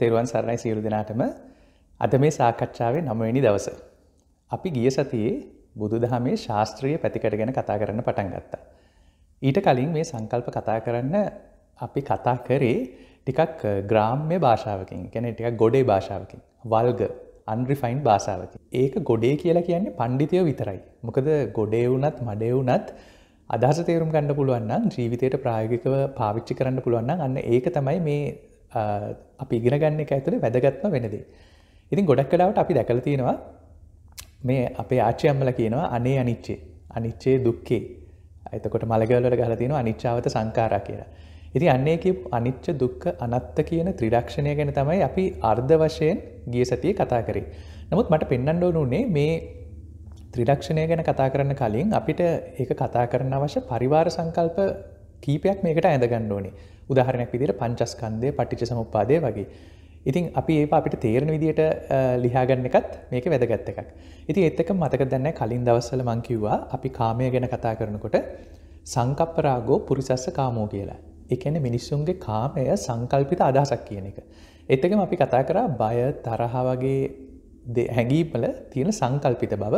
තෙරුවන් සරණයි සියලු දෙනාටම අද මේ සාකච්ඡාවේ නමවෙනි දවස. අපි ගිය සතියේ බුදු දහමේ ශාස්ත්‍රීය පැතිකට ගැන කතා කරන්න පටන් ගත්තා. ඊට කලින් මේ සංකල්ප කතා කරන්න අපි කතා කරේ ටිකක් ග්‍රාම්්‍ය භාෂාවකින් කැනෙ ටිකක් ගොඩේ භාෂාවකින් වල්ග අන්රිෆයින් භාෂාවකින් ඒක ගොඩේ කියලා කියන්නේ පණ්ඩිතය විතරයි. මොකද ගොඩේ වුනත් මඩේ වුනත් අදහස තේරුම් ගණඩ පුළුවන්න ජීවිතයට ප්‍රායගිකව පාවිච්චි කරන්න පුළුවන්න අන්න ඒක තමයි මේ අපි ඉගෙනගන්න එක ඇතුළේ වැදගත්ම වෙනදී. ඉතින් ගොඩක් කලාවට අපි දැකල තියෙනවා මේ අපේ ආච්චයම්මල කියනවා අනේ අනිච්චේ අනිච්චේ දුක්කේ එතකොට මළගවලට ගහල තියෙන අනිච්චාවත සංකාරා කියලා. ඉති අන්නේ කිප් අනිච්ච දුක්ක අනත්ත කියන ත්‍රිඩක්ෂණය ගැන තමයි අපි අර්ධ වශයෙන් ගිය සතිය කතා කරේ. නමුත් මට පෙන්න්නඩ ඕනුනේ මේ ත්‍රිඩක්ෂණය ගැන කතා කරන්න කලින් අපිට ඒ කතා කරන අවශ්‍ය පරිවාර සංකල්ප කීපයක් මේකට ඇඳගන්න ඕනේ. උදාහරණයක් විදිර පංචස්කන්දය පටිච සමුපාදය වගේ. ඉතින් අපි ඒ අපිට තේරණ විදියට ලිහාගන්න එකත් මේක වැදගත්ත එකක්. ඉති එත්තක මතක දන්න කලින් දවස්සල මංකිව්වා අපි කාමය ගැන කතා කරනකොට සංකප්පරාගෝ පුරිසස්ස කාමෝ කියලා. එකන මිනිස්සුන්ගේ කාමය සංකල්පිත අදහසක් කියන එක. එත්තකම අපි කතා කරා බය තරහ වගේ හැඟීපල තියෙන සංකල්පිත බව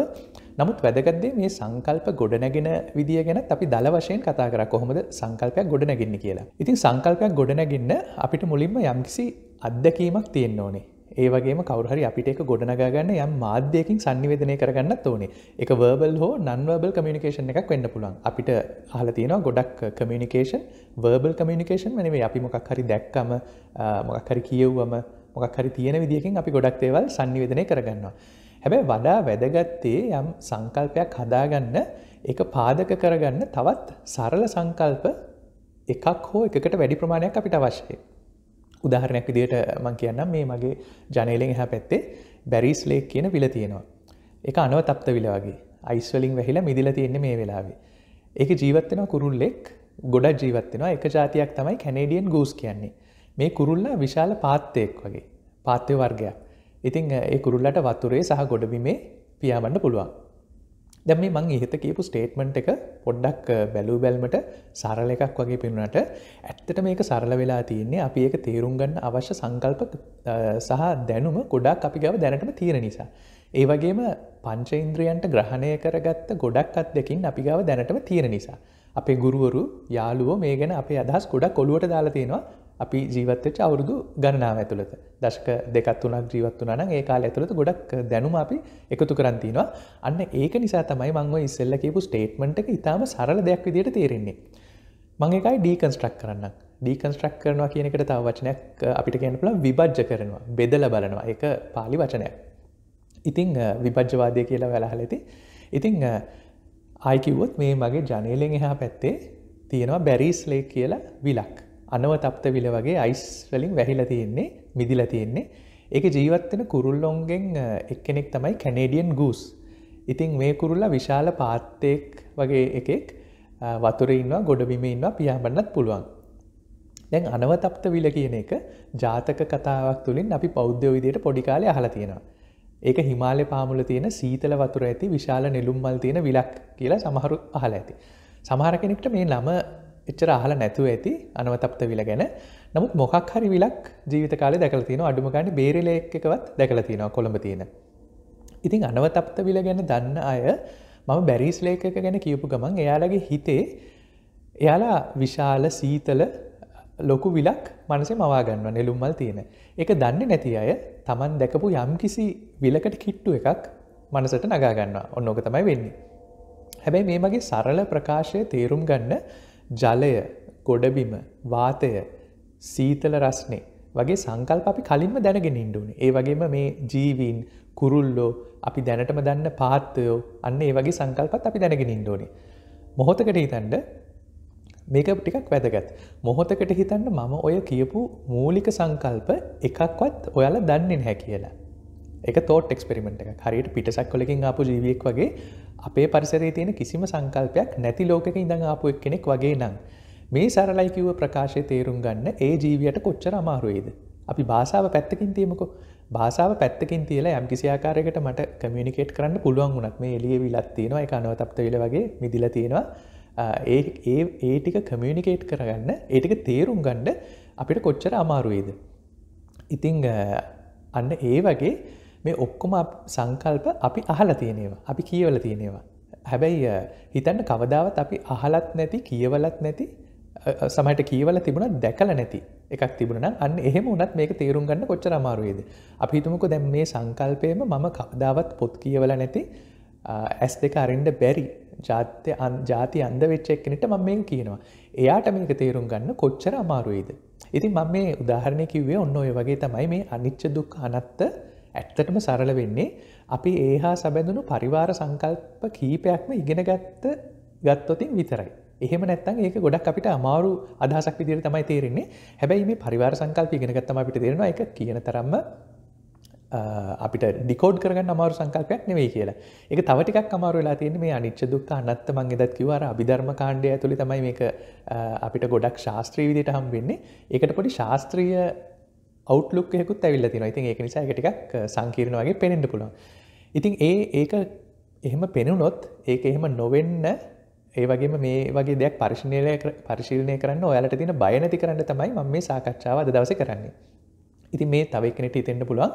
නමුත් වැදගත්දේ මේ සංකල්ප ගොඩනැගෙන විදිිය ගැන අපි දල වශයෙන් කතා කර කොහොමද සංකල්පයක් ගොඩනැගන්න කියලා. ඉතින් සංකල්පයක් ගොඩනැගන්න අපිට මුලින්ම යම්කිසි අත්දැකීමක් තියෙන්න්න ඕනේ. ඒවගේ කවරහරි අපිට එක ගොඩනගන්න යම් මාධ්‍යයකින් සංනිවේදනය කරගන්න ඕනේ එක වර්බල් හෝ නන්වර්බල් කමියනිකේෂන් එකක් වෙන්න පුළන් අපිට හල තියෙනවා ගොඩක් කමියනිකේෂන් වර්බල් කමියනිකේෂන් වනේ අපි මොකක් හරි දැක්කම මොකක් හරි කියව්වම මොකක් හරි තියෙන විදිකින් අපි ගොඩක් දේවල් සංනිවේදනය කරගන්නවා. හැබැයි වඩා වැදගත්තේ යම් සංකල්පයක් හදාගන්න එක පාදක කරගන්න තවත් සරල සංකල්ප එකක් හෝ එකට වැඩි ප්‍රමාණයක් අපිට අවශ්‍යය. උදාහරණයක් විදියට මං කියන්නම් මේ මගේ ජනේලෙන් එහ පැත්තේ බැරිස් ලේක් කියන විල තියෙනවා. එක අනව තප්ත විල වගේ අයිස්වලින් වැහිලා මිදිල තියෙන්නේ මේ වෙලාවේ. ඒක ජීවත්වෙන කුරුල්ලෙක් ගොඩක් ජීවත්වෙනවා එක ජාතියක් තමයි කැනේඩියන් ගූස් කියන්නේ. මේ කුරුල්ලා විශාල පාත්තයෙක් වගේ පාත්‍ය වර්ගයක්. ඉතිං ඒ කුරුල්ලට වතුරේ සහ ගොඩබිමේ පියාමන්න පුළුවන්. දැම මං ඉහත කියපු ස්ටේට්මන්ට් එක පොඩ්ඩක් බැලූ බැල්මට සරල එකක් වගේ පෙනුනට ඇත්තට මේක සරල වෙලා තියන්නේ අපි ඒක තේරුම් ගන්න අවශ්‍ය සංකල්ප සහ දැනුම ගොඩක් අපි ගව දැනටම තීර නිසා. ඒ වගේම පංචඉන්ද්‍රියන්ට ග්‍රහණය කරගත්ත ගොඩක් අත් දෙකින් අපි ගව දැනටම තියෙන නිසා. අපේ ගුරුවරු යාලුවෝ මේ ගැන අප අදහස් ගොඩක් කොළුවට දාලා තියෙනවා අපි ජීවත්තච අවුරුදු ගන්නාව ඇතුළත දශක දෙකත් වනක් ජීවත් වනන ඒ කාල ඇතුළත ගොඩක් දැනුම අපි එකතු කරන්තිනවා අන්න ඒක නිසා තමයි මංව ඉස්සල්ල කියපු ස්ටේට්මට එක ඉතාම සරල දෙයක් විදියට තේරෙන්නේ මංකයි ඩීකන්ස්ට්‍රක් කරන්න ඩීකන්ස්ට්‍රක් කරනවා කියනකට තාව වචනයක් අපිට කියනපුල විභජ්ජ කරනවා බෙදල බලනවා එක පාලි වචනයක් ඉතිං විභජ්ජවාදය කියලා වැලහල ඇති ඉතිං ආයිකිවොත් මේ මගේ ජනේලෙන් එහා පැත්තේ තියෙනවා බැරිස්ලේ කියලා විලක් අනව තප්ත විල වගේ අයිස් වලින් වැහිල තියෙන්නේ මිදිල තියෙන්නේ ඒක ජීවත්වෙන කුරුල්ලොන්ගෙන් එක්කෙනෙක් තමයි කැනේඩියන් ගූස් ඉතිං මේ කුරුල්ලා විශාල පාත්තයෙක් වගේ එකෙක් වතුරඉන්නවා ගොඩබිම ඉන්නවා පියාඹන්නත් පුළුවන් දැන් අනව තප්ත විල කියන එක ජාතක කතාවක් තුළින් අපි පෞද්ධ විදියට පොඩිකාලය අහලා තියෙනවා ඒක හිමාලය පාමුල තියෙන සීතල වතුර ඇති විශාල නෙළුම්මල් තියෙන විලක් කියලා සමහරු අහල ඇති සමහර කෙනෙක්ට මේ නම එච්චර අහල නැතුව ඇති අනවතප්ත විල ගැන නමුත් මොකක් හරි විලක් ජීවිත කාල දැකල තින අඩුමගන්න බේරිලෙක්කවත් දැකල තියෙනවා කොළඹ තියෙන. ඉතින් අනවතප්ත විල ගැන දන්න අය මම බැරිස් ලේකක ගැන කියපු ගමන් එයාලගේ හිතේ එයාලා විශාල සීතල ලොකු විලක් මනසේ මවාගන්න නෙළුම්මල් තියෙන. එක දන්න නැති අය තමන් දැකපු යම් කිසි විලකට කිට්ටු එකක් මනසට නගාගන්න ඔන්නෝක තමයි වෙන්නේ. හැබැයි මේ මගේ සරල ප්‍රකාශය තේරුම් ගන්න ජලය ගොඩබිම වාතය සීතල රස්නේ වගේ සංකල්ප අපි කලින්ම දැනගෙන ඉන්ඩුවන ඒ වගේම මේ ජීවීන් කුරුල්ලෝ අපි දැනටම දන්න පාත්තයෝ අන්න ඒ වගේ සංකල්පත් අපි දැනගෙන ඉන්ඩෝනි මොහොතකට හිතන්ඩ මේක ටිකක් වැදගත් මොහොතකට හිතන්න මම ඔය කියපු මූලික සංකල්ප එකක්වත් ඔයාල දන්නේ හැ කියලා එක තෝට එක්ස්පෙරිමෙන්ට් එක හරියට පිටසක් කොලකින් ආපු ජීවියෙක් වගේ අපේ පරිසරේ තියෙන කිසිම සංකල්පයක් නැති ලෝකක ඉඳං ආපු එක් කෙනෙක් වගේ නම්. මේ සරලයිකිව ප්‍රකාශය තේරුම් ගන්න ඒ ජීවියට කොච්චර අමාරුවේද. අපි භාෂාව පැත්තකින් තියමකො භාෂාව පැත්තකින් තියලා යම් කිසිආකාරයකට මට කමියනිකේට් කරන්න පුළුවන් වුණත් මේ එලිය විලත් තියෙනවා එක අනවතප්ත වෙල වගේ මිදිල තියෙනවා ඒ ඒටික කමියනිකේට් කරගන්න ඒටික තේරුම් ගණ්ඩ අපිට කොච්චර අමාරුවේද. ඉතිං අන්න ඒ වගේ මේ ඔක්කොම සංකල්ප අපි අහල තියෙනවා අපි කියවල තියෙනවා. හැබැයි හිතන්න කවදාවත් අපි අහලත් නැති කියවලත් නැති සමට කියවල තිබුණ දැකල නැති එකක් තිබුණ අන්න එහෙම උනත් මේක තේරුම් ගන්න කොච්චර අමාරුවේද. අපි හිතුමක දැම් මේ සංකල්පයම මම කවදාවත් පොත් කියවල නැති ඇස් දෙක අරෙන්ඩ බැරි ජාත්‍ය අන් ජාති අන්ද වෙච්චෙක්කනට මම මේ කියනවා. එයාට මේක තේරුම් ගන්න කොච්චර අමාරුවේද. ඉතින් මම මේ උදාහරණය කිව්වේ ඔන්න ඔය වගේ තමයි මේ අනිච්ච දුක් අනත්ත ඇත්තටම සරල වෙන්නේ අපි ඒ හා සැබැඳුණු පරිවාර සංකල්ප කීපයක්ම ඉගෙන ගත්ත ගත්තොතින් විතරයි. එහෙම නැත්තන් ඒක ගොඩක් අපිට අමාරු අදහසක් විදිර තමයි තේරෙන්නේ හැබැයි මේ පරිවාර සංකල්ප ඉගෙනගත්තම අපිට තේරෙනවා එක කියන තරම්ම අපිට ඩිකෝඩ් කරගන්න අමාරු සංකල්පයක් නෙවෙයි කියලා එක තවටික් අමාරුවෙලා තියෙන මේ අනිච්ච දුක් අනත්ත මං එදත් කිවර අභිධර්ම කාණ්ඩය ඇතුළි තමයි මේක අපිට ගොඩක් ශාස්ත්‍රී විදිට හම් වෙන්නේ එකට පොඩි ශාස්ත්‍රීය අවට්ලුක් එකකුත් ඇවිල්ල තින ඉතින් ඒක නිසා එකටික සංකීරණවාගේ පෙනෙන්ට පුළුවන් ඉතින් ඒ ඒක එහෙම පෙනුනොත් ඒක එහෙම නොවෙන්න ඒ වගේම මේ වගේ දෙයක් පරිශනලය පරිශීලනය කරන්න ඔයාලට තින බයනති කරන්න තමයි ම මේ සාකච්ඡාව අද දවස කරන්නේ ඉතින් මේ තවයි කෙනෙට ඉතෙන්න්න පුළුවන්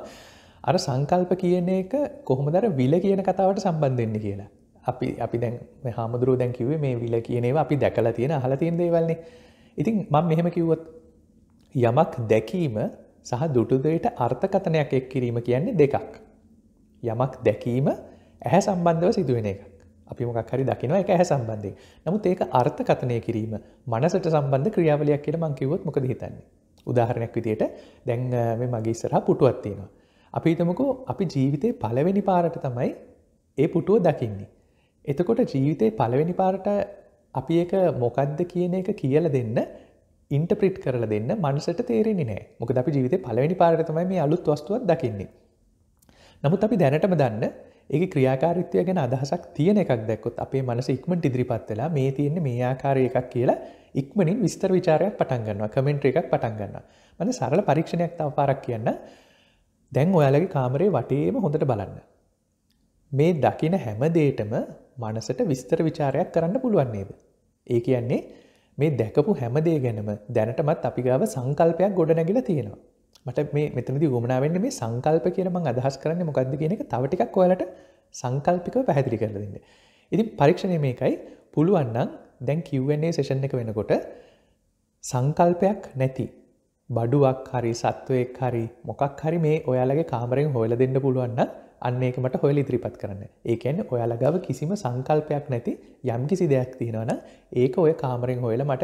අර සංකල්ප කියන එක කොහොම දර විල කියන කතාවට සම්බන්ධෙන්න කියලා අපි අපි දැන් හාමුදුරුව දැන් කිවේ මේ විල කියනවා අපි දැකලා තියෙන හලතින් දේවල්න්නේ ඉතින් මං මෙහෙම කිව්වොත් යමක් දැකීම සහ දුටුදයට අර්ථකතනයක් එක් කිරීම කියන්නේ දෙකක්. යමක් දැකීම ඇහැ සම්බන්ධව සිදුවෙන එකක්. අපි මොකක් හරි දකිනවා එක ඇහැ සම්බන්ධය. නමුත් ඒක අර්ථකතනය කිරීම මනසට සම්බන්ධ ක්‍රියාවලයක් කියෙන මංකිවොත් මොකද හිතන්නේ. උදාහරණයක් විදියට දැන් මගේ ඉස්සරහ පුටුවත් තියෙනවා. අපි හිතමකෝ අපි ජීවිතය පළවෙනි පාරට තමයි ඒ පුටුව දකින්නේ. එතකොට ජීවිතය පළවෙනි පාරට අපි එක මොකද්ද කියන එක කියල දෙන්න ඉන්ටප්‍රිට් කරල දෙන්න මනසට තේරෙන්නේ නෑ මොක අපි ජීවිත පලවෙනි පාරතමයි මේ අලුත් වස්තුවක් දකින්නේ. නමුත් අපි දැනටම දන්න ඒ ක්‍රියාකාරිත්වය ගැන අදහසක් තියෙන එකක් දැක්කොත් අපේ මනස ඉක්මට ඉදිරිපත්වෙලා මේ තියෙන්නේ මේ ආකාරය එකක් කියලා ඉක්මනින් විස්තර විචාරයක් පටන්ගන්නවා කමෙන්ට්‍ර එකක් පටන්ගන්න මන සරල පරීක්ෂණයක් තව පාරක් කියන්න දැන් ඔයාලගේ කාමරේ වටේම හොඳට බලන්න. මේ දකින හැමදේටම මනසට විස්තර විචාරයක් කරන්න පුළුවන්නේද. ඒ කියන්නේ මේ දැකපු හැමදේ ගැනම දැනටමත් අපි ගාව සංකල්පයක් ගොඩ නැගිල තියෙනවා. මට මේ මෙතනදි ගමනාවෙන්න මේ සංකල්ප කියනම අදහස් කරන්න මොකක්ද කියන එක තවටිකක් ඔයාලට සංකල්පික පැහැදිලි කරල දෙන්න. ඉතින් පරීක්ෂණය මේකයි පුළුවන්නම් දැන් කිව්වන්නේ සේෂන් එක වෙනකොට සංකල්පයක් නැති බඩුවක් හරි සත්වයක් හරි මොකක් හරි මේ ඔයාලගේ කාමරෙන් හොල දෙන්න පුළුවන්න අන්න ඒක මට හොයල ඉදිරිපත් කරන්න ඒකැන ඔයාල ගව කිසිම සංකල්පයක් නැති යම් කිසි දෙයක් තියෙනවන ඒක ඔය කාමරෙන් හොයල මට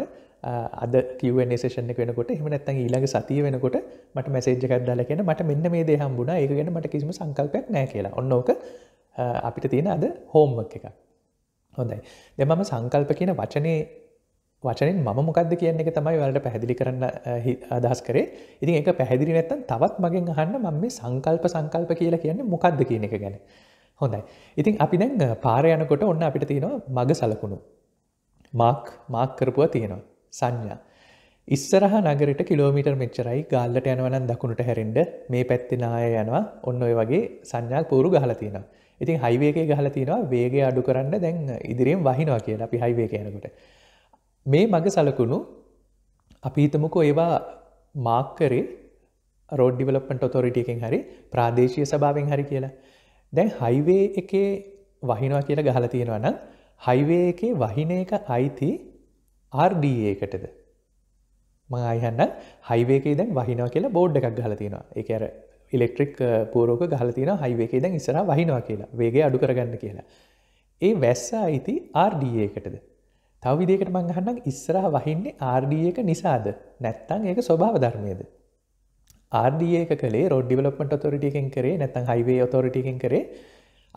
අද කිවන සේෂන වෙනකොට එම නැත්තන් ඊළඟ සතිය වෙනකොට මට මැසේජ්ජ කරදාල කියෙන මට මෙන්න මේ දේ හම්බුණ ඒක ගෙන මට කිසිම සංකල්පයක් නෑ කියලා ඔන්නෝක අපිට තියෙන අද හෝම්වක් එක හොඳයි දෙමම සංකල්ප කියන වචනය වචනෙන් ම මොකක්ද කියන එක තමයි වලට පැහැදිලි කරන්න අදහස් කරේ ඉතින් එක පැහැදිලි නැත්තන් තවත් මගෙන් අහන්න මම මේ සංකල්ප සංකල්ප කියලා කියන්නේ මොකක්ද කියන එක ගැන හොඳයි ඉතින් අපි දැන් පාරයනකොට ඔන්න අපිට තියෙනවා මග සලකුණු මාක් මාක් කරපුව තියෙනවා සංඥා ඉස්සරහ නගරට කිලෝමීටර් මෙච්චරයි ගල්ලට යනවනන් දකුණට හැරෙන්ඩ මේ පැත්තිනාය යනවා ඔන්න ඔය වගේ සංඥාල් පූරු ගහල තියෙනවා ඉතින් හයිවේකේ ගහල තියෙනවා වේගේ අඩු කරන්න දැන් ඉදිරියෙන් වහිනවා කියලා අපි හයිවේකයනකොට මේ මග සලකුණු අපි හිතමුකෝ ඒවා මාක්කරේ රෝඩ්ඩිවලප්පන්ට ඔතොරිටියකින් හරි ප්‍රාදේශය සභාවෙන් හරි කියලා. දැන් හයිවේ එකේ වහිනවා කියලා ගහල තියෙනවා නම් හයිවේ එකේ වහින එක අයිති ආර්ඩයකටද. මං අයහන්න හයිවේකේ දැන් වහිනවා කියලා බෝඩ් එකක් ගහල තියෙනවා එක අර ඉලෙක්ට්‍රික් පූරෝක ගහල තියෙන හයිවේකේ දැන් ඉසර වහිනවා කියලා වේගේ අඩු කරගන්න කියලා. ඒ වැස්ස අයිති ආර්ඩයකටද. තව විදිකට මංගහන්නක් ඉස්සරහ වහින්නේ ආර්ඩියක නිසාද නැත්තං ඒක ස්වභාව ධර්මයද. ආර්ඩියක කළේ රෝඩ්ඩිවලොප්මට තොරිටිකෙන් කරේ නැතන් හයිවේ ෝතොරිටිකෙන් කරේ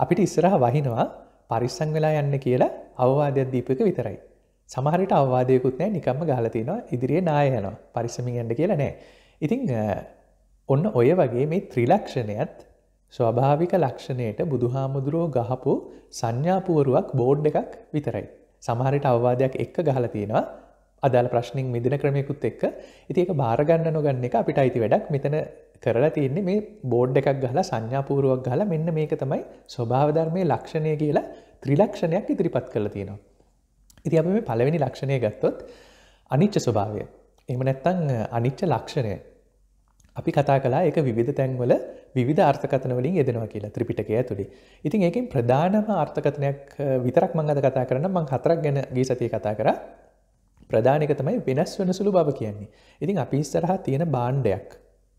අපිට ඉස්සරහ වහිනවා පරිස්සං වෙලා යන්න කියලා අවවාදයක් දීපක විතරයි. සමහරිට අවවාදයකුත් නෑ නිකම්ම ගාලතිනවා ඉදිරිිය නායහනවා පරිස්සමින් ඇන්න කියලා නෑ. ඉතිං ඔන්න ඔය වගේ මේ ත්‍රිලක්ෂණයත් ස්වභාවික ලක්ෂණයට බුදුහාමුදුරුවෝ ගහපු සංඥාපුුවරුවක් බෝඩ් එකක් විතරයි. සමහරිට අවවාදයක් එක්ක ගහල තියෙනවා අදාළ ප්‍රශ්නින් මිදින ක්‍රමයකුත් එක්ක ඉතිඒක භාරගන්න නොගන්න එක අපිට අයිති වැඩක් මෙතන කරලා තියන්නේ මේ බෝඩ් එකක් ගහලා සංඥාපූරුවක් ගහලා මෙන්න මේක තමයි ස්වභාවධර්මය ලක්ෂණය කියලා ත්‍රිලක්ෂණයක් ඉදිරිපත් කළ තියෙනවා. ඉති අප මේ පළවෙනි ලක්ෂණය ගත්තොත් අනිච්ච ස්වභාවය එම නැත්තං අනිච්ච ලක්ෂණය අපි කතා කලා එක විධ තැන්වල විධ අර්ථකතනවලින් යෙදෙනවා කියලා ත්‍රිපිටකය ඇතුළේ ඉතින් ඒකින් ප්‍රධානම අර්ථකතනයක් විතරක් මං අද කතා කරන මං හතරක් ගැන ගේ සතිය කතා කර ප්‍රධානක තමයි වෙනස් වෙන සුළු බව කියන්නේ ඉතින් අපි ස්තරහා තියෙන බාණ්ඩයක්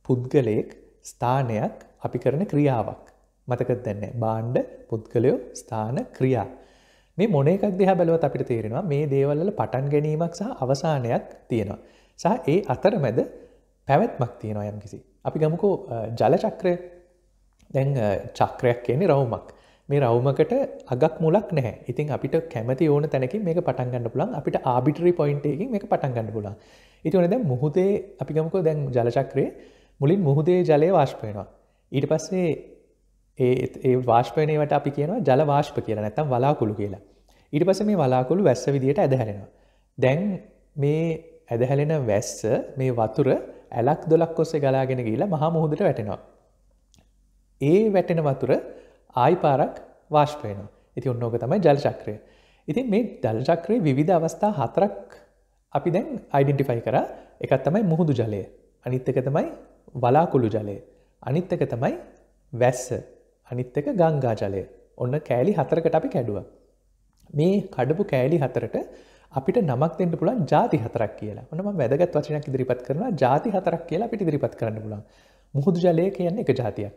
පුද්ගලයෙක් ස්ථානයක් අපි කරන ක්‍රියාවක් මතකත් දැන්න බාණ්ඩ පුද්ගලයෝ ස්ථාන ක්‍රියා මේ මොන එකක් දෙහා බැලුවත් අපිට තේරෙනවා මේ දේවල්ල පටන් ගැනීමක් සහ අවසානයක් තියෙනවා සහ ඒ අතරමැද පැවැත්මක් තියෙනවා යම් කිසි. අපි ගමුකෝ ජලචක්‍රය දැන් චක්‍රයක් කියන්නේ රවුමක් මේ රවුමකට අගක් මුලක් නෑ ඉතින් අපිට කැමති ඕන තැනකින් මේ පටන්ගන්න පුලන් අපිට ආබිටරි පොයින්ටකින් මේ පටන්ගන්න පුලන් ඉතිවන දැ මුහදේ අපි ගමකෝ දැන් ජලචක්‍රය මුලින් මුහදේ ජලය වාශ්පයනවා ඊට පස්සේ ඒ වාශ්පයනයට අපි කියන ජල වාශ්ප කියලා නැතම් වලාකුළු කියලා ඊට පස මේ වලාකුළු වැස්ස විදියට ඇදහැලෙනවා දැන් මේ ඇදහැලෙන වැස්ස මේ වතුර ඇලක් දොලක් ඔස්සේ ගලාගෙන ගිලා මහා මුහුදට වැටෙනවා. ඒ වැටෙන වතුර ආයි පාරක් වාශ්පයනවා ඉති ඔන්නෝක තමයි ජල්ශක්‍රය. ඉතින් මේ ජල්ශක්‍රය විධ අවස්ථා හතරක් අපි දැන් අයිඩෙන්ටිෆයි කර එකත් තමයි මුහුදු ජලය අනිත්තක තමයි වලාකුළු ජලය අනිත්තක තමයි වැස්ස අනිත්තක ගංගා ජලය ඔන්න කෑලි හතරකට අපි කැඩුව. මේ කඩපු කෑලි හතරට අපිට නමක් දෙන්න පුළන් ජාති හතරක් කියලා ොනම වැදගත් වචනයක් ඉදිරිපත් කරන ජාති හතරක් කියලා පිට ඉදිරිපත් කරන්න පුළන් මුහුදු ජලය කියන්නේ එක ජාතියක්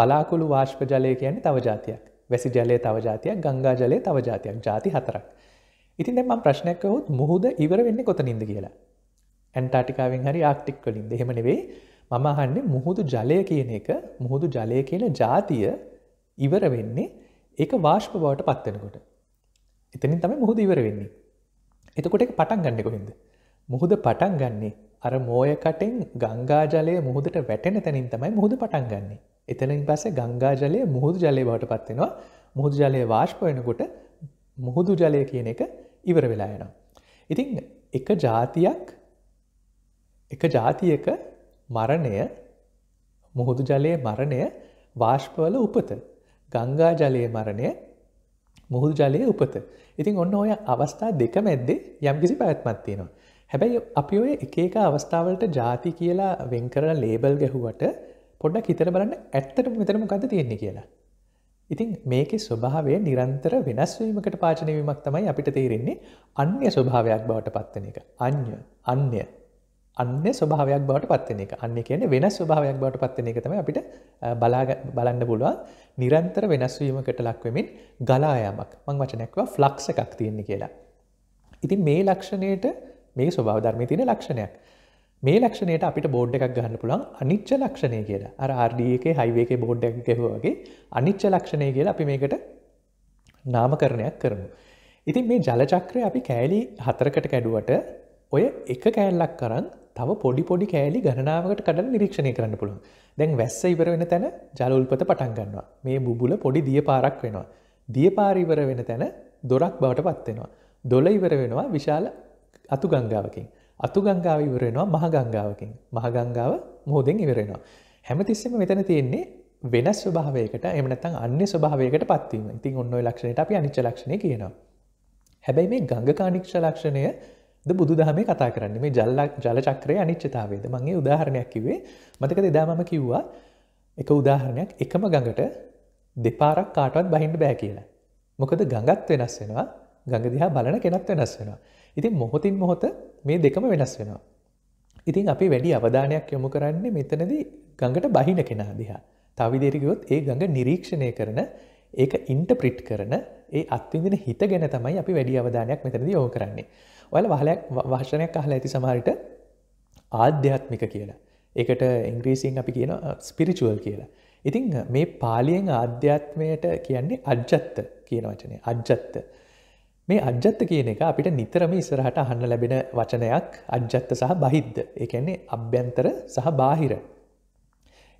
වලාකුළු වාශ්ප ජලය කියන්නේ තව ජාතියක් වැසි ජලය තව ජාතියක් ගංගා ජලය තව ජාතියක් ජාති හතරක් ඉතින් දෙම ප්‍රශ්නයක්කවොත් මුහුද ඉවර වෙන්න කොතනින්ද කියලා ඇන්ටාටිකාවෙන් හරි ආක්ටික් වලින්ද හෙමනෙවේ මම අහන්නේ මුහුදු ජලය කියන එක මුහුදු ජලය කියන ජාතිය ඉවර වෙන්නේ ඒ වාශ්ප බවට පත්වෙනකොට එතනින් තම මුහුද ඉවර වෙන්නේ එතකොට එක පටන් ගන්නකොහින්ද. මුහුද පටන් ගන්නේ අර මෝයකටෙන් ගංගාජලය මුහුදට වැටෙන තැනින් තමයි මුහුද පටන් ගන්නේ. එතනින් පස්සේ ගංගාජලය මුහුදු ජලය බවට පත්වෙනවා මුහුදු ජලය වාශ්පයනකොට මුහුදු ජලය කියන එක ඉවර වෙලා යනවා. ඉතින් එක ජාතියක් එක ජාතියක මරණය මුහුදු ජලය මරණය වාශ්පවල උපත ගංගාජලය මරණය මුහුදු ජලය උපත. ඉතින් ඔන්න ඔය අවස්ථා දෙක මැද්දේ යම්කිසි පැත්මත්තියෙනවා. හැබැයි අපි ඔය එකක අවස්ථාවලට ජාති කියලා වෙන්කර ලේබල් ගැහුවට පොඩ්ඩක් හිතර බලන්න ඇත්තට මෙතරම කද තියෙන්නේ කියලා. ඉතින් මේක ස්වභාවය නිරන්තර වෙනස්වීමකට පාචනවීමක් තමයි අපිට තේරෙන්නේ අන්‍ය ස්වභාවයක් බවට පත්වන එක අන්‍ය අන්‍ය අන්න ස්වභාවයක් බවට පත්වන එක අන්න කියන වෙනස් ස්වභාවයක් බවට පත්වන එක තම අපිට බලන්න පුළුවන් නිරන්තර වෙනස්වීමකට ලක්වමින් ගලායාමක් මං වචනැක්ව ෆ්ලක්ස එකක් තියෙන්නේ කියලා. ඉතින් මේ ලක්ෂණයට මේ ස්වභාව ධර්මය තියෙන ලක්ෂණයක් මේ ලක්ෂණයට අපිට බෝඩ් එකක් ගන්න පුළන් අනිච්ච ලක්ෂණය කියලා අර ආර්ඩක හයිවේක බෝඩ් එකක් ගැහෝගේ අනිච්ච ලක්ෂණය කියලා අපි මේකට නාමකරණයක් කරනු. ඉතින් මේ ජලචක්‍රය අපි කෑලි හතරකට කැඩුවට ඔය එක කෑල්ලක් කරන්න තව පොඩි පොඩි කෑලි ගණනාවකට කඩන නිරීක්ෂණය කරන්න පුළුවන් දැන් වැස්ස ඉවර වෙන තැන ජලඋල්පත පටන් ගන්නවා මේ බුබුල පොඩි දිය පාරක් වෙනවා දිය පාරිවර වෙන තැන දොරක් බවට පත්වෙනවා දොල ඉවර වෙනවා විශාල අතු ගංගාවකින් අතු ගංගාව ඉවරෙනවා මහගංගාවකින් මහගංගාව මෝදෙන් ඉවරෙනවා. හැමතිස්සම මෙතන තියෙන්නේ වෙනස් ස්වභාවයකට එමනතන් අන්න ස්වභාවයකට පත්වීම ඉතින් ඔන්න ලක්ෂණයට අපි අනිච්ච ලක්ෂණය කියනවා. හැබැයි මේ ගංගකානික්ෂ ලක්ෂණය ද බුදු දහම කතා කරන්න මේ ජල්ල ජලචක්‍රය අනිච්චතාවේද මගේ උදාහරණයක් කිවේ මතක දෙදාමම කිව්වා එක උදාහරණයක් එකම ගඟට දෙපාරක් කාටවත් බහින්ට බෑ කියලා. මොකද ගඟත් වෙනස් වෙනවා ගඟ දිහා බලන කෙනත් වෙනස් වෙනවා. ඉතින් මොහොතින් මොහොත මේ දෙකම වෙනස් වෙනවා. ඉතින් අපි වැඩි අවධානයක් යොමු කරන්නේ මෙතනද ගඟට බහින කෙනා දිහා. තවිදිරිකයොත් ඒ ගඟ නිරීක්ෂණය කරන ඒක ඉන්ටප්‍රිට් කරන ඒ අත්විඳන හිත ගැන තමයි අපි වැඩි අවධානයක් මෙතනද යෝ කරන්නේ. ඔයල වහලයක් වර්ෂණයක් අහල ඇති සමහරිට ආධ්‍යාත්මික කියලා එකට ඉංග්‍රීසින් අපි කියන ස්පිරිචුවල් කියලා ඉතිං මේ පාලියෙන් ආධ්‍යාත්මයට කියන්නේ අජ්ජත්ත කියන වචනය අජ්ජත්ත මේ අජ්ජත්ත කියන එක අපිට නිතරම ඉස්සරහට අහන්න ලැබෙන වචනයක් අජ්ජත්ත සහ බහිද්ද එකන්නේ අභ්‍යන්තර සහ බාහිර.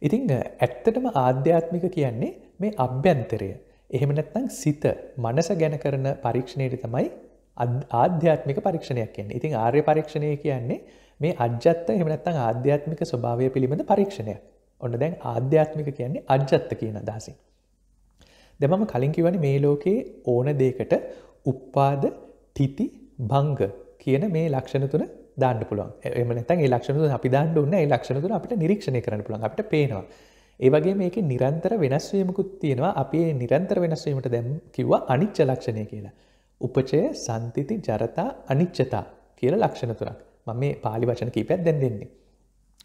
ඉතිං ඇත්තටම ආධ්‍යාත්මික කියන්නේ මේ අභ්‍යන්තරය එහෙම නැත්නම් සිත මනස ගැන කරන පරීක්ෂණයට තමයි ආධ්‍යාත්මික පරීක්ෂණයක් කියන්නේ ඉතින් ආර්ය පරීක්ෂණය කියන්නේ මේ අජ්‍යත්ත එමනත්තං ආධ්‍යාත්මික ස්වභාවය පිළිබඳ පරීක්ෂණයක් ඔන්න දැන් ආධ්‍යාත්මික කියන්නේ අජ්‍යත්ත කියන අදහසි. දෙමම කලින්කිවනි මේ ලෝකයේ ඕන දේකට උප්පාද තිති භංග කියන මේ ලක්ෂණ තුන දාන්න පුළුවන් එමනතන් ඒ ලක්ෂණ අපි දාන්න ඔන්න ඒ ලක්ෂණ තුන අපිට නිරීක්ෂණය කරන පුළුවන් අපට පේනවා. ඒවගේ මේක නිරන්තර වෙනස්වීමකුත් තියෙනවා අපේ නිරන්තර වෙනස්වීමට දැම් කිව්වා අනිච්ච ලක්ෂණය කියලා. උපචය සන්තිති ජරතා අනිච්චතා කියල ලක්ෂණ තුරක් මම මේ පාලි වචන කීපයක් දැන් දෙන්නේ.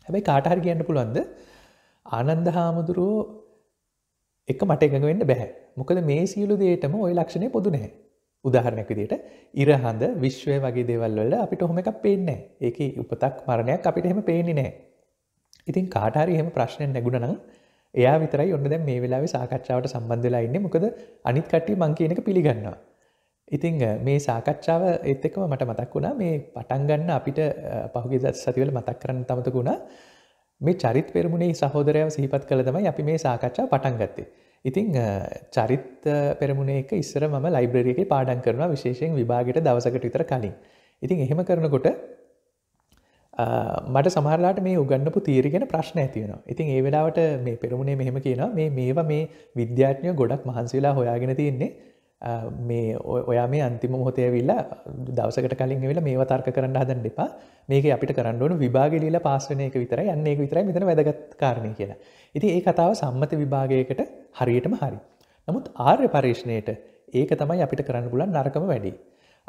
හැබැයි කාටහරි කියන්න පුළුවන්ද ආනන්ද හාමුදුරුවෝ එක මට එකඟ වෙන්න බැහැ මොකද මේ සියලු දේටම ඔය ලක්ෂණය පොදු නැහැ උදාහරණයක් විදිට ඉරහඳ විශ්වය වගේ දේවල් වල අපිට හොම එකක් පේන්නේ ඒක උපතක් මරණයක් අපිට එහෙම පේණි නෑ. ඉතින් කාටාරි එහෙම ප්‍රශ්නයෙන් නැගුණනම් එයා විතරයි ඔන්න දැන් මේ වෙලාවේ සාකච්ඡාවට සම්බන්ධලා ඉන්නේ මොකද අනිත් කට්ටිය මං කියන එක පිළිගන්නවා. ඉතිං මේ සාකච්ඡාව ඒත් එකම මට මතක් වුණා මේ පටන්ගන්න අපිට පහුගේ සතිවල මතක් කරන්න තමතකුණා මේ චරිත් පෙරමුණේ සහෝදරයව සිහිපත් කළ තමයි අපි මේ සාකච්ඡා පටන්ගත්තේ. ඉතිං චරිත් පෙරමුණේක ඉස්සර ම ලයිබ්‍රරියක පාඩන් කරනවා විශේෂයෙන් විභාගට දවසකට විතර කලින්. ඉතිං එහෙම කරනකොට මට සමහරලාට මේ උගන්නපු තීරගෙන ප්‍රශ්න ඇතිවෙන ඉතින් ඒ වෙලාවට මේ පෙරමුණේ මෙහෙම කියන මේ මේවා මේ විද්‍යාඥය ගොඩක් මහන්සවෙලා හොයාගෙන තියෙන්නේ මේ ඔයා මේ අන්තිම මොහොතය විල්ලා දවසකට කලින් වෙලා මේ තර්ක කරන්න හදන් දෙපා මේක අපිට කරන්නඩුවන විභාගලීල පාසනය එක විතර යන්නේ විතර මෙතන වැදගත් කාරණය කියලා. ඉති ඒ කතාව සම්මත විභාගයකට හරියටම හරි. නමුත් ආර්ය පර්ේෂණයට ඒක තමයි අපිට කරන්න පුලන් නරකම වැඩි.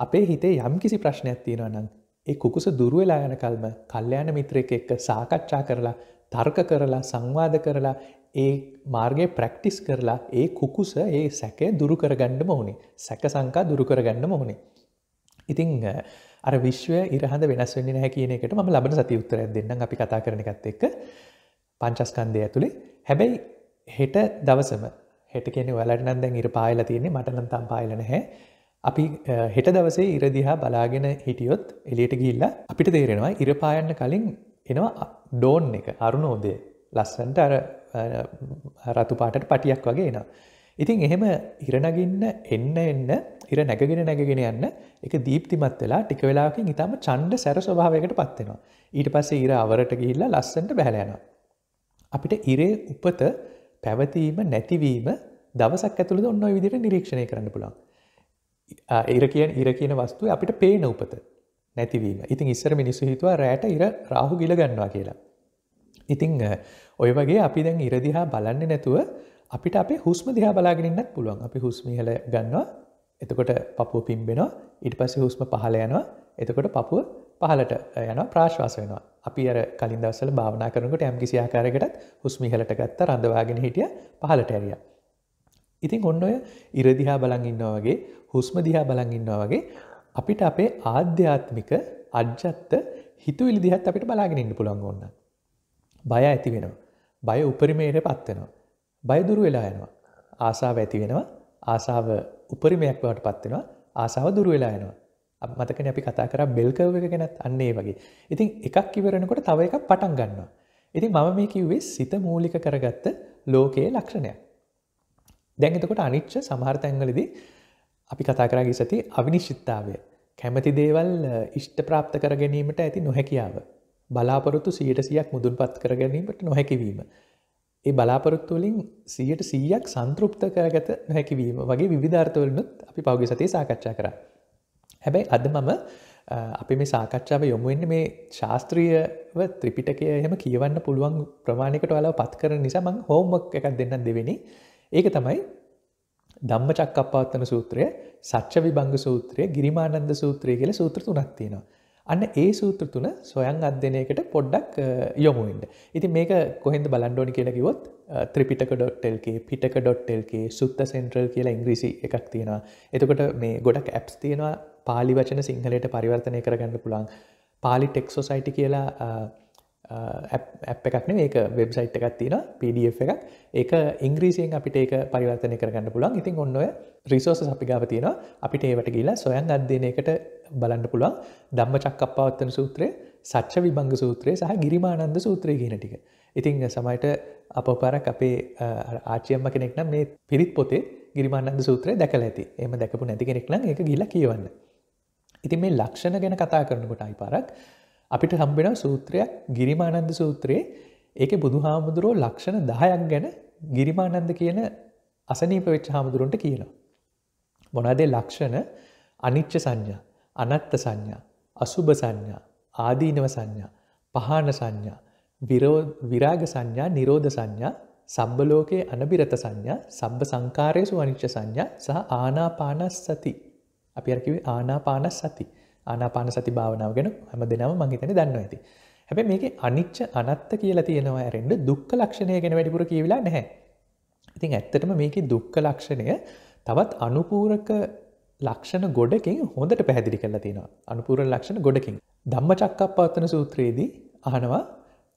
අපේ හිතේ යම් කිසි ප්‍රශ්නයක් තියෙනවනම් ඒ කුකුස දුරුවෙලා යන කල්ම කල්්‍යයාන මිත්‍රය එක්ක සාකච්ඡා කරලා තර්ක කරලා සංවාද කරලා ඒ මාර්ගය ප්‍රක්ටිස් කරලා ඒ කුකුස ඒ සැකය දුරුකරගණ්ඩම ඕනේ සැක සංකා දුරුකරගන්නම ඕනේ. ඉතිං අර විශ්වය ඉරහඳ වෙනස් වෙන්න හැ කියන එකට ම ලබන සති උත්තරයක් දෙන්න අපි කතා කරන එකත් එක්ක පංචස්කන්දය ඇතුළේ හැබැයි හෙට දවසම හෙට කියෙන වලටනන් දැන් ඉර පායලා තියන්නේ මටනන් තම් පායලන හැ අපි හෙට දවසේ ඉරදිහා බලාගෙන හිටියොත් එලියට ගිල්ලා අපිට තේරෙනවා ඉරපායන්න කලින් එනවා ඩෝන් එක අරුණෝදය ලස්සන්ට අර රතුපාටට පටියක් වගේ නම්. ඉතින් එහෙම ඉරනගින්න එන්න එන්න ඉර නැගගෙන නැගෙන යන්න එක දීප්තිමත් වෙලා ටික වෙලාකින් ඉතාම චන්්ඩ සැර ස්වභාවයකට පත්වෙනවා. ඊට පස්සේ ඉර අවරට ගිහිල්ලා ලස්සට බැලයනවා. අපිට ඉරේ උපත පැවතීම නැතිවීම දවසක් ඇතුළද ඔන්න විදිර නිරීක්ෂණය කරන්න පුළන්. ඉර කියෙන් ඉර කියන වස්තුව අපිට පේන උපත නැතිවීම ඉතින් ඉස්සර මිනිස්සු හිතුවා රෑට ඉර රාහු ගිල ගන්නවා කියලා. ඉතිං ඔය වගේ අපි දැන් ඉරදිහා බලන්න නැතුව අපිට අපේ හුස්ම දිහා බලාගෙනන්නත් පුළුවන් අපි හුස්මිහල ගන්නවා එතකොට පපුුව පිම්බෙනවා ඉට පස්සේ හුස්ම පහල යනවා එතකොට පපුුව පහලට යන ප්‍රශ්වාස වෙනවා අපි අර කලින් දවසල භාවනා කරනකට ඇම්කිසි ආකාරයකටත් හුස්මිහලට ගත්ත රඳවාගෙන හිටිය පහලට ඇරිය. ඉතින් ඔන්න ඔය ඉරදිහා බලන් ඉන්නවා වගේ හුස්ම දිහා බලන් ඉන්නවා වගේ අපිට අපේ ආධ්‍යාත්මික අජ්ජත්ත හිතු විලිදිහත් අපිට බලාගෙන ඉන්න පුළන් ඔන්න බය ඇති වෙනවා. බය උපරිමයට පත්වෙනවා. බයදුරු වෙලා යනවා. ආසාාව ඇති වෙනවා ආසාාව උපරිමයක් බවට පත්වෙනවා ආසාාව දුරු වෙලා යනවා. මතකන අපි කතා කර බෙල්කව එක ගැනත් අන්නේ වගේ. ඉතින් එකක් ඉවරෙනකොට තව එකක් පටන් ගන්නවා. ඉතින් මම මේ කිව්වේ සිත මූලික කරගත්ත ලෝකයේ ලක්ෂණයක්. දැන් එතකොට අනිච්ච සමහර්තැංගලදී අපි කතා කරගේ සති අවිනිශ්චිත්තාවය. කැමති දේවල් ඉෂ්ට ප්‍රාප්ත කර ගැනීමට ඇති නොහැකියාව බලාපොරොත්තු සියට සියක් මුදුන් පත් කර ගැනීමට නොහැකිවීම. ඒ බලාපොරොත්තුවලින් සියට සීයක් සංතෘප්ත කරගත නොහැකිවීම වගේ විධාර්ථවලනුත් අපි පෞගි සතිය සාකච්ඡා කර. හැබැයි අද මම අපි මේ සාකච්ඡාව යොමුවෙන්න මේ ශාස්ත්‍රීයව ත්‍රිපිටකය එහෙම කියවන්න පුළුවන් ප්‍රමාණයකට වලා පත් කර නිසා මං හෝමක් එකක් දෙන්න දෙවෙනි ඒක තමයි ධම්ම චක්කප්පවත්තන සූත්‍රය සච්ච විභංග සූත්‍රය ගිරිමානන්ද සූත්‍රය කියල සූත්‍ර තුනක්තියෙනවා අන්න ඒ සූත්‍ර තුන සොයන් අධ්‍යනයකට පොඩ්ඩක් යොමුුවන්ට. ඉති මේක කොහෙද බලන්ඩෝනි කියලකිවොත් ත්‍රිපිටක.ටල්ක පිටක.ටල්ක සුත්ත සෙන්ට්‍රල් කියලා ඉංග්‍රීසි එකක් තියෙනවා. එතකොට මේ ගොඩක් ඇප්ස් තියෙනවා පාලි වචන සිංහලයට පරිවර්තනය කරගන්න පුළන් පාලි ටෙක්සෝසයිටි කියලා ඇප් එකක්න ඒක වෙබ්සයිට් එකක් තින පඩF එකක් ඒක ඉංග්‍රීසියෙන් අපිට ඒක පරිවර්තනය කරගන්න පුළන් ඉතින් ඔන්නඔය රිසෝස අපිගාව තියෙන අපිට ඒවට කියලා සොයන් අධ්‍යනයකට බලන්න පුළුවන් ධම්ම චක්කප්පවත්තන සූත්‍රය සච්ච විබංග සූත්‍රය සහ ගිරිමානන්ද සූත්‍රය කියන ටික. ඉතිං සමයිට අප පරක් අපේ ආචයම්ම කෙනෙක් නම් මේ පිරිත් පොතේ ගිරිමානන්ද සූත්‍රය දැකල ඇති එම දැකපු නැති කෙනෙක් නම් එක ගිල කියවන්න. ඉතින් මේ ලක්ෂණ ගැන කතා කරනකොට අයි පරක් අපිට හම්බෙන සූත්‍රයක් ගිරිමානන්ද සූත්‍රයේ ඒක බුදු හාමුදුරුවෝ ලක්ෂණ දහයක් ගැන ගිරිමානන්ද කියන අසනීප වෙච්ච හාමුදුරුවන්ට කියනවා. මොනදේ ලක්ෂණ අනිච්ච සංඥා අනත්ත සංඥා අසුභ සංඥා ආදීනව සංඥා පහන සංඥා විරාග සංඥා නිරෝධ සංඥා සබ්බලෝකයේ අනබිරත සංඥා සබ්බ සංකාරයසු වනිච්ච සංඥා සහ ආනාපානස් සති අපි අරකිවේ ආනාපානස් සති. ආනාපාන සති භාවනාව ගැන හැම දෙනම මංහිතන දන්න ඇති. හැබැ මේක අනිච්ච අනත්ත කියලා තියෙනවා ඇරෙන්ට දුක්ක ලක්ෂණය ගැන වැඩිපුර කියවිලා නැහැ. ඉතින් ඇත්තටම මේක දුක්ක ලක්ෂණය තවත් අනුපූරක ලක්ෂණ ගොඩකින් හොඳට පැහැදිලි කරලා තියෙනවා අනුපූර ලක්ෂණ ගොඩකින්. ධම්ම චක්කක් පවත්තන සූත්‍රයේදී අහනවා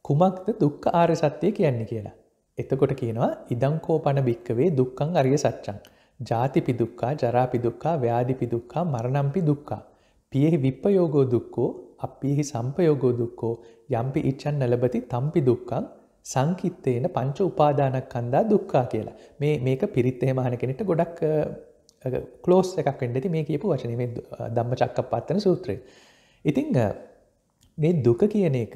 කුමක්ද දුක්ක ආරය සත්‍යය කියන්නේ කියලා. එතකොට කියනවා ඉදංකෝපන භික්කවේ දුක්කං අරිය සච්චන්. ජාතිපි දුක්කා ජරාපි දුක්කා ව්‍යාධිපි දුක්කා මරණම්පි දුක්කා පියෙහි විප්පයෝගෝ දුක්කෝ අපිහි සම්පයෝගෝ දුක්කෝ යම්පි ඉච්චන් නලබති තම්පි දුක්කං සංකිත්තේන පංච උපාදානක් කන්දා දුක්කා කියලා මේ මේක පිරිත්තේ මහන කෙනෙට ගොඩක් කලෝස් එකක් වෙන්ඩති මේ කියපු වශනීම දම්ම චක්ක පත්තන සූත්‍රය. ඉතිං මේ දුක කියන එක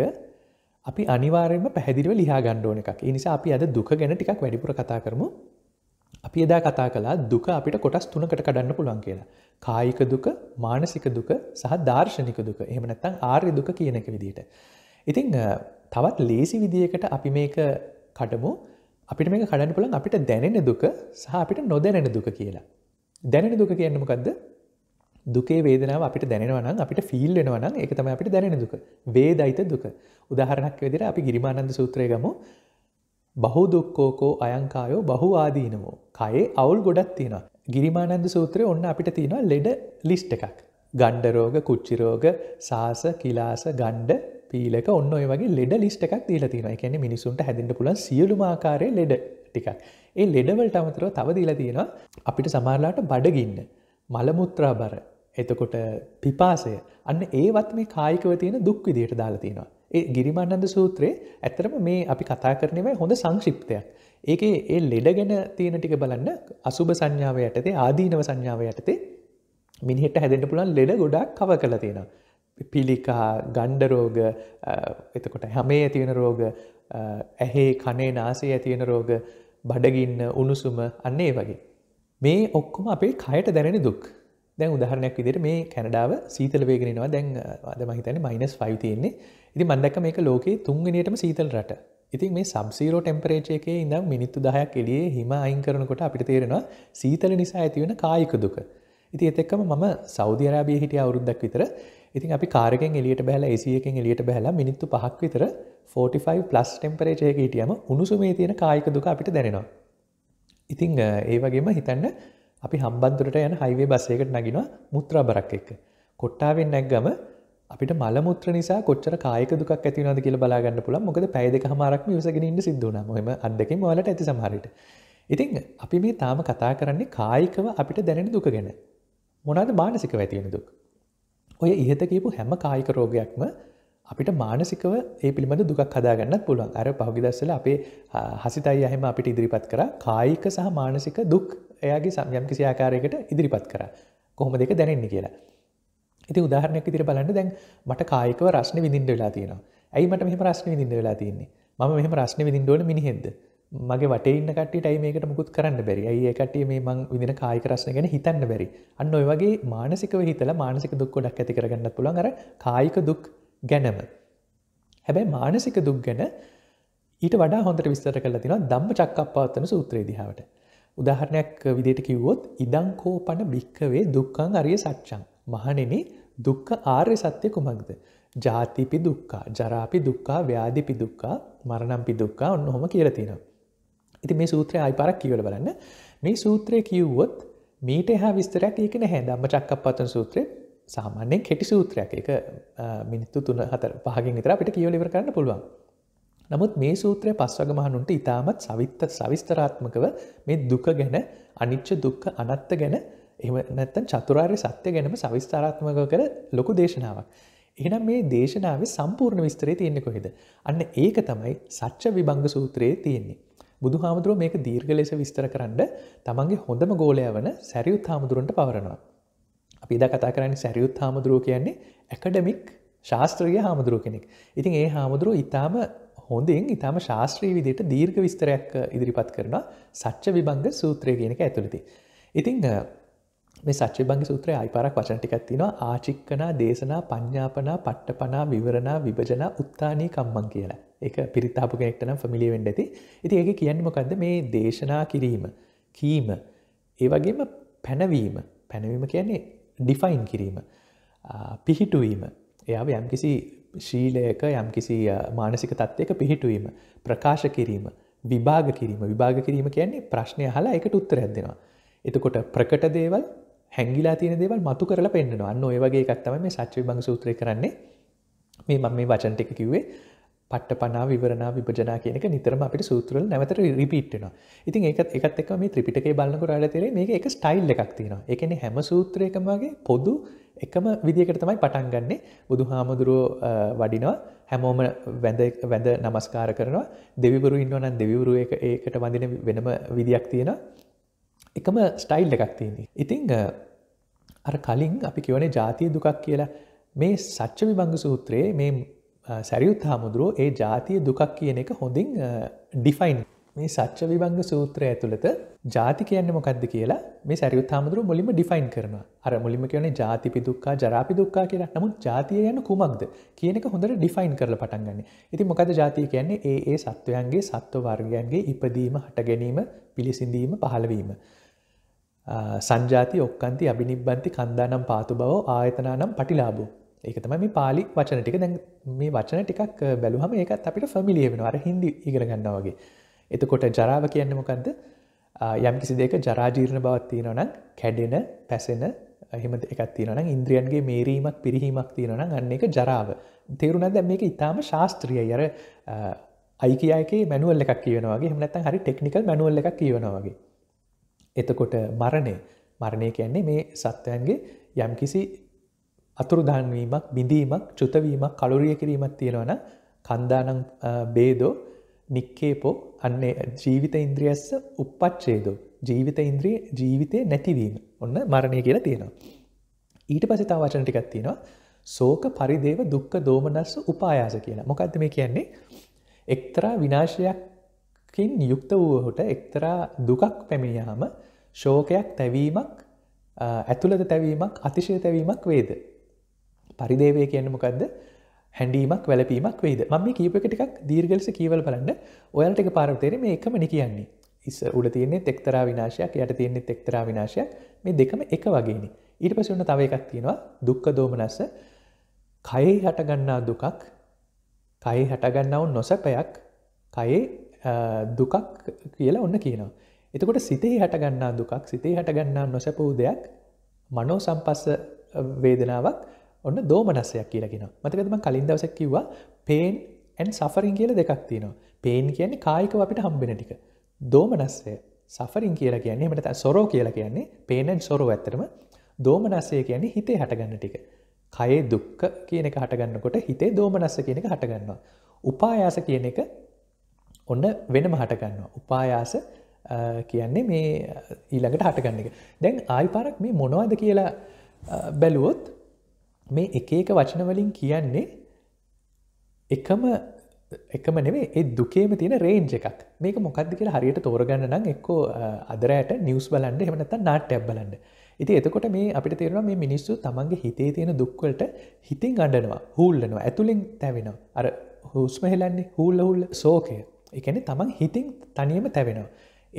අපි අනිවාරෙන්ම පැදිරිව ලිහා ගණ්ඩෝන එකක් නිසා අපි අද දුක ගැන ටිකක් වැඩිපුර කතා කරමු අපි එදා කතා කලා දුක අපිට කොටස් තුනකට කඩන්න පුළුවන් කියලා. කායික දුක මානසික දුක සහ දර්ශනික දුක එහමනත්තං ආර්ය දුක කියන එක විදිට. ඉතිං තවත් ලේසි විදිකට අපි මේක කටමු අපිට මේ කඩන්න පුළන් අපිට දැනෙන දුක සහ අපිට නොදැනෙන දුක කියලා. දැනෙන දුක කියන්නමකක්ද දුකේ වේදනාව අපිට දැනෙනවනම් අපිට ෆිල් වෙනවනම් එක තම අපිට දැනෙන දුක වේදයිත දුක උදාහරණක් වෙදිර අපි ගිරිමානන්ද සූත්‍රය ගමු බහු දුක්කෝකෝ අයංකායෝ බහු ආදීනමෝ කයේ අවුල් ගොඩත් තියෙන ගිරිමානන්ද සූත්‍රය ඔන්න අපිට තියෙනවා ලෙඩ ලිස්්ට එකක් ගණ්ඩරෝග කුච්චිරෝග සාස කිලාස ගණ්ඩ පීලක ඔන්න ඔයගේ ලෙඩ ලිස්ට එකක් දීල තියෙන එකැන මිනිසුන්ට හැඳට පුලන් සියලුමාකාරය ලෙඩ ටිකක් ඒ ලෙඩවලට අමතරව තව දීලා තියෙනවා අපිට සමාරලාට බඩගින්න මළමුත්‍රා බර එතකොට පිපාසය අන්න ඒවත් මේ කායිකව තියෙන දුක් විදියට දාලා තියෙනවා ඒ ගිරිමානන්ද සූත්‍රයේ ඇත්තරම මේ අපි කතා කරනවයි හොඳ සංශිප්තයක් ඒක ඒ ලෙඩ ගැන තියෙන ටික බලන්න අසුභ සංඥාව යටතේ ආදීනව සංඥාව යටතේ මිනිහෙට හැදෙන්ට පුළන් ලෙඩ ගොඩක් කව කළ තියෙනවා. පිළිකා ගණ්ඩරෝග එතකොට හැමේ ඇතියෙන රෝග ඇහේ කනේ නාසේ ඇතියෙන රෝග බඩගින්න උණුසුම අන්නේ වගේ. මේ ඔක්කොම අපේ කයට දැනෙන දුක්. දැන් උදාහරණයක් විදිර මේ කැනඩාව සීතල වේගෙනවා දැන් අද මහිතන මයිනස් ෆයි තියෙන්නේ ඉති මන්දක මේක ලෝකයේ තුන්ගෙනයටම සීතල් රට ඉතින් මේ සබ්සීරෝ ටෙම්පරේචයකේ ඉඳම් මිනිත්තු දහයක් එලියේ හිම අයින් කරනකොට අපිට තේරෙනවා සීතල නිසා ඇතිවෙන කායික දුක ඉති එතෙක්කම මම සෞධ අරාබිය හිටිය අවුරුද්දක් විතර ඉතින් අපි කාරගෙන් එලියට බැහල ඒසියකෙන් එලියට බැහලා මිනිත්තු පහක් විතර 45 ප්ලස් ටෙම්පරේචයක හිටියම උණුසුමේ තියෙන කායික දුක අපිට දැනෙනවා. ඉතිං ඒ වගේම හිතන්න අපි හම්බන්තුරට යන හයිවේ බස්සයකට නගිනවා මුත්‍රා බරක් එක්ක. කොට්ටාවෙන් නැක්ගම අපිට මල මුත්‍ර නිසා කොච්චර කායක දුක් ඇතිවනද කියල බලාගන්න පුළ මොකද පැයිදක හමරක් විසගෙන ඉන්න සිද්ධන හොම අදකින් වලට ඇති සමහරිට. ඉතින් අපි මේ තාම කතා කරන්නේ කායිකව අපිට දැනෙන දුක ගැන. මොනාද මානසික වැතියෙන දුක්. ඔය ඉහත කියපු හැම කායික රෝගයක්ම අපිට මානසිකව ඒ පිළිබඳ දුකක් හදාගන්නත් පුළුවන් අර පහුගිදස්සල අපේ හසිතයි අහෙම අපිට ඉදිරිපත් කර කායික සහ මානසික දුක් එයාගේ සම්යම් කිසි ආකාරයකට ඉදිරිපත් කර කොහොම දෙක දැනෙන්න කියලා. ඉති උදාහරණයක් ඉදිරි බලන්න දැන් මට කායකව රශ්න විදිින්ට වෙලා තියෙනවා ඇයි මට මෙහම රශ්න විදිින්ට වෙලා තියන්නේ ම මෙහම රශ්න විදිින්ටවල මිනිහෙද මගේ වටේන්න කට්ටයි මේකට මුකුත් කරන්න බැරි ඒ කටේ මේ මං විදින කායික රශ්න ගැන හිතන්න බැරි අන්න ඔය වගේ මානසිකව හිතල මානසික දුක් ොඩක් ඇති කරගන්න පුළන් අර කායික දුක් ගැනම හැබැයි මානසික දුක් ගැන ඊට වඩා හොඳට විස්තර කල තින දම්ම චක්කපවත්තන සූත්‍රයේ දිහාාවට උදාහරණයක් විදියට කිව්වොත් ඉදංකෝපන භික්කවේ දුක්කං අරිය සච්චන්. මහනෙන දුක්ක ආර්ය සත්‍යය කුමක්ද. ජාතිපි දුක්කා ජරාපි දුක්කා ව්‍යාධිපි දුක්කා මරණම්පි දුක්කා ඔන්න හොම කියලතින. ඉති මේ සූත්‍රය අයිපරක් කියවල බලන්න මේ සූත්‍රය කිව්වොත් මීට හා විස්තරයක් ඒක නැහැ දම්ම චක්ක පත්තන සූත්‍රය සාමාන්‍යෙන් කෙටි සූත්‍රයක් එක මිනිත්තු තුන හතර පහගින් විතර අපිට කියවලිවර කරන්න පුළුවන් නමුත් මේ සූත්‍රය පස්වග මහනුන්ට ඉතාමත් සවිත්ත සවිස්තරාත්මකව මේ දුක ගැන අනිච්ච දුක්ක අනත්ත ගැන එම නැත්තන් චතුරාර්ය සත්‍ය ගැනම සවිස්ථාරාත්මක කර ලොකු දේශනාවක්. එනම් මේ දේශනාව සම්පූර්ණ විස්තරය තියෙන්නේ කොහෙද. අන්න ඒක තමයි සච්ච විභංග සූත්‍රයේ තියෙන්නේ. බුදු හාමුදුරුව මේක දීර්ග ලෙස විස්තර කරන්න තමන්ගේ හොඳම ගෝලය වන සැරියුත් හාමුදුරුවන්ට පවරනවා. අපි දා කතා කරන්නේ සැරියුත් හාමුදුරුව කියන්නේ ඇකඩමික් ශාස්ත්‍රීය හාමුදුරුව කෙනෙක්. ඉතින් ඒ හාමුදුරුව ඉතාම හොඳින් ඉතාම ශාස්ත්‍රී විදියට දීර්ඝ විස්තරයක් ඉදිරිපත් කරනවා සච්ච විබංග සූත්‍රය කියනක ඇතුළති. ඉතිං මේ සච්චිබංග සූත්‍රය අයිපාරක් වචන ටිකත්තිනවා ආචික්කනා දේශනා පඤ්ඥාපනා පට්ටපනා විවරණා විභජන උත්තානී කම්මන් කියලා එක පිරිතාපු කෙනෙක්ටනම් ෆමිලිය වෙන්ඩ ඇති ඉති ඒක කියන්නමකක්ද මේ දේශනා කිරීම කීම ඒවගේම පැනවීම පැනවීම කියන්නේ ඩිෆයින් කිරීම පිහිටුවීම එයාව යම්කිසි ශීලයක යම් කිසි මානසික තත්ත්යක පිහිටුවීම ප්‍රකාශ කිරීම විභාග කිරීම විභාග කිරීම කියන්නේ ප්‍රශ්නය හලා එකට උත්තරයක් දෙෙනවා. එතකොට ප්‍රකට දේවල් හැගිලා තියෙන දේවල් මතු කරලා පෙන්න්නවා අන්න ඔයවගේ එකක්තම මේ සච්චවි බං සූත්‍රය කරන්නේ මේ මම මේ වචන්ට එක කිව්වේ පට්ට පනා විවරනා විභජනා කියනක නිතරම අපිට සූත්‍රල නැවතර රිපිට්නවා ඉතින් ඒක එකත් එක මේ ත්‍රිපිටකේ බලන්නකු රාලතෙරේ මේ එක ස්ටයිල් එකක් තියෙනවා එකන හැම සූත්‍රයකමගේ පොදු එකම විදිකට තමයි පටන් ගන්නේ බුදු හාමුදුරුව වඩිනවා හැමෝම වැඳ නමස්කාර කරනවා දෙවිවරු ඉන්නවනන් දෙවිවරු ඒකට වඳන වෙනම විදියක් තියෙන එකම ස්ටයිල් එකක් තියෙන. ඉතිං අර කලින් අපි කියවනේ ජාතිය දුකක් කියලා මේ සච්ච විබංග සූත්‍රයේ මේ සැරියුත් හාමුදුරුව ඒ ජාතිය දුකක් කියන එක හොඳින් ඩිෆයින් මේ සච්ච විබංග සූත්‍රය ඇතුළත ජාති කියන්න මොකක්ද කියලා මේ සැරියුත් හාමුදුරු මුලිම ඩිෆයින් කරනවා අර මුලිම කියන ජාතිපි දුක්කා ජරාපි දුක්කා කියලා නමුත් ජාතිය යන්න කුමක්ද කියනක හොඳට ඩිෆයින් කරල පටන්ගන්න ඉති මොකද ජාතිය කියන්නේ ඒ ඒ සත්වයන්ගේ සත්ව වර්ගයන්ගේ ඉපදීම හට ගැනීම පිළිසිඳීම පහළවීම. සංජාති ඔක්කන්ති අභිනිබ්බන්ති කන්දානම් පාතු බව ආයතනානම් පටිලාබෝ ඒක තම මේ පාලි වචන ටික දැන් මේ වචන ටිකක් බැලුහම ඒකත් අපිට ෆමිලිය වෙන අර හින්දි ඉගරගන්න වගේ එතකොට ජරාව කියන්න මොකක්ද යම් කිසි දෙක ජරාජීර්ණ බවත්තිනොනම් කැඩෙන පැසෙන එහෙම එකත්තිනොන ඉන්ද්‍රියන්ගේ මේරීමක් පිරිහීමක් තියෙනන අන්න එක ජරාව තේරුණත් දැ මේක ඉතාම ශාස්ත්‍රිය යර අයිකයක මැනුවල් එකක් කියවනවාගේ හමනත්තන් හරි ටෙක්නිකල් මැනුවල් එකක් කියවනවාගේ එතකොට මරණය මරණය කියන්නේ මේ සත්වයන්ගේ යම් කිසි අතුරුදහන්වීමක් බිඳීමක් චුතවීමක් කලුරිය කිරීමක් තියෙනවන කන්දානම් බේදෝ නික්කේපෝ අන්නේ ජීවිත ඉන්ද්‍රියස්ස උපච්චේදෝ ජීවිත ඉන්ද්‍රී ජීවිතය නැතිවීම ඔන්න මරණය කියලා තියෙනවා. ඊට පස තා වචන ටිකක් තියෙනවා සෝක පරිදේව දුක්ක දෝමනස්ස උපායාස කියලා මොකක්ද මේ කියන්නේ එක්තරා විනාශයක්කින් යුක්ත වූහුට එක්තරා දුකක් පැමිණියහම ශෝකයක් තැවීමක් ඇතුළද තැවීමක් අතිශය තැවීමක් වේද. පරිදේවය කියන්න මොකක්ද හැඩීමක් වැලපීමක් වේද ම මේ කීප එකටික් දීර්ගලස කීවල් බලන්න ඔයාලට එක පාරවතේර මේ එකමනි කියන්නේ ඉස් උඩ තියන්නේ තෙක්තරා විනාශයක් යට තියන්නේ තෙක්තරා විනාශයක් මේ දෙකම එක වගේනි ඊට පසන්න තව එකක් තියෙනවා දුක්ක දෝමනස්ස කයේ හටගන්නා දුකක් කයේ හටගන්නව නොසැපයක් කයේ දුකක් කියලා ඔන්න කියනවා. එතකොට සිතේ හටගන්නා දුකක් සිතේ හටගන්නා නොසැපූ දෙයක් මනෝ සම්පස්ස වේදනාවක් ඔන්න දෝමනස්සයක් කියලගෙන මතකතම කලින් දවසක් කිව්වා පේන් ඇන් සෆරින් කියල දෙකක් තියෙනවා පේන් කියන්නේ කායිකව අපිට හම්බෙන ටික දෝමනස්සය සෆරින් කියල කියන්නේ මට සොරෝ කියලා කියන්නේ පේනන් සොරෝ ඇතරම දෝමනස්සය කියන්නේ හිතේ හටගන්න ටික. කයේ දුක්ක කියන එක හටගන්නකොට හිතේ දෝමනස්ස කියන එක හටගන්නවා. උපායාස කියන එක ඔන්න වෙනම හටගන්නවා. උපායාස කියන්නේ මේ ඊළඟට හටගන්න එක. දැන් ආයිපාරක් මේ මොනවාද කියලා බැලුවොත් මේ එක එක වචනවලින් කියන්නේ එකම එකම නෙවේ ඒ දුකේම තියෙන රේන්ජ එකක් මේක මොකක්ද කියලා හරියට තෝරගන්න නම් එක්කෝ අදරයට නිවස් බලන්ඩ එමනත් නාට්‍යයක් බලන්න ඉති එතකොට මේ අපිට තේරවා මේ මිනිස්සු තමන්ගේ හිතේ තියෙන දුක්වලට හිතින් අඩනවා හූල්ලනවා ඇතුලින් තැවෙනවා අර හුස්ම හෙලන්නේ හූල්ල හුල්ල සෝකය එකන තමන් හිතින් තනියම තැවෙනවා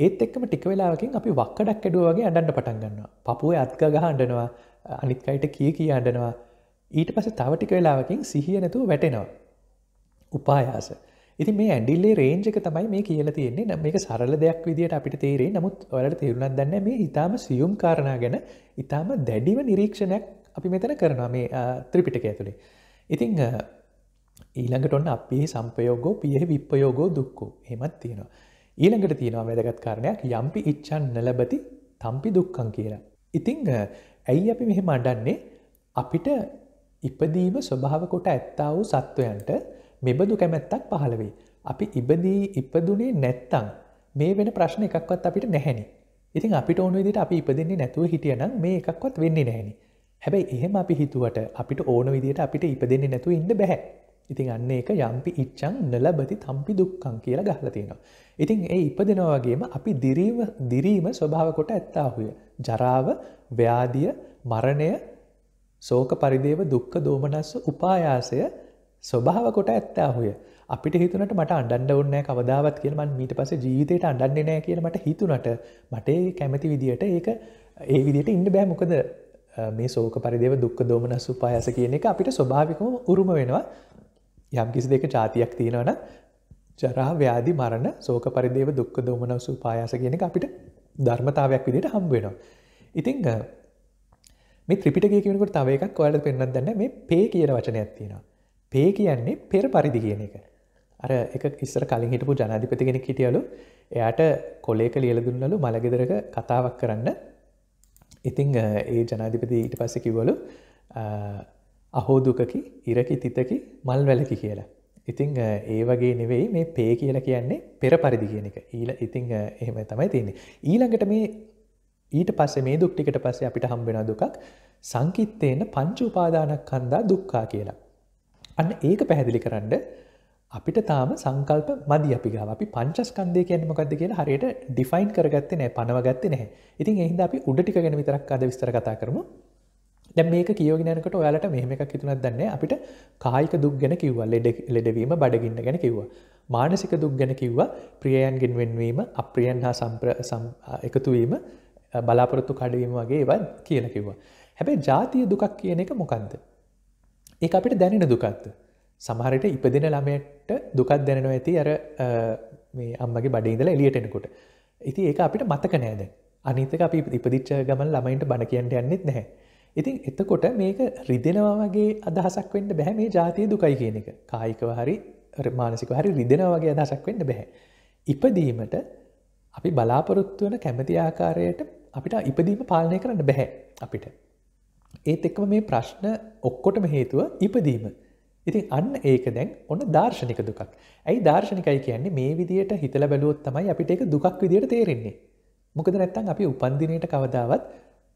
ඒත් එක්කම ටික වෙලාවකින් අපි වක්කඩක් ඇඩුවගේ අඩන්න පටන්ගන්නවා පපුුව අත්ක ගහ අඩනවා අනිත්කයිට කිය කිය අඩනවා ඊට පස තවටික වෙලාවකින් සිහිය නැතුව වැටෙනවා උපායාස ඉති මේ ඇඩිල්ලේ රේන්ජක තමයි මේ කියල තියන්නේ නම් මේක සරල දෙයක් විදිට අපිට තේරේ නමුත් වලට තේරුණක් දන්න මේ ඉතාම සියුම් කාරණා ගැන ඉතාම දැඩිව නිරීක්ෂණයක් අපි මෙතන කරනවා මේ ත්‍රිපිටක ඇතුළේ ඉතිං ඊළඟට ඔන්න අපේ සම්පයෝගෝ පිය විප්පයෝගෝ දුක්කෝ හෙමත් තියෙනවා ඊළඟට තියෙනවා වැදගත් කාරණයක් යම්පි ඉච්චන් නලබති තම්පි දුක්කං කියලා ඉතිං ඇයි අපි මෙහෙම අඩන්නේ අපිට ඉපදීම ස්වභාව කොට ඇත්තා වූ සත්වයන්ට මෙබඳු කැමැත්තක් පහළවෙයි. අපි ඉබදී ඉපදුනේ නැත්තං මේ වෙන ප්‍රශ්න එකක්වත් අපිට නැහැනි. ඉතින් අපිට ඕනුවිදිට අපි ඉපදන්නේ නැතුව හිටියනම් මේ එකක්වත් වෙන්නේ නැහැනි. හැබැයි එහෙම අපි හිතුවට අපිට ඕන විදියට අපිට ඉපදෙන්නේ නැතුව ඉන්න බැහැ. ඉතින් අන්න ඒක යම්පි ඉච්චං නලබති තම්පි දුක්කං කියලා ගහලා තියෙනවා. ඉතින් ඒ ඉපදෙනවා වගේම අපි දිරීම දිරීම ස්වභාව කොට ඇත්තාහුය. ජරාව, ව්‍යාධිය, මරණය සෝක පරිදේව දුක්ක දෝමනස්ස උපායාසය ස්වභාව කොට ඇත්තාහුය අපිට හිතුනට මට අන්ඩන්ඩ ඔන්න කවදාවත් කියලමන් මීට පස ජීවිතයට අන්ඩන්නේ නෑ කියල මට හිතුනට මට කැමති විදිට ඒක ඒ විදිට ඉන්න බෑ මොකද මේ සෝක පරිදේව දුක් දෝමනස් උපායස කියන එක අපිට ස්වභාවිකම උරුම වෙනවා යම් කිසි දෙක ජාතියක් තියෙනවන ජරා ව්‍යාධි මරණ සෝක පරිදේව දුක් දෝමනස් උපායාස කියන එක අපිට ධර්මතාවයක් විදිට හම්බුවෙනවා ඉතිංහ මේ ත්‍රිපිටකයකනකට තව එකක් ඔයාලට පෙන්න්න දන්න මේ පේ කියන වචනයක් තියෙනවා. පේ කියන්නේ පෙර පරිදි කියන එක. අර එක ඉස්සර කලින් හිටපු ජනාධිපතිගෙන හිටියලු එයාට කොලේක ලියල දුන්නලු මළගෙදරක කතාවක් කරන්න ඉතිං ඒ ජනාධිපති ඊට පස්ස කිවලු අහෝදුකකි ඉරකි තිතකි මල් වැලකි කියලා. ඉතිං ඒ වගේ නෙවෙයි මේ පේ කියලා කියන්නේ පෙර පරිදි කියන එක ඊල ඉතිං එහෙම තමයි තියන්නේ. ඊළඟට මේ ඊට පස්සේ මේ දුක් ටිකට පස්සේ අපිට හම්බෙන දුකක් සංකිත්තේන පංච උපාදානක් කන්දා දුක්කා කියලා. අන්න ඒක පැහැදිලි කරන්න අපිට තාම සංකල්ප මදි අපි ගාව අපි පංචස්කන්දය කියන්න මොකක්ද කියලා හරියට ඩිෆයින් කරගත්තේ නෑ පනවගත්ත නැහැ ඉතින් එහිද අපි උඩටික ගැන විතරක් අද විස්තර කතා කරමු දැ මේක කියෝගෙනනකට ඔයාලට මෙහම එකක් හිතුනත් දන්න අපිට කායික දුක් ගැන කිව්වා ලෙඩවීම බඩගින්න ගැන කිව්වා. මානසික දුක් ගැන කිව්වා ප්‍රියයන්ගෙන් වෙන්වීම අප්‍රියන් හා සම්ප්‍ර එකතුවීම බලාපොරොත්තු කඩවීම වගේ ඒවත් කියන කිව්වා. හැබැ ජාතිය දුකක් කියන එක මොකන්ද. ඒ අපිට දැනෙන දුකත්ත. සමහරට ඉපදින ළමයට දුකත් දැනෙනවා ඇති අර අම්මගේ බඩඉදල එලියටෙනකොට. ඉති ඒක අපිට මතක නෑද. අනිතක අපි ඉපදිච්ච ගමන් ළමයින්ට බණ කියන්ට යන්නෙත් නැහැ. ඉතින් එතකොට මේක රිදෙනවා වගේ අදහසක් වෙන්ට බැහැ මේ ජාතිය දුකයි කියන එක කායිකව හරි මානසික හරි රිදෙනවා වගේ අදහසක් වෙන්න බැහැ. ඉපදීමට අපි බලාපොරොත්තු වන කැමති ආකාරයට අපිට ඉපදීම පාලනය කරන්න බැහැ අපිට. ඒත් එක්ම මේ ප්‍රශ්න ඔක්කොටම හේතුව ඉපදීම. ඉතින් අන්න ඒක දැන් ඔන්න දර්ශනික දුකක්. ඇයි දර්ශනිකයි කියන්නේ මේ විදියට හිතල බැලුවොත් තමයි අපිට එක දුකක් විදියට තේරෙන්නේ. මොකද නැත්තන් අපි උපන්දිනයට කවදාවත්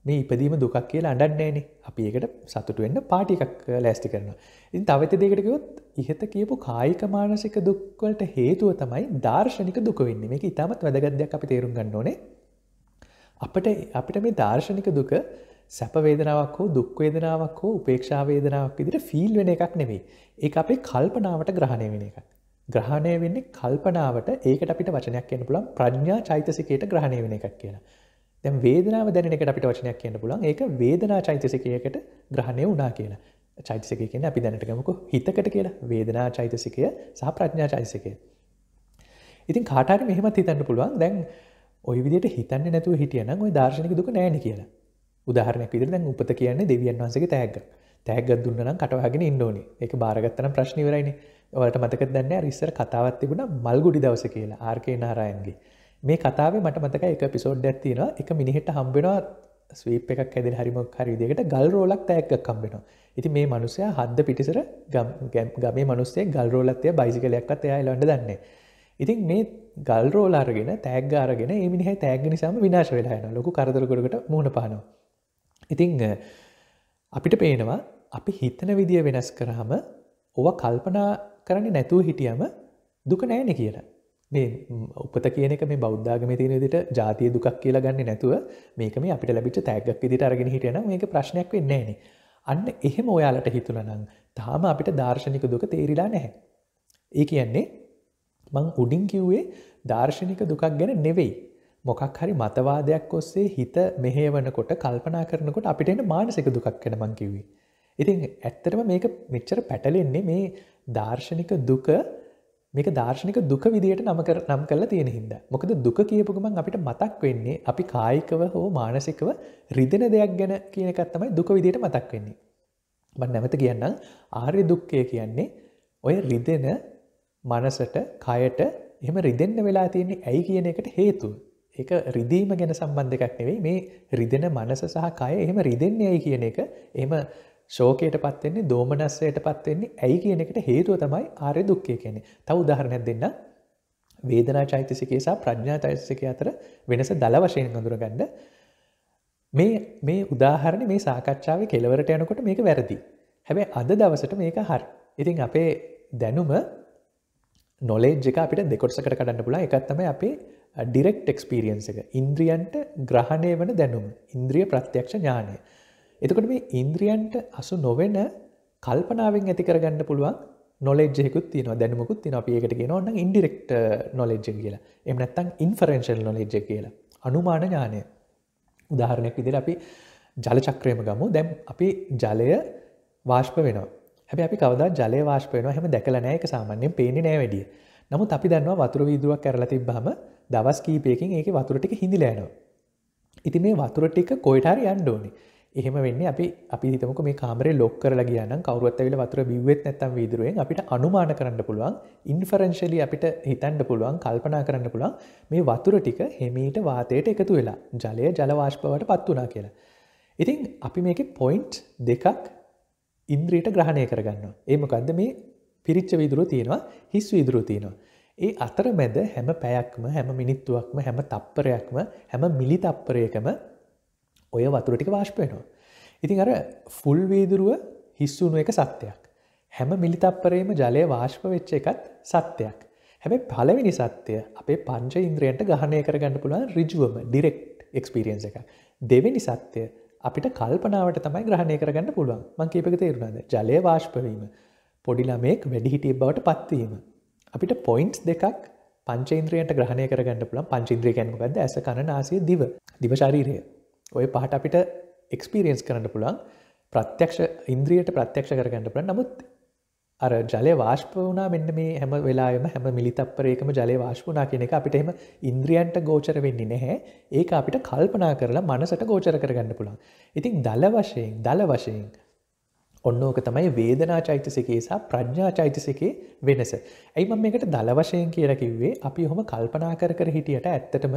මේ ඉපදීම දුකක් කියලා අඩන්නේන අපි ඒකට සතුට වෙන්න පාටිකක් ලෑස්ටි කරනවා. ඉතින් තවත දෙකටකයොත් ඉහත කියපු කායික මානසික දුක්වලට හේතුව තමයි දර්ශනික දුක වෙන්නේ මේ ඉතාමත් වැදගත්දයක් අපි තේරුම් ගන්න ඕනේ අපට අපිට මේ දර්ශනික දුක සැපවේදනාවක් හෝ දුක්වේදනාවක් හෝ උපේක්ෂාවේදනාවක් විදිට ෆිල් වෙන එකක් නෙමේ ඒ අපේ කල්පනාවට ග්‍රහණය වෙන එකක් ග්‍රහණය වෙන්නේ කල්පනාවට ඒකට අපිට වචනයක් කියන්න පුළන් ප්‍රඥා චෛතසිකයට ග්‍රහණය වෙන එකක් කියලා දැම් වේදනාව දැනකට අපිට වචනයක් කියන්න පුළන් ඒක වේදනා චෛතසිකයකට ග්‍රහණය වනා කියලා චෛතසික කියන අපි දැනටගමකු හිතකට කියලා වේදනා චෛතසිකය සහ ප්‍රඥා චෛතසිකය ඉතින් කාටාරි මෙහෙමත් හිතන්න පුළුවන් දැන් ඔය විදිට හිතන්න නැතුව හිටියන ඔය දර්ශනක දුක නෑන කියලා උදාහරණයක් විදිර දැන් උපත කියන්නේ දෙවියන් වන්සගේ තෑග තෑග දුන්නනම් කටවාගෙන ඉන්නඕනි එක භාරගත්තන ප්‍රශ්නිවරයිනි වලට මතක දන්න රිස්සර කතාවත් තිබුණ මල්ගුඩි දවස කියලා ආර්කේ නාරායන්ගේ මේ කතාවේ මට මතක එක පිසෝඩ් ඇත්තිනවා එක මිනිහෙට හම්බෙනවා ස්වීප් එකක් ඇද හරිමක් හරිදිකට ගල් රෝලක් තෑක්ක කම්බෙනවා ඉති මේ මනුසය හද්ද පිටිසර ගමේ මනුස්සේ ගල් රෝලත්තය බයිසිකලයක්ත් එයා ලොඩ දන්නේ ඉතින් මේ ගල් රෝල් අරගෙන තෑග අරගෙන මිනිහ තෑග නිසාම විනාශ වෙලාන ලොකු කරදරකොරකට මුණ පානවා. ඉතිං අපිට පේනවා අපි හිතන විදිය වෙනස් කරහම ඔව කල්පනා කරන්න නැතුව හිටියම දුක නෑන කියන. මේ උපත කියනක මේ බෞද්ධාගම තියෙන දිට ජාතිය දුකක් කියලා ගන්න නැතුව මේක මේ අපිට ලබිච තෑගක් දිට අරගෙන හිටයන මේක ප්‍රශ්නයක් වෙන්නේ නේ. අන්න එහෙම ඔයාලට හිතුලනං තාම අපිට දර්ශනික දුක තේරිලා නැහැ. ඒ කියන්නේ මං උඩින් කිව්වේ දර්ශනික දුකක් ගැන නෙවෙයි. මොකක් හරි මතවාදයක් ඔස්සේ හිත මෙහේවනකොට කල්පනා කරනකොට අපිට එන්න මානසික දුකක් ගැන මං කිව්වේ. ඉතින් ඇත්තරම මේක මෙච්චර පැටලෙන්නේ මේ දර්ශනික දුක මේක දර්ශනික දුක විදියට නමකර නම් කරලා තියෙන හිද. මොකද දුක කියපුගමන් අපිට මතක් වෙන්නේ අපි කායිකව හෝ මානසිකව රිදෙන දෙයක් ගැන කියනකත් තමයි දුක විදියට මතක් වෙන්නේ. බන් නැමත කියන්නම් ආර්ය දුක්කය කියන්නේ ඔය රිදෙන මනසට කයට එම රිදෙන්න්න වෙලා තියෙන්නේ ඇයි කියන එකට හේතුව. එක රිදීම ගැන සම්බන්ධ එකක් නෙවෙයි මේ රිදෙන මනස සහ කය එහෙම රිදෙන්නේ ඇයි කියන එක එම ශෝකයට පත්වෙන්නේ දෝමනස්සයට පත්වෙන්නේ ඇයි කියන එකට හේතුව තමයි ආරය දුක්කය කියන්නේ තව උදාහරණයක් දෙන්න වේදනා චෛතසිකේ සහ ප්‍රඥා චෛතසිකය අතර වෙනස දල වශයෙන් හඳුරගන්න මේ මේ උදාහරණ මේ සාකච්ඡාව කෙලවරට යනකොට මේක වැරදි. හැබැ අද දවසට මේක හරි. ඉතින් අපේ දැනුම නොලේජ් එක අපිට දෙකොටසකට කඩන්න පුලා එකත්තම අපේ ඩිරෙක්් එක්ස්පිරියන්ස එක ඉන්ද්‍රියන්ට ග්‍රහණය වන දැනුම් ඉන්ද්‍රිය ප්‍රත්‍යක්ෂ ඥානය. එතකට මේ ඉන්ද්‍රියන්ට අසු නොවෙන කල්පනාවෙන් ඇති කරගන්න පුළුවන් නොලෙජෙකුත් තින දැනමකුත් තින අපියකට කියෙන ඔන්න ඉන්ඩිරෙක්ට නොලෙජ් කියලා එමනත්තං ඉන්ෆරෙන්ශල් නොලෙජ් කියලා අනුමාන ඥානය උදාහරණයක් විදිර අපි ජලචක්‍රයම ගමු දැම් අපි ජලය වාශ්ප වෙනවා හැබ අපි කවද ජලවාශ්පයන හම දැකලනෑක සාමන්‍යෙන් පේෙන නෑ වැඩිය නමු අපි දන්නවා වතුර විදුවක් කරලා තිබ්බහම දවස් කීපයකින් ඒක වතුරටික හිඳිලෑනවා. ඉති මේ වතුරටික කොයිටාරි අන්්ඩෝනි එහෙම වෙන්න අපි අපි හිතමක මේ කාමර ලොක් කර ගියන කවරුවත්තවෙල වතුර බිවත් නැතම් විදුරුවෙන් අපිට අනුමාන කරන්න පුළුවන් ඉන්ෆරංශලි අපිට හිතන්ඩ පුළුවන් කල්පනා කරන්න පුළුවන් මේ වතුර ටික හෙමීට වාතයට එකතු වෙලා ජලය ජලවාශ්පවට පත් වනා කියලා. ඉතින් අපි මේක පොයින්ට් දෙකක් ඉන්ද්‍රයට ග්‍රහණය කරගන්න. ඒමකක්ද මේ පිරිච්ච විදුරු තියෙනවා හිස් විදුරු තියෙනවා. ඒ අතර මැද හැම පැයක්ම හැම මිනිත්තුවක්ම හැම තප්පරයක්ම හැම මිලි තප්පරයකම ඔය වතුරටික වාශ්පයනවා. ඉතින් අර ෆුල් වීදුරුව හිස්සුණු එක සත්‍යයක්. හැම මිලිතප්පරේම ජලය වාශ්ප වෙච්ච එකත් සත්‍යයක්. හැබැ පලවෙනි සත්‍යය අපේ පංච ඉන්ද්‍රයන්ට ගහනය කරගන්න පුළුවන් රිජුවම ඩිරෙක්් එක්ස්පිරියන්ස එක. දෙවෙනි සත්‍යය අපිට කල්පනාවට තමයි ග්‍රහණය කරගන්න පුළුවන් මං කීපක තේරුණාද ජලය වාශ්පවීම පොඩිලමෙක් වැඩිහිටිය බවට පත්වීම. අපිට පොයින්ස් දෙකක් පංචේන්ද්‍රයට ග්‍රහණය කරගන්න පුළන් පංචින්ද්‍රය ගැන්මකද ඇස කරනාසේ දිව දිවශරීරය. ඔය පහට අපිට එක්ස්පිරියන්ස් කරන්න පුළන් ප්‍රත්‍යක්ෂ ඉන්ද්‍රියට ප්‍රත්‍යක්ෂ කරගන්න පුළන් නමුත් අර ජලය වාශ්ප වනා මෙන්න මේ හැම වෙලාම හැම මිලිතප්පරයකම ජලය වාශ්පනා කෙනෙක අපිට එම ඉන්ද්‍රියන්ට ගෝචර වෙන්නේ නැහැ ඒක අපිට කල්පනා කරලා මනසට ගෝචර කරගන්න පුළන් ඉතින් දල වශයෙන් දල වශයෙන් ඔන්නෝක තමයි වේදනා චෛතසිකේ සහ ප්‍රඥා චෛතසිකේ වෙනස ඇයිම මේකට දල වශයෙන් කියරකිව්වේ අපි හොම කල්පනා කර කර හිටියට ඇත්තටම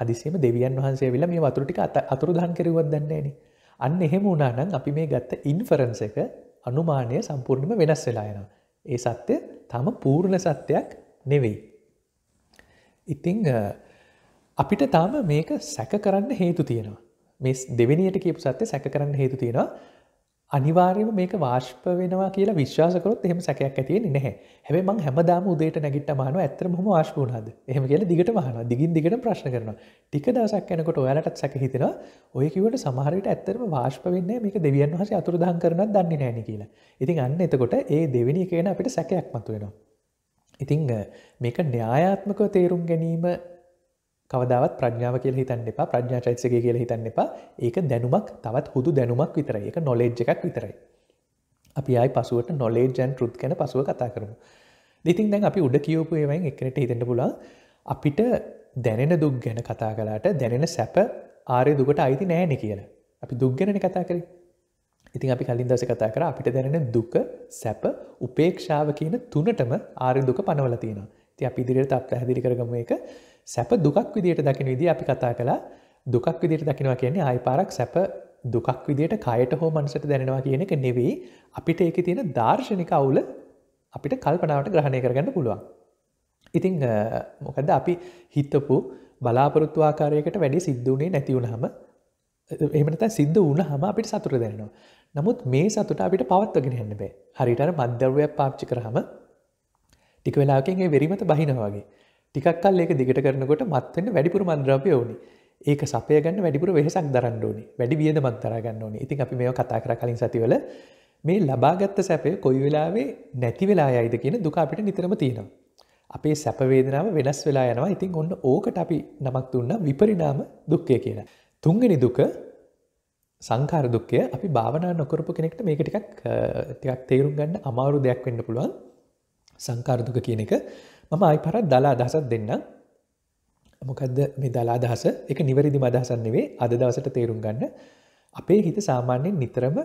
හදිසිම දෙවියන් වහන්සේ වෙලා මේ වතුරටික අත අතුරුදහන් කරවත් දන්නේන අන්න එහෙම වුණනම් අපි මේ ගත්ත ඉන්ෆරන්ස එක අනුමානය සම්පූර්ණම වෙනස් වෙලා යනවා. ඒ සත්‍ය තම පූර්ණ සත්‍යයක් නෙවෙයි. ඉතිං අපිට තාම මේක සැක කරන්න හේතු තියෙනවා. මේ දෙවිනියට කියපු සත්‍ය සැක කරන්න හේතු තියෙනවා අනිවාර්යම මේක වාශ්ප වෙනවා කියලා විශ්වාසකරොත් එහෙම සැකයක් ඇතිවෙන නැහැ හැම මං හැමදාම උදේට නැගිට මාන ඇතරම හොම ආශ්පුුණාද එහම කියල දිගට මාන දිගින් දිගට ප්‍රශ්න කරන ටික දසක් යනකොට ඔයාලටත් සැකහිතෙන ඔය කිවට සමහරයට ඇත්තරම වාශ්ප වෙන්නේ මේක දෙවියන් වහස අතුරදාන් කරන දන්නේ නෑන කියලා ඉතින් අන්න එතකොට ඒ දෙවිනි කියන අපිට සැකයක් මතු වෙනවා. ඉතිං මේක න්‍යායාත්මක තේරුම් ගැනීම කවදාවත් ප්‍රඥාව කියල හිතන්න එපා ප්‍රඥා චෛත්සක කියල හිතන්න එපා ඒක දැනුමක් තවත් හුදු දැනුමක් විතරයි එක නොලේජ් එකක් විතරයි අපි අයි පසුවට නොලේජන් ෘත් කැන පසුව කතා කරමු දෙතින් දැන් අපි උඩ කියෝපු ඒවයින් එකනට හිතෙන්ට පුලා අපිට දැනෙන දුක් ගැන කතා කලාට දැනෙන සැප ආරය දුකට අයිති නෑනෙ කියලා අපි දුක්ගැන කතා කරේ ඉතින් අපි කලින් දස කතා කර අපිට දැනෙන දුක සැප උපේක්ෂාව කියන තුනටම ආරය දුක පනවල තියෙන ති අපි ඉදිරියට අප පැහැදිලි කරගම එක සැප දුකක් විදියට දකින විදි අපි කතා කලා දුකක් විදියට දකිනවා කියන්නේ ආයිපාරක් සැප දුකක් විදියට කයට හෝ මනසට දැනෙනවා කියන එක නෙවෙයි අපිට ඒක තියෙන දර්ශනික අවුල අපිට කල්පනාවට ග්‍රහණය කරගන්න පුළුවන්. ඉතිං මොකද අපි හිත්තපු බලාපොරොත්තු ආකාරයකට වැඩි සිද්ධුනේ නැතිවුණ හම එමනත සිද්ධ වුණ හම අපිට සතුර දෙන්නවා. නමුත් මේ සතුට අපිට පවත්වගෙන හන්න බෑ හරිට මද්දර්වයක් පාච්චි කරහම ටික වෙලාකින්ගේ වෙරීමත බහිනවාගේ ටිකක්ල් ඒක දිගට කරනකොට මත්වෙන්න වැඩිපුර මන්ද්‍රපය ඕනි ඒක සපය ගන්න වැඩිපුර වෙහසක් දරන්න ඕනි වැඩි වියද මන්තරගන්න ඕනි ඉතින් අපි මේ කතා කර කලින් සතිවල මේ ලබාගත්ත සැපය කොයි වෙලාවේ නැති වෙලා යයිද කියන දුක අපිට නිතරම තියෙනවා. අපේ සැපවේදනාව වෙනස් වෙලා යනවා ඉතින් ඔන්න ඕකට අපි නමක් දුන්න විපරිනාම දුක්කය කියලා. තුන්ගනි දුක සංකාර දුක්කය අපි භාවනා නොකරපු කෙනෙක්ට මේක ටිකක් තිකක් තේරුම් ගන්න අමාරු දෙයක් වෙන්න පුළුවන් සංකාරදුක කියන එක මම අයි පරත් දලා අදහසත් දෙන්නම් මොකක්ද මේ දලා අදහස එක නිවැරදි මදහසන්නවේ අද දවසට තේරුම් ගන්න අපේ හිත සාමාන්‍යයෙන් නිතරම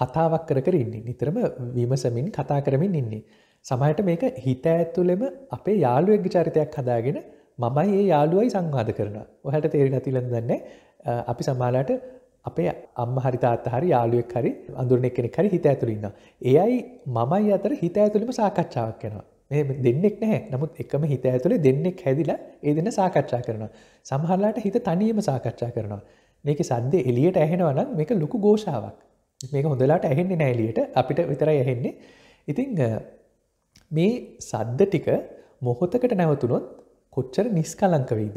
කතාවක් කර කර ඉන්නේ නිතරම විමසමින් කතා කරමින් ඉන්නේ. සමහට මේක හිත ඇත්තුලෙම අපේ යාළුවෙක්ග චරිතයක් හදාගෙන මමයි ඒ යාළුවයි සංවාධ කරන ඔහට තේරි නැතිලඳ දන්න අපි සමාලාට අපේ අම්ම හරිතාත් හරි යාළුවෙක් හරි අඳුරනෙක් කෙනෙ හරි හිත ඇතුළඉන්න. එයයි මමයි අතර හිත ඇතුළිම සාකච්ඡාවක් කෙනවා මේ දෙන්නෙක් නෑ නමුත් එකම හිත ඇතුළේ දෙන්නෙක් හැදිලා ඒ දෙන්න සාකච්ඡා කරනවා. සමහරලාට හිත තනියම සාකච්ඡා කරනවා. මේක සද්දේ එලියට ඇහෙනවනම් මේක ලොකු ගෝෂාවක්. මේක හොඳලාට ඇහෙන්නේ නෑ එලියට අපිට විතරයි ඇහෙන්නේ. ඉතින් මේ සද්ද ටික මොහොතකට නැවතුනොත් කොච්චර නිස්කලංක වෙයිද?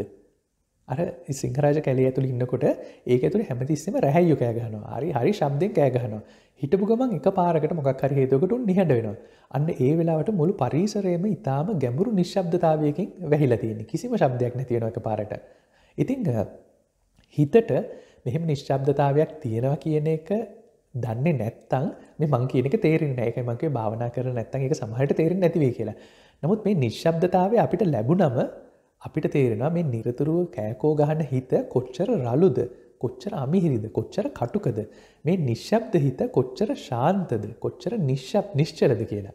අර සිංහරාජ කැලේ ඇතුළ ඉන්නකොට ඒක ඇතුළ හැමතිස්සෙම රැහැයු කෑගහනවා හරි හරි ශබ්දෙන් කෑගහනවා හිටපු ගමන් එක පාරකට මොකක් හරි හේතුකට උන් නිහඬ වෙනවා. අන්න ඒ වෙලාවට මුළු පරිසරයේම ඊටාම ගැඹුරු නිශ්ශබ්දතාවයකින් වැහිලා තියෙන. කිසිම ශබ්දයක් නැති වෙන එක පාරට. ඉතින් හිතට මෙහෙම නිශ්ශබ්දතාවයක් තියෙනවා කියන එක දන්නේ නැත්තම් මේ මං කියන එක තේරෙන්නේ නැහැ. ඒකයි මං කියේ භාවනා කරලා නැත්තම් ඒක සමහරට තේරෙන්නේ නැති වෙයි කියලා. නමුත් මේ නිශ්ශබ්දතාවය අපිට ලැබුණම අපිට තේරෙනවා මේ නිරතුරුව කෑකෝ ගහන හිත කොච්චර රළුද කොච්චර අමිහිරිද කොච්චර කටුකද මේ නිශ්ශබ්ද හිත කොච්චර ශාන්තද කොච්චර නිශ්ශබ් නිශ්චරද කියලා.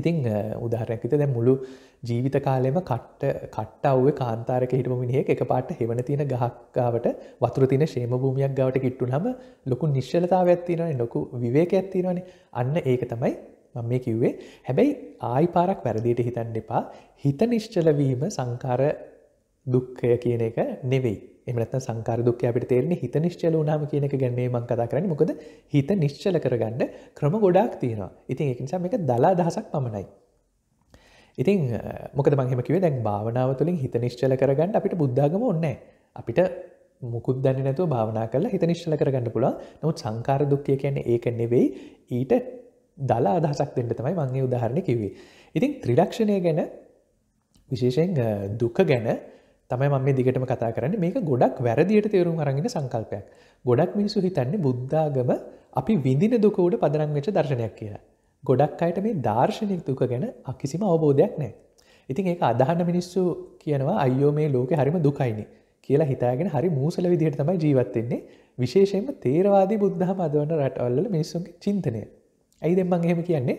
ඉතිං උදාහරැකිත දැ මුළු ජීවිත කාලෙම කට්ට කට්ට අව්ව කාන්තාරක හිටම මිනිහෙක් එක පාට හෙවන තියෙන ගහක්කාවට වතුර තින ශේම භූමියක් ගවට කිට්ටු නම ලොකු නිශ්ලතාව ඇත්තිනනේ ලොකු විවේක ඇත්තිනවනේ අන්න ඒක තමයි මම මේ කිව්වේ හැබැයි ආයි පාරක් වැරදිට හිතන්න එපා හිත නිශ්චලවීම සංකාර දුක්කය කියන එක නෙවෙයි එමනත් සංකාර දුක්ක අපිට තේරෙන හිත නිශ්චල වනාම කියනක ගැන්නේ මං කතා කරන්න මොකද හිත නිශ්චල කරගන්න ක්‍රම ගොඩක් තියෙනවා ඉතින් එකනිසා එක දලා දහසක් පමණයි. ඉතින් මොක මංහෙමකිව දැන් භාවනාව තුළින් හිත නිශ්චල කරගන්න අපිට බුද්ධාගම ඔන්න අපිට මුකුද දැන නැතු භාවනා කල හිත නිශ්චල කරගන්න පුළුව නොත් සංකාර දුක්කය කියන්නේ ඒක නෙවෙයි ඊට දලා අදහසක් දෙන්න තමයි මංගේ උදාහරණ කිවේ. ඉතින් ත්‍රිලක්ෂණය ගැන විශේෂෙන් දුක ගැන තමයි මම දිගටම කතා කරන්න මේක ගොඩක් වැරදියට තේරුම් අරගෙන සංකල්පයක් ගොඩක් මිනිසු හිතන්නේ බුද්ධාගම අපි විඳින දුකෝඩ පදරංවෙච්ච දර්ශනයක් කියලා. ගොඩක් අයට මේ දර්ශනයක් දුක ගැන අකිසිම අවබෝධයක් නෑ. ඉතින් ඒක අදහන්න මිනිස්සු කියනවා අයෝ මේ ලෝක හරිම දුකයිනි කියලා හිතාගෙන හරි මූසල විදිහයට තමයි ජීවත්වෙන්නේ විශේෂයෙන්ම තේරවාදී බුද්ධහම අදවන්න රටවල්ල මිනිස්සුන්ගේ චින්තනය. ඇයි දෙම්මන් එහෙම කියන්නේ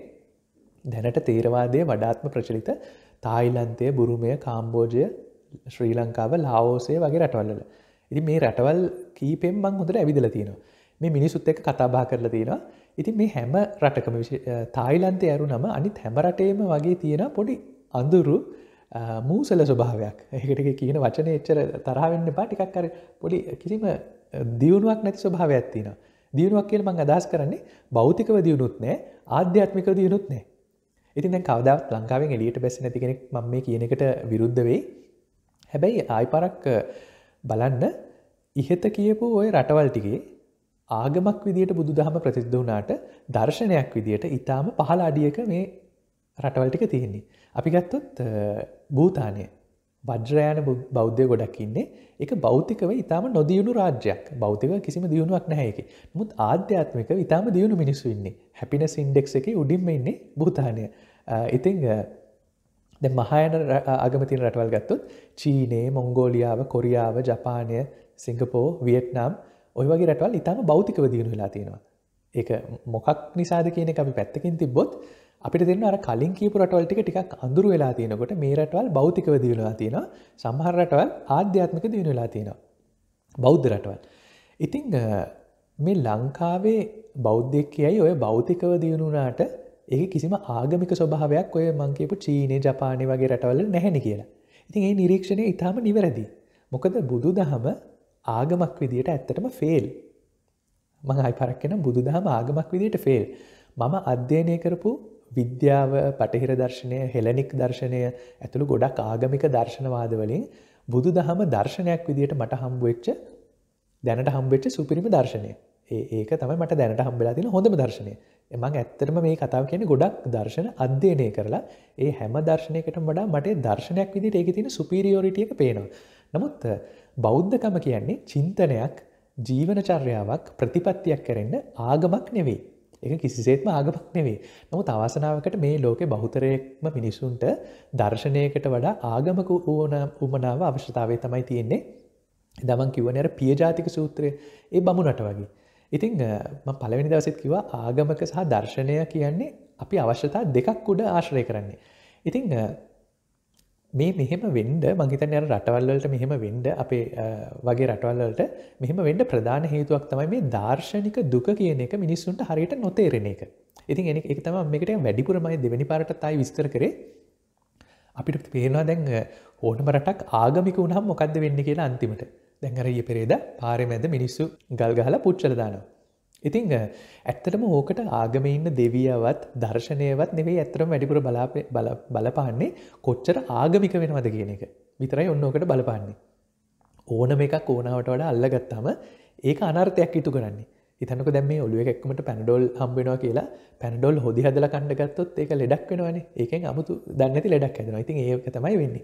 දැනට තේරවාදය වඩාත්ම ප්‍රචලිත තායිලන්තය බුරුමය කාම්බෝජය ශ්‍රී ලංකාව ලාෝසය වගේ රටවල්ල ඉති මේ රටවල් කීපෙන් බං හොඳට ඇවිදල තියෙන මේ මිනිසුත් එක කතාබා කරලා තියෙනවා ඉතින් මේ හැම රටකම තායිලන්තය ඇරු නම අනිත් හැමරටේම වගේ තියෙන පොඩි අඳුරු මූසල ස්වභාවයක් ඒකට කියන වචන එච්චර තරහවෙන්න පාටිකක්කර පොඩි කිසිම දියුණුවක් නැති ස්වභාවයක් තියෙන දියුණුවක් කියල මං අදහස් කරන්නේ භෞතිකව දියුණුත් නෑ ආධ්‍යාත්මික දියුණුත් නෑ ඉතින් කවදත් ලංකාවෙන් එලියට බැස නැතිකෙනෙක් ම මේ කියනකට විරුද්ධ වෙයි හැබැයි ආයිපරක් බලන්න ඉහත කියපු ඔය රටවල්ටිගේ ආගමක් විදිට බුදු දහම ප්‍රසිද්ධ වනාට දර්ශනයක් විදියට ඉතාම පහල අඩියක මේ රටවල්ටික තියෙන්නේ. අපි ගත්තොත් භූතානය බද්‍රයාන බෞද්ධය ගොඩක් ඉන්නේ එක බෞතිකව ඉතාම නොදියුණු රාජ්‍යයක් බෞතික කිසිම දියුණුවක් නැහැකි මුත් ආධ්‍යාත්මික ඉතාම දියුණු මිනිස්සු ඉන්නේ හැපින සින්ඩෙක් එක උඩින්ම ඉන්නේ භූතානය ඉතිං ද මහායන අගමතින රටවල් ගත්තුත් චීනයේ මොංගෝලියාව කොරියාව ජපානය සිංගපෝ වියට්නම් ඔය වගේ රටවල් ඉතාම බෞතිකව දියුණු වෙලා තියෙනවා ඒ මොකක් නිසාද කියන අපි පැත්තකින් තිබොත් අපිට දෙන්න අර කලින් කීපු රටවල්ටික ටිකක් අඳුරු වෙලා තියෙනකොට මේ රටවල් බෞතිකව දියුණලා තියෙන සමහර රටවල් ආධ්‍යාත්මක දියුණු වෙලා තියෙන බෞද්ධ රටවල්. ඉතිං මේ ලංකාවේ බෞද්ධෙක් කියයි ඔය බෞතිකව දියුණුනාට ඒ කිසිම ආගමික ස්වභාවයක් ඔය මංකපු චීනය ජපානය වගේ රටවල නැහැනි කියලා. ඉතින් ඒ නිරීක්ෂණය ඉතාම නිවැරදි. මොකද බුදු දහම ආගමක් විදියට ඇත්තටම ෆෙල්. මඟයි පරක්කෙන බුදු දහම ආගමක් විදියට ෆෙල්. මම අධ්‍යයනය කරපු විද්‍යාව පටහිර දර්ශනය හෙලනික් දර්ශනය ඇතුළු ගොඩක් ආගමික දර්ශනවාද වලින් බුදු දහම දර්ශනයක් විදියට මට හම්බුවච්ච දැනට හම්බෙච්ච සුපිරිම දර්ශනය ඒක තමයි මට දැනට හම්බෙලා තින හොඳම දර්ශනය එමං ඇත්තරම මේ කතාව කියන ගොඩක් දර්ශන අධ්‍යයනය කරලා ඒ හැම දර්ශනයකට වඩා මට දර්ශනයක් විදිට ඒක තින සුපිරිියෝරිටියක පේනවා නමුත් බෞද්ධකම කියන්නේ චින්තනයක් ජීවන චර්යාවක් ප්‍රතිපත්තියක් කරන්න ආගමක් නෙවෙයි. එක කිසිසේත්ම ආගමක් නෙවේ. නමුත් අවාසනාවකට මේ ලෝකෙ බහුතරයෙක්ම මිනිසුන්ට දර්ශනයකට වඩා ආගමක ඕන උමනාව අවශ්‍යතාවේ තමයි තියෙන්නේ. දමන් කිවනර පියජාතික සූත්‍රය ඒ බමුණට වගේ. ඉතිං පළවෙනි දවසත් කිවා ආගමක සහ දර්ශනය කියන්නේ අපි අවශ්‍යතා දෙකක් උඩ ආශ්‍රය කරන්නේ. ඉතිං මේ මෙහෙම වෙන්ඩ මංහිතන් අර රටවල්ලට මෙහෙම වෙන්ඩ අපේ වගේ රටවල්ලට මෙහෙම වෙන්ඩ ප්‍රධාන හේතුවක් තමයි මේ දර්ශනික දුක කියන එක මිනිස්සුන්ට හරියට නොතේරෙන එක. ඉතින් එනි එක තම මේකට වැඩිපුරමයි දෙවැනි පාරට තයි විස්තර කරේ අපිට පේෙනවා දැන් ඕනම රටක් ආගමික උනම් මොකක්ද වෙන්න කියලා අන්තිමට දැඟරය පෙරේද පාරමැද මිනිස්සු ගල්ගහල පුච්චලදානවා. ඉතිං ඇත්තටම ඕකට ආගම ඉන්න දෙවියවත් දර්ශනයවත් නෙවේ ඇතරම වැඩිපුර බලපාන්නේ කොච්චර ආගමික වෙනවද කියන එක විතරයි ඔන්නෝකට බලපාන්නේ. ඕනම එකක් ඕනාවට වඩ අල්ලගත්තාම ඒක අනර්ථයක් ඉතු කරන්නේ ඉතනක දැම ඔලුව එක්මට පැනඩොල් හම්බෙනවා කියලා පැනඩොල් හොදි හදල කණ්ඩගත්තොත් ඒක ලෙඩක් වෙනවානේ ඒකෙන් අමුතු දන්නති ලෙඩක් ඇදෙනවා ඉතින් ඒක තමයි වෙන්නේ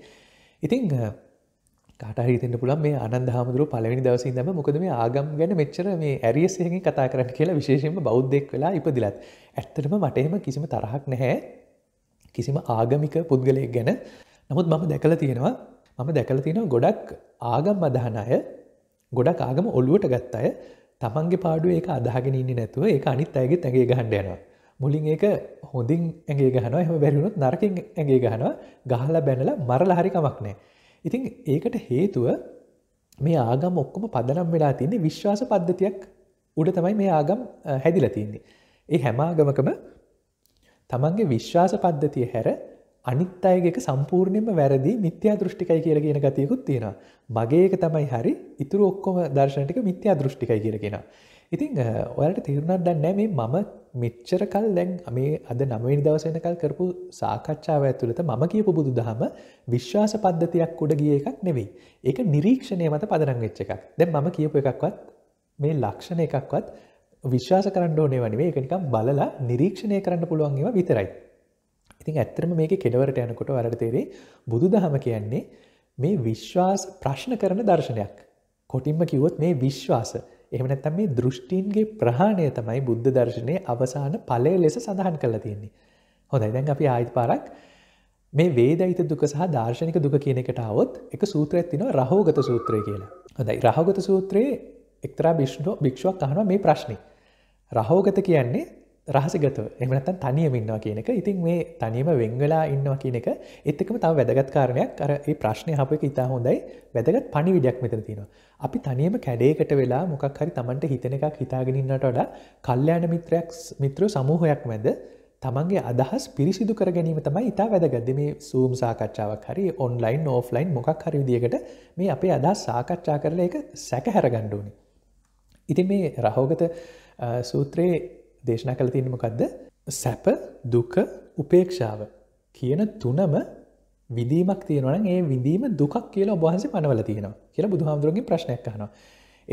ඉතිං කටහිතෙන්ට පුළන් මේ අනන්ද හාමුදුරුව පලවෙනි දවසින් දම මොකද මේ ආගම් ගැන මෙච්චර මේ ඇරියසියෙන් කතා කරන්න කියලා විශේෂෙන්ම බෞද්ධෙක් වෙලා ඉපදිලත් ඇත්තටම මටහෙම කිසිම තරහක් නැහැ කිසිම ආගමික පුද්ගලයක් ගැන නමුත් මම දැකල තියෙනවා මම දැකල තියෙනවා ගොඩක් ආගම් අදහන අය ගොඩක් ආගම ඔල්ලුවට ගත්ත අය තමන්ගේ පාඩුව ඒක අදහගෙන ඉන්න නැතුව ඒ අනිත් අයගේ ඇගේ ගහන්න යනවා මුලින් ඒක හොඳින් ඇගේ ගහනවා එහම බැරිුණුත් නරකින් ඇගේ ගහනවා ගහලා බැනලා මරලා හරිකමක් නෑ ඉතින් ඒකට හේතුව මේ ආගම් ඔක්කොම පදනම් වෙලා තින්නේ විශ්වාස පද්ධතියක් උඩ තමයි මේ ආගම් හැදිල තින්නේ. ඒ හැමාගමකම තමන්ගේ විශ්වාස පද්ධතිය හැර අනිත් අයගේක සම්පූර්ණයම වැරදි මිත්‍යා දෘෂ්ටිකයි කියල කියෙන ගතයකුත් තියෙන. මගේක තමයි හරි ඉතුර ඔක්කොම දර්ශනටික මිත්‍යා දෘෂ්ටිකයි කියලගෙන. ඉතිං ඔයාට තේරුණක් දන්නෑ මේ මම මෙච්චර කල් දැන් මේ අද නමනි දවසනකල් කරපු සාකච්ඡාව ඇතුළත මම කියපු බුදු දහම විශ්වාස පද්ධතියක් උඩ ගිය එකක් නෙවෙයි. ඒක නිරීක්ෂණය මත පදරං වෙච්ච එකක් දැන් මම කියපු එකක්වත් මේ ලක්ෂණ එකක්වත් විශ්වාස කරන්න ඕනේ වනිේ එකනිකම් බලලා නිරීක්ෂණය කරන්න පුළුවන්ගේම විතරයි. ඉතින් ඇත්තරම මේක කෙඩවරට යනකොට වරට තේරේ බුදු දහම කියන්නේ මේ විශ්වාස ප්‍රශ්න කරන දර්ශනයක් කොටින්ම කිවොත් මේ විශ්වාස එහමනැත්තම් මේ දෘෂ්ටීන්ගේ ප්‍රහාණය තමයි බුද්ධ දර්ශනය අවසාන පලය ලෙස සඳහන් කළ තියෙන්නේ. හොඳයි දැන් අපි ආයිත් පාරක් මේ වේදයිත දුක සහ දර්ශනික දුක කියන එකට අවත් එක සූත්‍රයක් තිනව රහෝගත සූත්‍රය කියලා. හොඳයි රහගත සූත්‍රයේ එක්තරා භිෂ්ණෝ භික්ෂුවක් අහන මේ ප්‍රශ්නි. රහෝගත කියන්නේ රහසිගතව එමනත්තන් තනියම ඉන්නවා කියන එක ඉතින් මේ තනියම වෙංගලා ඉන්නවා කියන එක එත්තකම තව වැදගත් කාරණයක් අර ඒ ප්‍රශ්නය හප එක ඉතා හොඳයි වැදගත් පණි විඩයක් මෙතර තියෙනවා අපි තනියම කැඩේකට වෙලා මොකක් හරි තමන්ට හිතන එකක් හිතාගෙනන්නට වඩා කල්්‍යයාන මිත්‍රයක් මිත්‍ර සමූහයක් මැද තමන්ගේ අදහස් පිරිසිදු කර ගැනීම තමයි ඉතා වැදගද මේ සූම් සාකච්ඡාවක් හරි ඔන්ලයින් ෝෆ්ලයින් මොකක් හරි විදිියකට මේ අපේ අදහස් සාකච්ඡා කරල එක සැක හැරගණ්ඩුවනි. ඉතින් මේ රහෝගත සූත්‍රයේ දේශනා කළ තින්නමකක්ද සැප දුක උපේක්ෂාව කියන තුනම විඳීමක් තියෙනවන ඒ විඳීම දුකක් කියලා ඔබහන්සේ පනවල තියෙනවා කියලා බුදුහාමුදුරන්ගේ ප්‍රශ්නයක් කහනවා.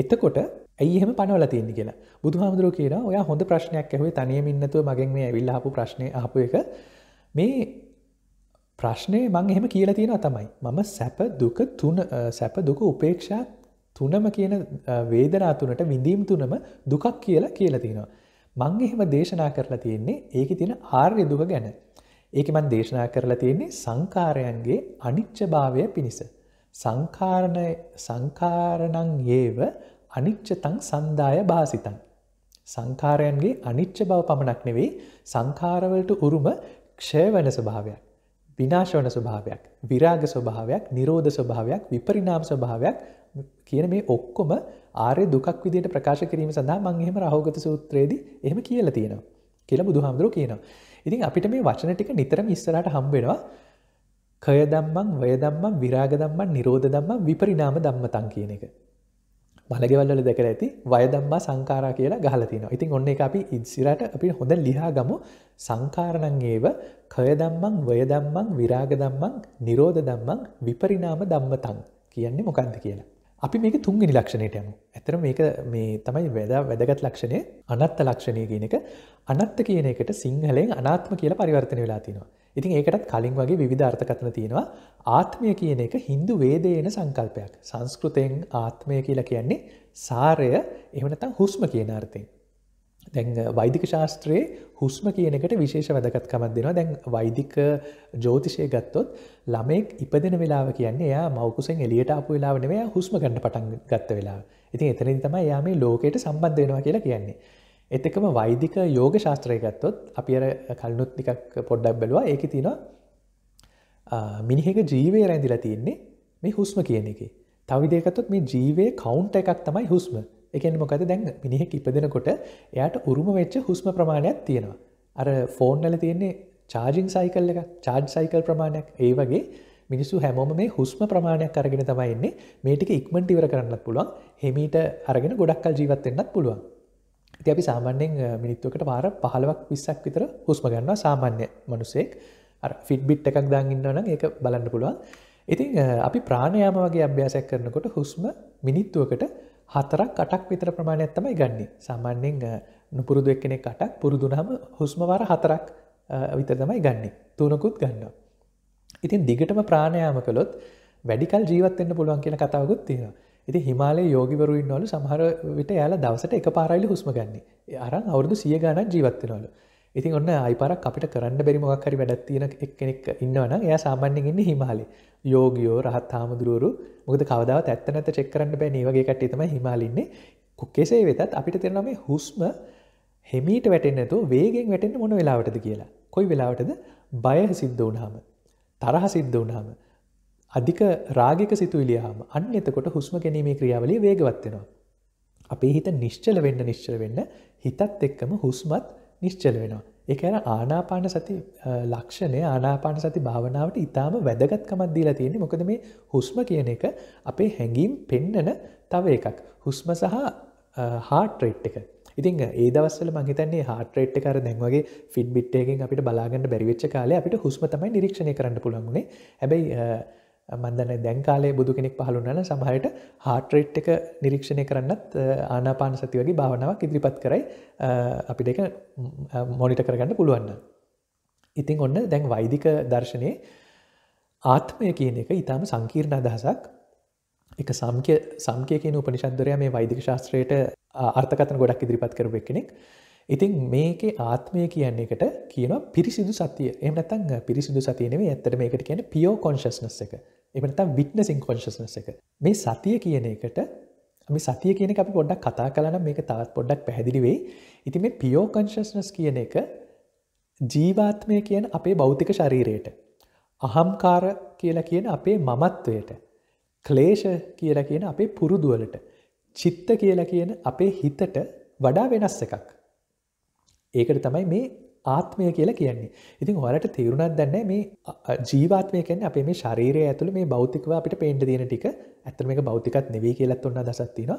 එතකොට ඇයි එහම පනවල තියන්නේ කියලා බුදුහාමුදුරුව කියන ඔය හොඳ ප්‍රශ්නයක් ඇහුවේ තනියම ඉන්නතුව මගෙන් මේ ඇවිල්ලාහපු ප්‍රශ්නය ආපු එක මේ ප්‍රශ්නය මං එහෙම කියලා තියෙනවා තමයි මම සැප දුක තුන සැප දුක උපේක්ෂා තුනම කියන වේදනා තුනට විඳීම් තුනම දුකක් කියලා කියලා තියෙනවා. මං එහෙම දේශනා කරලා තියෙන්නේ ඒක තියෙන ආර්ය දුක ගැන ඒක මන් දේශනා කරලා තියෙන්නේ සංකාරයන්ගේ අනිච්චභාවය පිණිස. සංකාරණය සංකාරණං ඒව අනිච්චතං සන්දාය භාසිතන්. සංකාරයන්ගේ අනිච්ච බව පමණක් නෙවෙයි සංකාරවලට උරුම ක්ෂය වන ස්වභාවයක්. විනාශවන ස්වභාවයක් විරාග ස්වභාවයක් නිරෝධ ස්වභාවයක් විපරිනාම් ස්වභාවයක් කියන මේ ඔක්කොම ආරය දුකක් විදියට ප්‍රකාශ කිරීම සඳහා මං එහෙම රහෝගත සූත්‍රයේදී එහෙම කියලා තියෙනවා කියලා බුදුහාමුදුරුවෝ කියනවා. ඉතින් අපිට මේ වචන ටික නිතරම ඉස්සරට හම්බෙනවා කය දම්මං වය දම්මන් විරාග දම්මන් නිරෝධ දම්ම විපරිනාම දම්මතන් කියන එක මළගෙවල්ල දෙකර ඇති වයදම්මා සංකාරා කියලා ගහලතින ඉතින් ඔන්න එක අපි ඉදිසිරට අපි හොඳ ලිහා ගමු සංකාරණංගේව කයදම්මං වයදම්මං විරාගදම්මං නිරෝධ දම්මං විපරිනාම දම්මතන් කියන්නේ මොකක්ද කියලා. අපි මේක තුන්ගනි ලක්ෂණයට යමු. ඇතර මේක මේ තමයි වැදා වැදගත් ලක්ෂණය අනත්ත ලක්ෂණය කියන එක අනත්ත කියන එකට සිංහලෙන් අනාත්ම කියලා පරිවර්තන වෙලා තිනවා. ඉතින් ඒකටත් කලින් වගේ විධාර්ථකතන තියෙනවා ආත්මය කියන එක හින්දු වේදයන සංකල්පයක් සංස්කෘතයෙන් ආත්මය කියලා කියන්නේ සාරය එහනතම් හුස්ම කියන අර්ථයෙන් දැන් වෛදික ශාස්ත්‍රයේ හුස්ම කියනකට විශේෂ වැදකත්කමක් දෙෙනවා දැන් වෛදික ජෝතිෂය ගත්තොත් ළමෙක් ඉපදෙන වෙලාව කියන්නේ යා මවකුසෙන් එලියට අපපු වෙලාව නෙවයා හුස්ම ගන්න පටන් ගත්ත වෙලා ඉතින් එතනින් තම යා මේ ලෝකයට සම්බන්ධ වෙනවා කියලා කියන්නේ එතකම වෛදික යෝග ශාස්ත්‍රය ගත්තොත් අපි අර කල්නුත් නිකක් පොඩ්ඩක් බැලවා ඒක තියෙනවා මිනිහෙක ජීවය රැඳිලා තියෙන්නේ මේ හුස්ම කියන එක තවිදේකතුත් මේ ජීවේ කවුන්ට එකක් තමයි හුස්ම එකන මොකද දැන් මිනිහෙක් ඉපදෙනකොට එයට උරුම වෙච්ච හුස්ම ප්‍රමාණයක් තියෙනවා අර ෆෝන්නල තියෙන්නේ චාර්ජිං සයිකල් එක චාර්ජ් සයිකල් ප්‍රමාණයක් ඒ වගේ මිනිස්සු හැමෝම මේ හුස්ම ප්‍රමාණයක් අරගෙන තමයින්නේ මේටික ඉක්මට ඉවර කරන්නත් පුළුවන් හෙමීට අරගෙන ගොඩක්කල් ජීවත්වෙන්නත් පුළුවන් ඇති අපි සාමාන්‍යෙන් මිනිත්තුවකට පාර පහලවක් විස්සක් විතර හුස්ම ගන්නවා සාමාන්‍ය මනුසෙක් ෆිට්බිට් එකක් දංගන්නවන ඒක බලන්න පුළුවන් ඉතින් අපි ප්‍රාණයාම වගේ අභ්‍යාසයක් කරනකොට හුස්ම මිනිත්තුවකට හතරක් අටක් විතර ප්‍රමාණයක් තමයි ගන්නේ සාමාන්‍යෙන් නුපුරුදු එක්කෙනෙක් අටක් පුරුදුනහම හුස්මවාර හතරක් විතර තමයි ගන්නේ තුනකුත් ගන්න. ඉතින් දිගටම ප්‍රාණයාම කළොත් වැඩිකල් ජීවත්වෙන්න්න පුළුවන් කියන කතාවකුත් තියෙන. ඉති හිමාලේ යෝගිවරුන් නොලු සමහර විට යාලා දවසට එක පාරයිලි හුස්ම ගන්නේ අරන් අවුරදු සිය ගණන් ජීවත්වෙනවලු. ඉතින් ඔන්න අයිපරක් අපිට කරන්න බැරිමක් හරි වැඩත්තියෙන එක්කෙනෙක් ඉන්නවන එය සාමාන්‍යෙන් ඉන්න හිමාලේ යෝගියෝ රහත් හාමුදුරුවරු මොකද කවදාවත් ඇත්ත නැත චෙක්කරන්න බෑ නිවගේ කට්ටිතම හිමාලින්නේ කෙසේ වෙතත් අපිට තෙරනමේ හුස්ම හෙමීට වැටෙන්නතු වේගෙන් වැටෙන් මොන වෙලාවටද කියලා කොයි වෙලාවටද බය සිද්ධ වනාම තරහ සිද්ධ වනාම අධික රාගික සිතුවිලියහම අන්න එතකොට හුස්ම ගැනීමේ ක්‍රියාවලිය වේගවත්වෙනවා අපේ හිත නිශ්චල වෙන්න නිශ්චල වෙන්න හිතත් එක්කම හුස්මත් නිශ්චල වෙනවා එකන ආනාපාන සති ලක්ෂණය ආනාපාන සති භාවනාවට ඉතාම වැදගත්කමත් දීලා තියෙන්නේ මොකද මේ හුස්ම කියන එක අපේ හැඟීම් පෙන්නන තව එකක් හුස්ම සහ හාටරේට් එක ඉතින් ඒ දවස්සල මහිතන්නේ හාටරේට් කර දැන්වගේ ෆිඩ් බිට්ටයකින් අපිට බලාගන්න බැරිවෙච්ච කාලය අපිට හුස්ම තමයි නිරක්ෂණය කරන්න පුළන්ගුණේ හැබයි මන්දන්න දැන් කාලේ බුදු කෙනෙක් පහළුන්නන සමහයට හාටරේට් එක නිරීක්ෂණය කරන්නත් ආනාපාන සති වගේ භාවනාවක් ඉදිරිපත් කරයි අපිට එක මොනිට කරගන්න පුළුවන්න. ඉතිං ඔන්න දැන් වෛදික දර්ශනය ආත්මය කියන එක ඉතාම සංකීර්ණ අදහසක් එක සම්කය සම්කයකන උපනිශන්දරය මේ වෛදික ශාස්ත්‍රයට අර්ථකතන ගොඩක් ඉදිරිපත් කරව කෙනෙක්. ඉතින් මේක ආත්මය කියන්නේ එකට කියනවා පිරිසිදු සතිය එමනතන් පිරිසිදු සතියනෙේ ඇත්තට මේකට කියන පියෝ කොන්ශස්නස් එක එමනතම් විට්න සිංකොංශස්නස එක මේ සතිය කියන එකට මේ සතිය කියන අපි පොඩ්ඩක් කතා කලන මේක තවත් පොඩ්ඩක් පැහැදිලිවෙයි ඉති මේ පියෝකංශස්නස් කියන එක ජීවාත්මය කියන අපේ භෞතික ශරීරයට අහම්කාර කියලා කියන අපේ මමත්වයට ක්ලේෂ කියලා කියන අපේ පුරුදුවලට චිත්ත කියලා කියන අපේ හිතට වඩා වෙනස් එකක් ඒකට තමයි මේ ආත්මය කියලා කියන්නේ ඉතින් හොලට තේරුණක් දන්න මේ ජීවාත්මය කැන අපේ මේ ශරීරය ඇතුළ මේ බෞතිකව අපිට පේන්ට තියෙන ටික ඇත්තර මේ බෞතිකත් නෙවේ කියලත් ඔන්න දසත්තින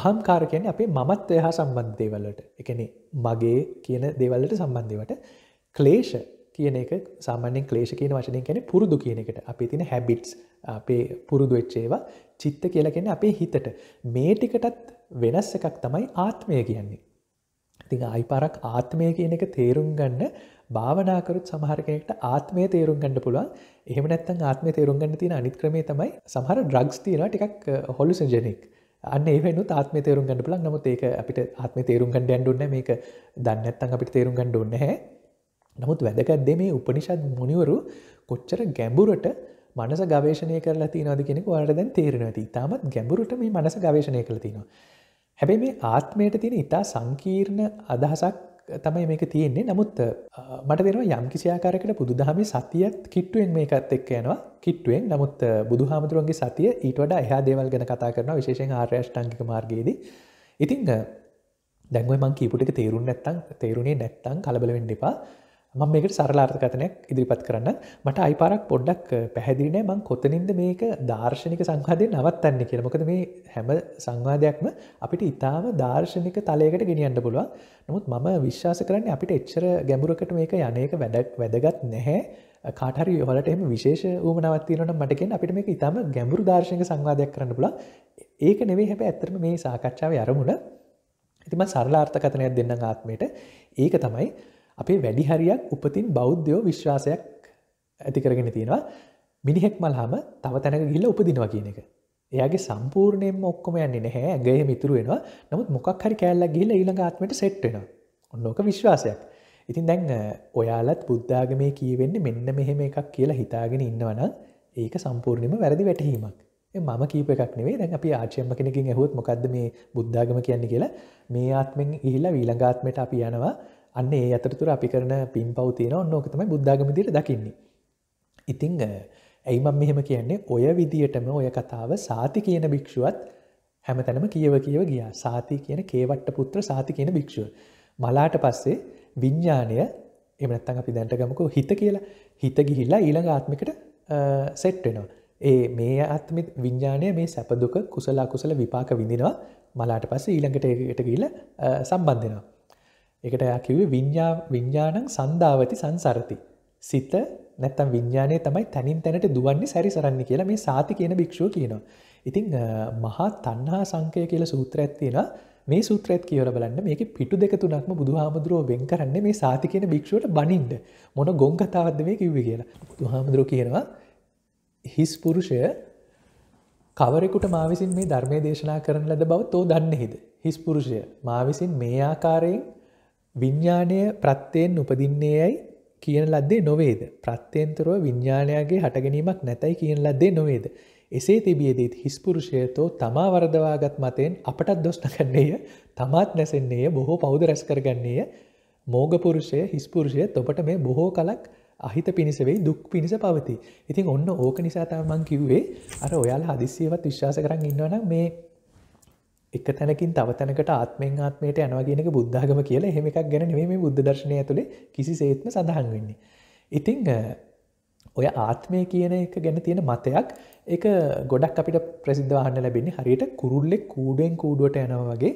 අහම්කාර කියන්නේ අපේ මමත්වය හා සම්බන්ධයවලට එකන මගේ කියන දේවල්ලට සම්බන්ධවට ක්ලේෂ කියන එක සාමාන්‍යෙන් ක්ලේෂ කියන වශනය කැන පුරුදු කියන එකට අපි තින හැබිට්ස් අපේ පුරුදු වෙච්චේවා චිත්ත කියලකෙන අපේ හිතට මේ ටිකටත් වෙනස් එකක් තමයි ආත්මය කියන්නේ ති අයිපරක් ආත්මය කියන එක තේරුම් ගන්න භාවනාකරුත් සමහරකෙනෙක්ට ආත්මය තේරුම් ගන්න පුළුවන් එහම නැත්තන් ආත්මය තේරුම් ගන්න තියෙන අනිත් ක්‍රමේ තමයි සමහර ඩ්‍රක්ස් තියෙන ටිකක් හොලු සජනෙක් අන්න එවනු ආත්ම තේරුම් ගන්න පුලන් නමුත් ඒක අපිට ආත්ම තේරුම් ගන්න ඇන්ඩුන්න මේක දන්නත්තන් අපිට තේරුම් ගන්න ඔන්න හැ නමුත් වැදකත්දේ මේ උපනිෂත් මුනිවරු කොච්චර ගැඹුරට මනස ගවේශණය කරලා තිනවද කෙනෙක් වලට දැන් තේරෙනවති තාමත් ගැඹුරට මේ මනස ගවේශණය කළ තිනවා හැබැ මේ ආත්මයට තියෙන ඉතා සංකීර්ණ අදහසක් තමයි මේක තියෙන්නේ නමුත් මට දෙෙනවා යම් කිසියාකාරකට බුදුදහමේ සතියත් කිට්ටුවෙන් මේකත් එක්ක යනවා කිට්ටුවෙන් නමුත් බුදු හාමුදුරුවන්ගේ සතිය ඊට වඩ එහා දේවල් ගැන කතා කරන විශේෂෙන් ආර්යෂ්ටංගික මාර්ගයේද ඉතිං දැන්ුව මං කීපුටික තේරුම් නැත්තං තේරුණේ නැත්තං කලබලවෙන්න එපා මම මේකට සරලාර්ථකතනයක් ඉදිරිපත් කරන්න මට අයිපාරක් පොඩ්ඩක් පැහැදිනෑ මං කොතනින්ද මේක දර්ශනික සංවාදය නවත්තන්නේ කියෙන මොකද මේ හැම සංවාධයක්ම අපිට ඉතාම දර්ශනික තලයකට ගෙනියන්න පුළුවන් නමුත් මම විශ්වාස කරන්න අපිට එච්චර ගැඹුරකට මේක යනක වැඩක් වැදගත් නැහැ කාටරි වලට එම විශේෂ ූමනවත්තිනට මටකෙන් අපිට මේක ඉතාම ගැඹුරු දර්ශනික සංවාධයක් කරන්න පුල ඒක නෙවේ හැබ ඇතරම මේ සාකච්ඡාව අරමුණ ඉතිම සරලාර්ථකතනයක් දෙන්න ආත්මයට ඒක තමයි අපේ වැඩි හරියක් උපතින් බෞද්ධයෝ විශ්වාසයක් ඇතිකරගෙන තියෙනවා මිනිහෙක් මල්හම තව තැනක ගිල්ල උපදිනවා කියන එක. එයාගේ සම්පූර්ණයෙන් ඔක්කොම යන්නේ නැහැ ඇගේ මිතුරුවෙනවා නමුත් මොකක් හරි කෑල්ලක් ගිහිල ඊළඟාත්මට සෙට්ටෙනවා ඔන්නෝක විශ්වාසයක්. ඉතින් දැන් ඔයාලත් බුද්ධාගමය කියවෙන්නේ මෙන්න මෙහෙම එකක් කියලා හිතාගෙන ඉන්නවන ඒක සම්පූර්ණයම වැරදි වැටහීමක් මම කීප එකක් නෙවේ දැන් අපි ආචයම කෙනකින් ඇහුත් මොකක්ද මේ බුද්ධාගම කියන්නේ කියලා මේ ආත්මෙන් ඉහිලා වීළඟාත්මයට අපි යනවා අන්න ඒ අතරතුර අපි කරන පින් පවතින ඔන්නෝක තමයි බුද්ධාගමදිර දකින්නේ. ඉතිං ඇයිමම් මෙහෙම කියන්නේ ඔය විදිටම ඔය කතාව සාති කියන භික්ෂුවත් හැම තැනම කියව කියව ගියා සාති කියන කේවට්ට පුත්‍ර සාති කියන භික්ෂුව. මලාට පස්සේ විඤ්ඥානය එමනත්තන් අපි දැන්ටගමකෝ හිත කියලා හිත ගිහිල්ලා ඊළඟ ආත්මිකට සෙට්ටෙනවා. ඒ මේ ආත්මි විඤ්ඥානය මේ සැපදුක කුසලා කුසල විපාක විඳිනවා මලාට පස්ස ඊළඟට ඒකට ගිල සම්බන්ධෙනවා. එකට එයා කිව්වේ විඤ්ඤා විඤ්ඤාණං සන්දාවති සංසරති. සිත නැත්තම් විඤ්ඤාණය තමයි තනින් තැනට දුවන්නේ සැරිසරන්නේ කියලා මේ සාති කියන භික්ෂුව කියනවා. ඉතින් මහා තණ්හා සංකය කියලා සූත්‍රයක් තියෙනවා. මේ සූත්‍රයත් කියවල බලන්න මේක පිටු දෙක තුනක්ම බුදුහාමුදුරුවෝ වෙන් කරන්නේ මේ සාති කියන භික්ෂුවට බනින්ද මොන ගොන් කතාවක්ද මේ කිව්වේ කියලා. බුදුහාමුදුරුවෝ කියනවා හිස් පුරුෂය කවරෙකුට මා විසින් මේ ධර්මයේ දේශනා කරන ලද බව තෝ දන්නේහිද. හිස් පුරුෂය මා විසින් මේ ආකාරයෙන් විඤ්ඥානය ප්‍රත්්‍යයෙන් උපදින්නේ යයි කියන ලද්දේ නොවේද. ප්‍රත්්‍යයන්තුරව විඤ්ඥානයාගේ හටගැනීමක් නැතයි කියන ලද්දේ නොවේද. එසේ තිබියදීත් හිස්පුරුෂයතෝ තමා වරදවාගත් මතයෙන් අපටත් දොස්්නකන්නේය තමාත් නැසෙන්නේය බොහෝ පෞද රැස් කරගන්නේය මෝගපුරුෂය හිස්පුරුෂය තොපට මේ බොහෝ කලක් අහිත පිණිසවෙයි දුක් පිණිස පවති. ඉතින් ඔන්න ඕක නිසාතාමං කිව්වේ අර ඔයාලා හදිසියවත් විශ්වාස කරන්න ඉන්නවන මේ එක තැනකින් තව තැනකට ආත්මෙන් ආත්මයට යනවාගෙනක බුද්ධාගම කියලා හෙම එකක් ගැන මේ බුද්ධ දර්ශනය ඇතුළේ කිසි සේත්ම සඳහන් වෙන්නේ. ඉතිං ඔය ආත්මය කියන එක ගැන තියෙන මතයක් එක ගොඩක් අපිට ප්‍රසිද්ධවාහන්න ලැබෙන්නේ හරියට කුරුල්ලෙක් කූඩුවෙන් කූඩුවට යනවගේ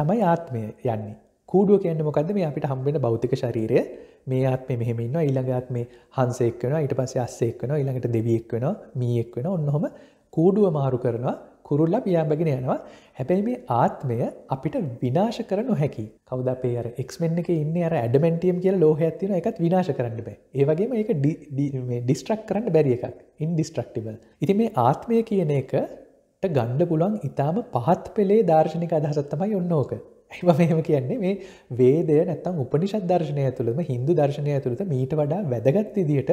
තමයි ආත්මය යන්නේ කූඩුව කියන්න මොකද මේ අපිට හම්බෙන භෞතික ශරීරය මේ ආත්මය මෙහෙමඉන්න ඊළඟත් මේ හන්සෙක් වෙන ඊට පස්සේ අස්සෙක් වෙන ඊළඟට දෙවියෙක් වෙන මීෙක් වෙන ඔන්නොහොම කූඩුව මාරු කරනවා කුරුල්ල පියාඹගෙන යනවා හැබැයි මේ ආත්මය අපිට විනාශ කර නොහැකි කවද අපේ අර එක්මෙන් එක ඉන්න අර ඇඩමෙන්ටියම් කියල ලෝහයක්ත්තින එකත් විනාශ කරන්න බෑ ඒවගේම ඒක ඩිස්ට්‍රක් කරන්න බැරි එකක් ඉන් ඩිස්ට්‍රක්ටිබල් ඉති මේ ආත්මය කියන එක ගණ්ඩ පුලන් ඉතාම පහත් පෙළේ දර්ශනික අදහසත්තමයි ඔන්නෝක ඇම මෙහම කියන්නේ මේ වේදය නැත්තම් උපනිෂත් දර්ශනය තුළම හින්දු දර්ශනය තුළත මීට වඩා වැදගත් විදියට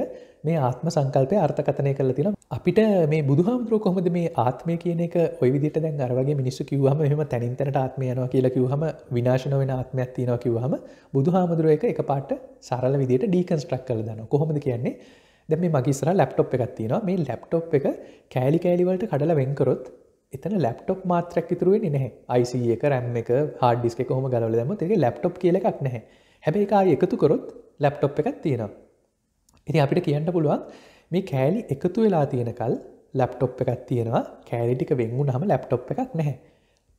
මේ ආත්ම සංකල්පය අර්ථකථනය කළ තින අපිට මේ බුදුහාමුදුරුව කොහොමද මේ ආත්මය කියන එක ඔය විදිට දැන් අරවගේ මිනිස්සු කිව්හම මෙම තැනින්තනට ආත්මය යනවා කියලා කිව්හම විනාශන වෙන ආත්මයක් තියෙනවා කිව්හම බුදුහාමුදුරුව එක එක පාට සරල විදිට ඩීකන්ස්ට්‍රක් කල දන කොහොමද කියන්නේ දැම මේ මගේස්ර ලැප්ටොප් එකක් තියෙනවා මේ ලැප්ටොප් එක කෑලි කෑලිවලට කඩල වෙන්කරොත් එතන ලැප්ටොප් මාත්‍රයක් විතුරුවෙන් නැහැ අයිසි එක රැම් එක හාඩිස්ක කොහොම ගලවල දැම තික ලැප්ටොප් කියල එකක් නැහැ හැබැයි එකතු කරොත් ලැප්ටොප් එකක් තියෙනවා ඉති අපිට කියන්න පුළුවන් මේ කෑලි එකතු වෙලා තියෙනකල් ලැප්ටොප් එකක් තියෙනවා කෑලිටික වෙංගු හම ලැප්ටොප් එකක් නැහැ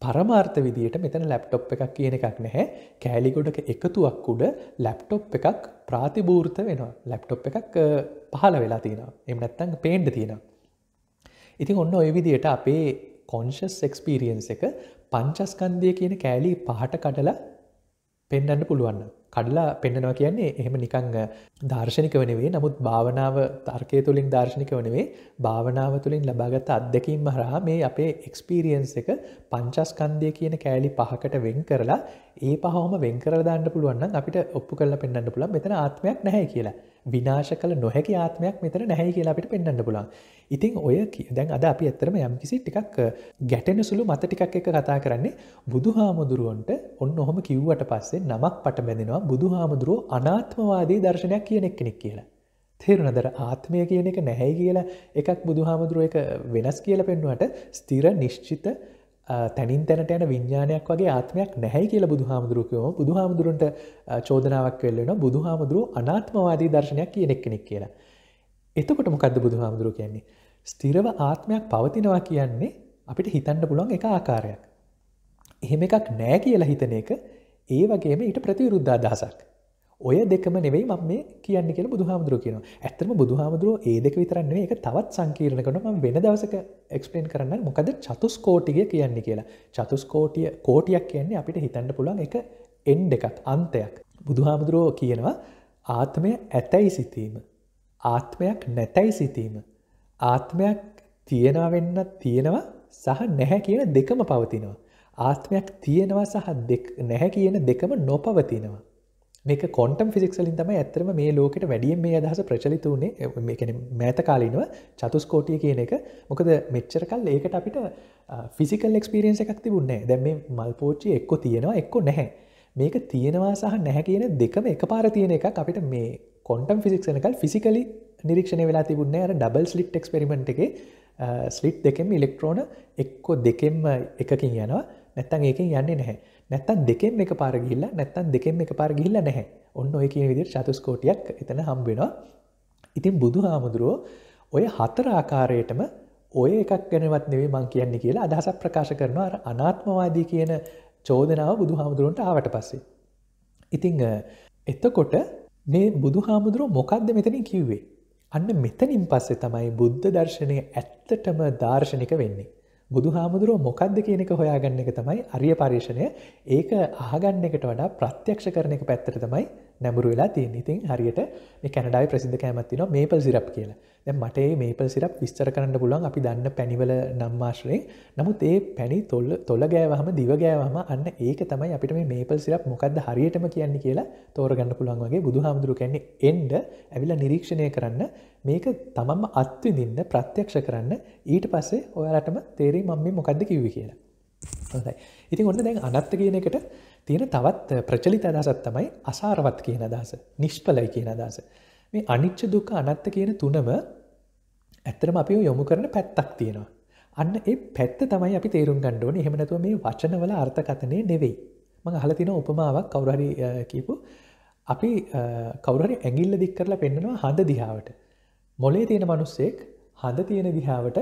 පරමාර්ථ විදියට මෙතන ලැප්ටොප් එකක් කියන එකක් නැහැ කෑලිගොඩක එකතුවක් උඩ ලැප්ටොප් එකක් ප්‍රාතිභූර්ත වෙනවා ලැප්ටොප් එකක් පහල වෙලා තියෙනවා එම නැත්තං පේන්ඩ තියෙන ඉතින් ඔන්න ඔය විදියට අපේ කොන්ශස් එක්ස්පිරියන්ස එක පංචස්කන්දය කියන කෑලි පහට කඩලා පෙන්ඩන්න පුළුවන්න කඩලා පෙන්න්නනවා කියන්නේ එහෙම නිකං දර්ශනික වනවේ නමුත් භාවනාව තර්කය තුළින් දර්ශනික වනවේ භාවනාව තුළින් ලබාගත අත්දැකීම් හරහා මේ අපේ එක්ස්පීරියන්ස් එක පංචස්කන්දය කියන කෑලි පහකට වෙන් කරලා ඒ පහම වෙන් කරදාන්න පුළුවන් අපිට ඔප්පු කරලා පෙන්න්න පුළන් මෙතන ආත්මයක් නැහැ කියලා විනාශ කළ නොහැකි ආත්මයක් මෙතර නැහැයි කියලා අපිට පෙන්න්න පුලන් ඉතින් ඔය දැන් අද අපි ඇත්තරම යම් කිසි ටිකක් ගැටෙන සුළු මත ටිකක් එක කතා කරන්නේ බුදු හාමුදුරුවන්ට ඔන්න ඔහොම කිව්වට පස්සේ නමක් පට බැඳෙනවා බුදු හාමුදුරුව අනාත්මවාදී දර්ශනයක් කියන එක් කෙනෙක් කියලා තේරුණදර ආත්මය කියන එක නැහැයි කියලා එකක් බුදු හාමුදුරුව එක වෙනස් කියල පෙන්නුවට ස්තිර නිශ්චිත තැනින් තැනට යන විඤ්ඥානයක් වගේ ආත්මයක් නැහැයි කියල බුදු හාමුදුරුවකෝ බුදු හාමුදුරන්ට චෝදනාවක් වෙල්ලෙන බුදු හාමුදුරුව අනාත්මවාදී දර්ශනයක් කියනෙක් කෙනෙක් කියලා. එතකොට මොකද බුදු හාමුදුරුව කියන්නේ. ස්තිරව ආත්මයක් පවතිනවා කියන්නේ අපිට හිතන්න පුළුවන් එක ආකාරයක්. එහෙම එකක් නෑ කියලා හිතන එක ඒ වගේම ඊට ප්‍රතිවිරුද්ධ අදහසක්. ඔය දෙකම නෙවෙයි මම මේ කියන්න කියලා බුදුහාමුදුරුව කියනවා. ඇත්තම බුදුහාමුදුරුව ඒ දෙක විතරක් නෙවෙයි ඒක තවත් සංකීර්ණ කරනවා. මම වෙන දවසක එක්ස්ප්ලেইন කරන්න මොකද චතුස්කෝටිය කියන්නේ කියලා. චතුස්කෝටිය කෝටියක් කියන්නේ අපිට හිතන්න පුළුවන් එක එන්ඩ් එකක් අන්තයක්. බුදුහාමුදුරුව කියනවා ආත්මය ඇතැයි සිතීම. ආත්මයක් නැතැයි සිතීම. ආත්මයක් තියෙනවා වෙන්න තියෙනවා සහ නැහැ කියන දෙකම පවතිනවා. ආත්මයක් තියෙනවා සහ නැහැ කියන දෙකම නොපවතිනවා. මේක කොන්ටම් ෆිසික්සලින් තම ඇතරම මේ ලෝකට වැඩියෙන් මේ අදහස ප්‍රචලිත වුණේ මේකන මෑත කාලිනව චතුස්කෝටිය කියන එක මොකද මෙච්චර කල් ඒකට අපිට ෆිසිකල් එක්ස්පිරියන්ස එකක් තිබුන්නේ දැම් මේ මල් පෝච්චි එක්කො තියෙනවා එක්කො නැහැ මේක තියෙනවා සහ නැහැ කියන දෙකම එක පාර තියෙන එක අපිට මේ කොන්ටම් ෆිසික්ෂනකල් ෆිසිකලි නිරක්ෂණ වෙලා තිබුණන්නේ අර ඩබල් ස්ලිට් එක්ස්පෙරිමෙන්ට් එක ස්ලිට් දෙකෙම ඉලෙක්ට්‍රෝන එක්කො දෙකෙම එකකින් යනවා නැත්තන් ඒකෙන් යන්න නැහැ නැත්තන් දෙකෙන් එක පාර ගිල්ල නැත්තන් දෙකෙන් එක පාර ගිල්ල නැහැ ඔන්න ඔය කියන විදිර චතුස්කෝටියක් එතන හම්බෙනවා ඉතින් බුදු හාමුදුරුවෝ ඔය හතර ආකාරයටම ඔය එකක් ගැනවත් නෙවේ මං කියන්නේ කියලා අදහසක් ප්‍රකාශ කරනවා අර අනාත්මවාදී කියන චෝදනාව බුදු හාමුදුරුවන්ට ආවට පස්සේ. ඉතිං එත්තකොට මේ බුදු හාමුදුරුව මොකක්ද මෙතනින් කිව්වේ. අන්න මෙතනින් පස්සේ තමයි බුද්ධ දර්ශනය ඇත්තටම දර්ශනික වෙන්නේ. බුදු හාමුදුරුව මොකක්ද කියන එක හොයාගන්න එක තමයි අරිය පර්ේෂණය ඒක අහගන්න එකට වඩා ප්‍රත්‍යක්ෂ කරන එක පැත්තර තමයි නැමුරු වෙලා තියෙන් ඉතින් හරියට කැනඩාව ප්‍රසිද කෑමත්තින මේපල් සිරප් කියලා මට මේපල් සිරප් විස්තර කරන්න පුලන් අපි දන්න පැනිවල නම්මාශ්‍රය නමුත් ඒ පැණි තොල්ල තොල ගෑවහම දිවගෑවහම අන්න ඒක තමයි අපිට මේ මේපල් සිරප් මොකක්ද හරියටම කියන්නේ කියලා තෝරගන්න පුළන් වගේ බුදු හාමුදුරු කැන්නේ එන්ඩ ඇවිල නිරීක්ෂණය කරන්න මේක තමම අත්විඳින්න ප්‍රත්‍යක්ෂ කරන්න ඊට පස්සේ ඔයාලටම තේරේ මම්ම මොකක්ද කිව්ව කියලා හොයි ඉතින් ඔන්න දැන් අනත්ත කියන එකට තියෙන තවත් ප්‍රචලිත අදසත් තමයි අසාරවත් කියන අදහස නිෂ්පලයි කියන අදස මේ අනිච්ච දුක අනත්ත කියන තුනම ඇත්තරම අපි යොමු කරන පැත්තක් තියෙනවා. අන්න ඒ පැත්ත තමයි අපි තේරුම් ගණ්ඩුවන හෙමනැතුව මේ වචනවල අර්ථකථනය නෙවෙයි. මඟ හලතින උපමාවක් කවුරහරි කියපු අපි කවුරහරි ඇගිල්ල දික් කරලා පෙන්නවා හඳ දිහාාවට. මොලේ තියෙන මනුස්සෙක් හඳ තියෙන දිහාාවට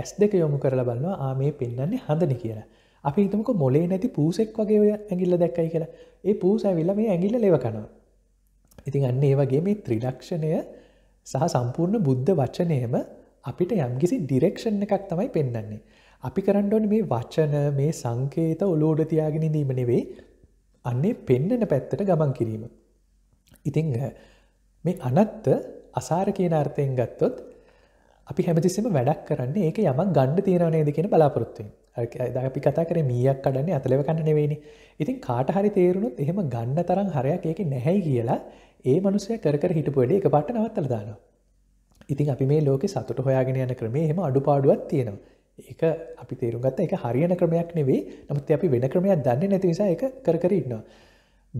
ඇස් දෙක යොමු කරලා බලන්නවා ආ මේ පෙන්න්නේ හඳනි කියලා. අපි හිතමක මොලේ නැති පූසෙක් වගේ ඔය ඇගිල්ල දැක්කයි කියලා ඒ පූස ඇවිල්ල මේ ඇගිල්ල ලෙවකනවා. ඉතින් අන්න ඒ වගේ මේ ත්‍රිලක්ෂණය සහ සම්පූර්ණ බුද්ධ වචනයම අපිට යම්කිසි ඩිරෙක්ෂණ එකක් තමයි පෙන්න්නේ. අපි කරන්නඩොන මේ වචන මේ සංකේත ඔලෝඩ තියාගෙන දීම නෙවෙයි අන්නේ පෙන්නන පැත්තට ගමන් කිරීම. ඉතිං මේ අනත්ත අසාර කියන අර්ථයෙන් ගත්තොත් අපි හැමතිස්සම වැඩක් කරන්නේ ඒක යමන් ගණ්ඩ තීරණයද කියන බලාපොරොත්තුවෙන් අපි කතා කර මියක් කඩන්නේ අතලව කන්න නෙවෙනි ඉතින් කාට හරි තේරුණුත් එහෙම ගන්න තරම් හරයක් ඒක නැහැයි කියලා ඒ මනුසය කර හිටපු වැඩේ එක පට නවත්තල දානවා. ඉතින් අපි මේ ලෝක සතුට හොයාගෙන යන ක්‍රමේ හෙම අඩුපාඩුවත් තියෙනවා. ඒක අපි තේරුම්ගත්ත එක හරියන ක්‍රමයක් නෙවේ නමුත් අපි වෙන ක්‍රමයක් දන්න නැති නිසා එක කරකර ඉන්නවා.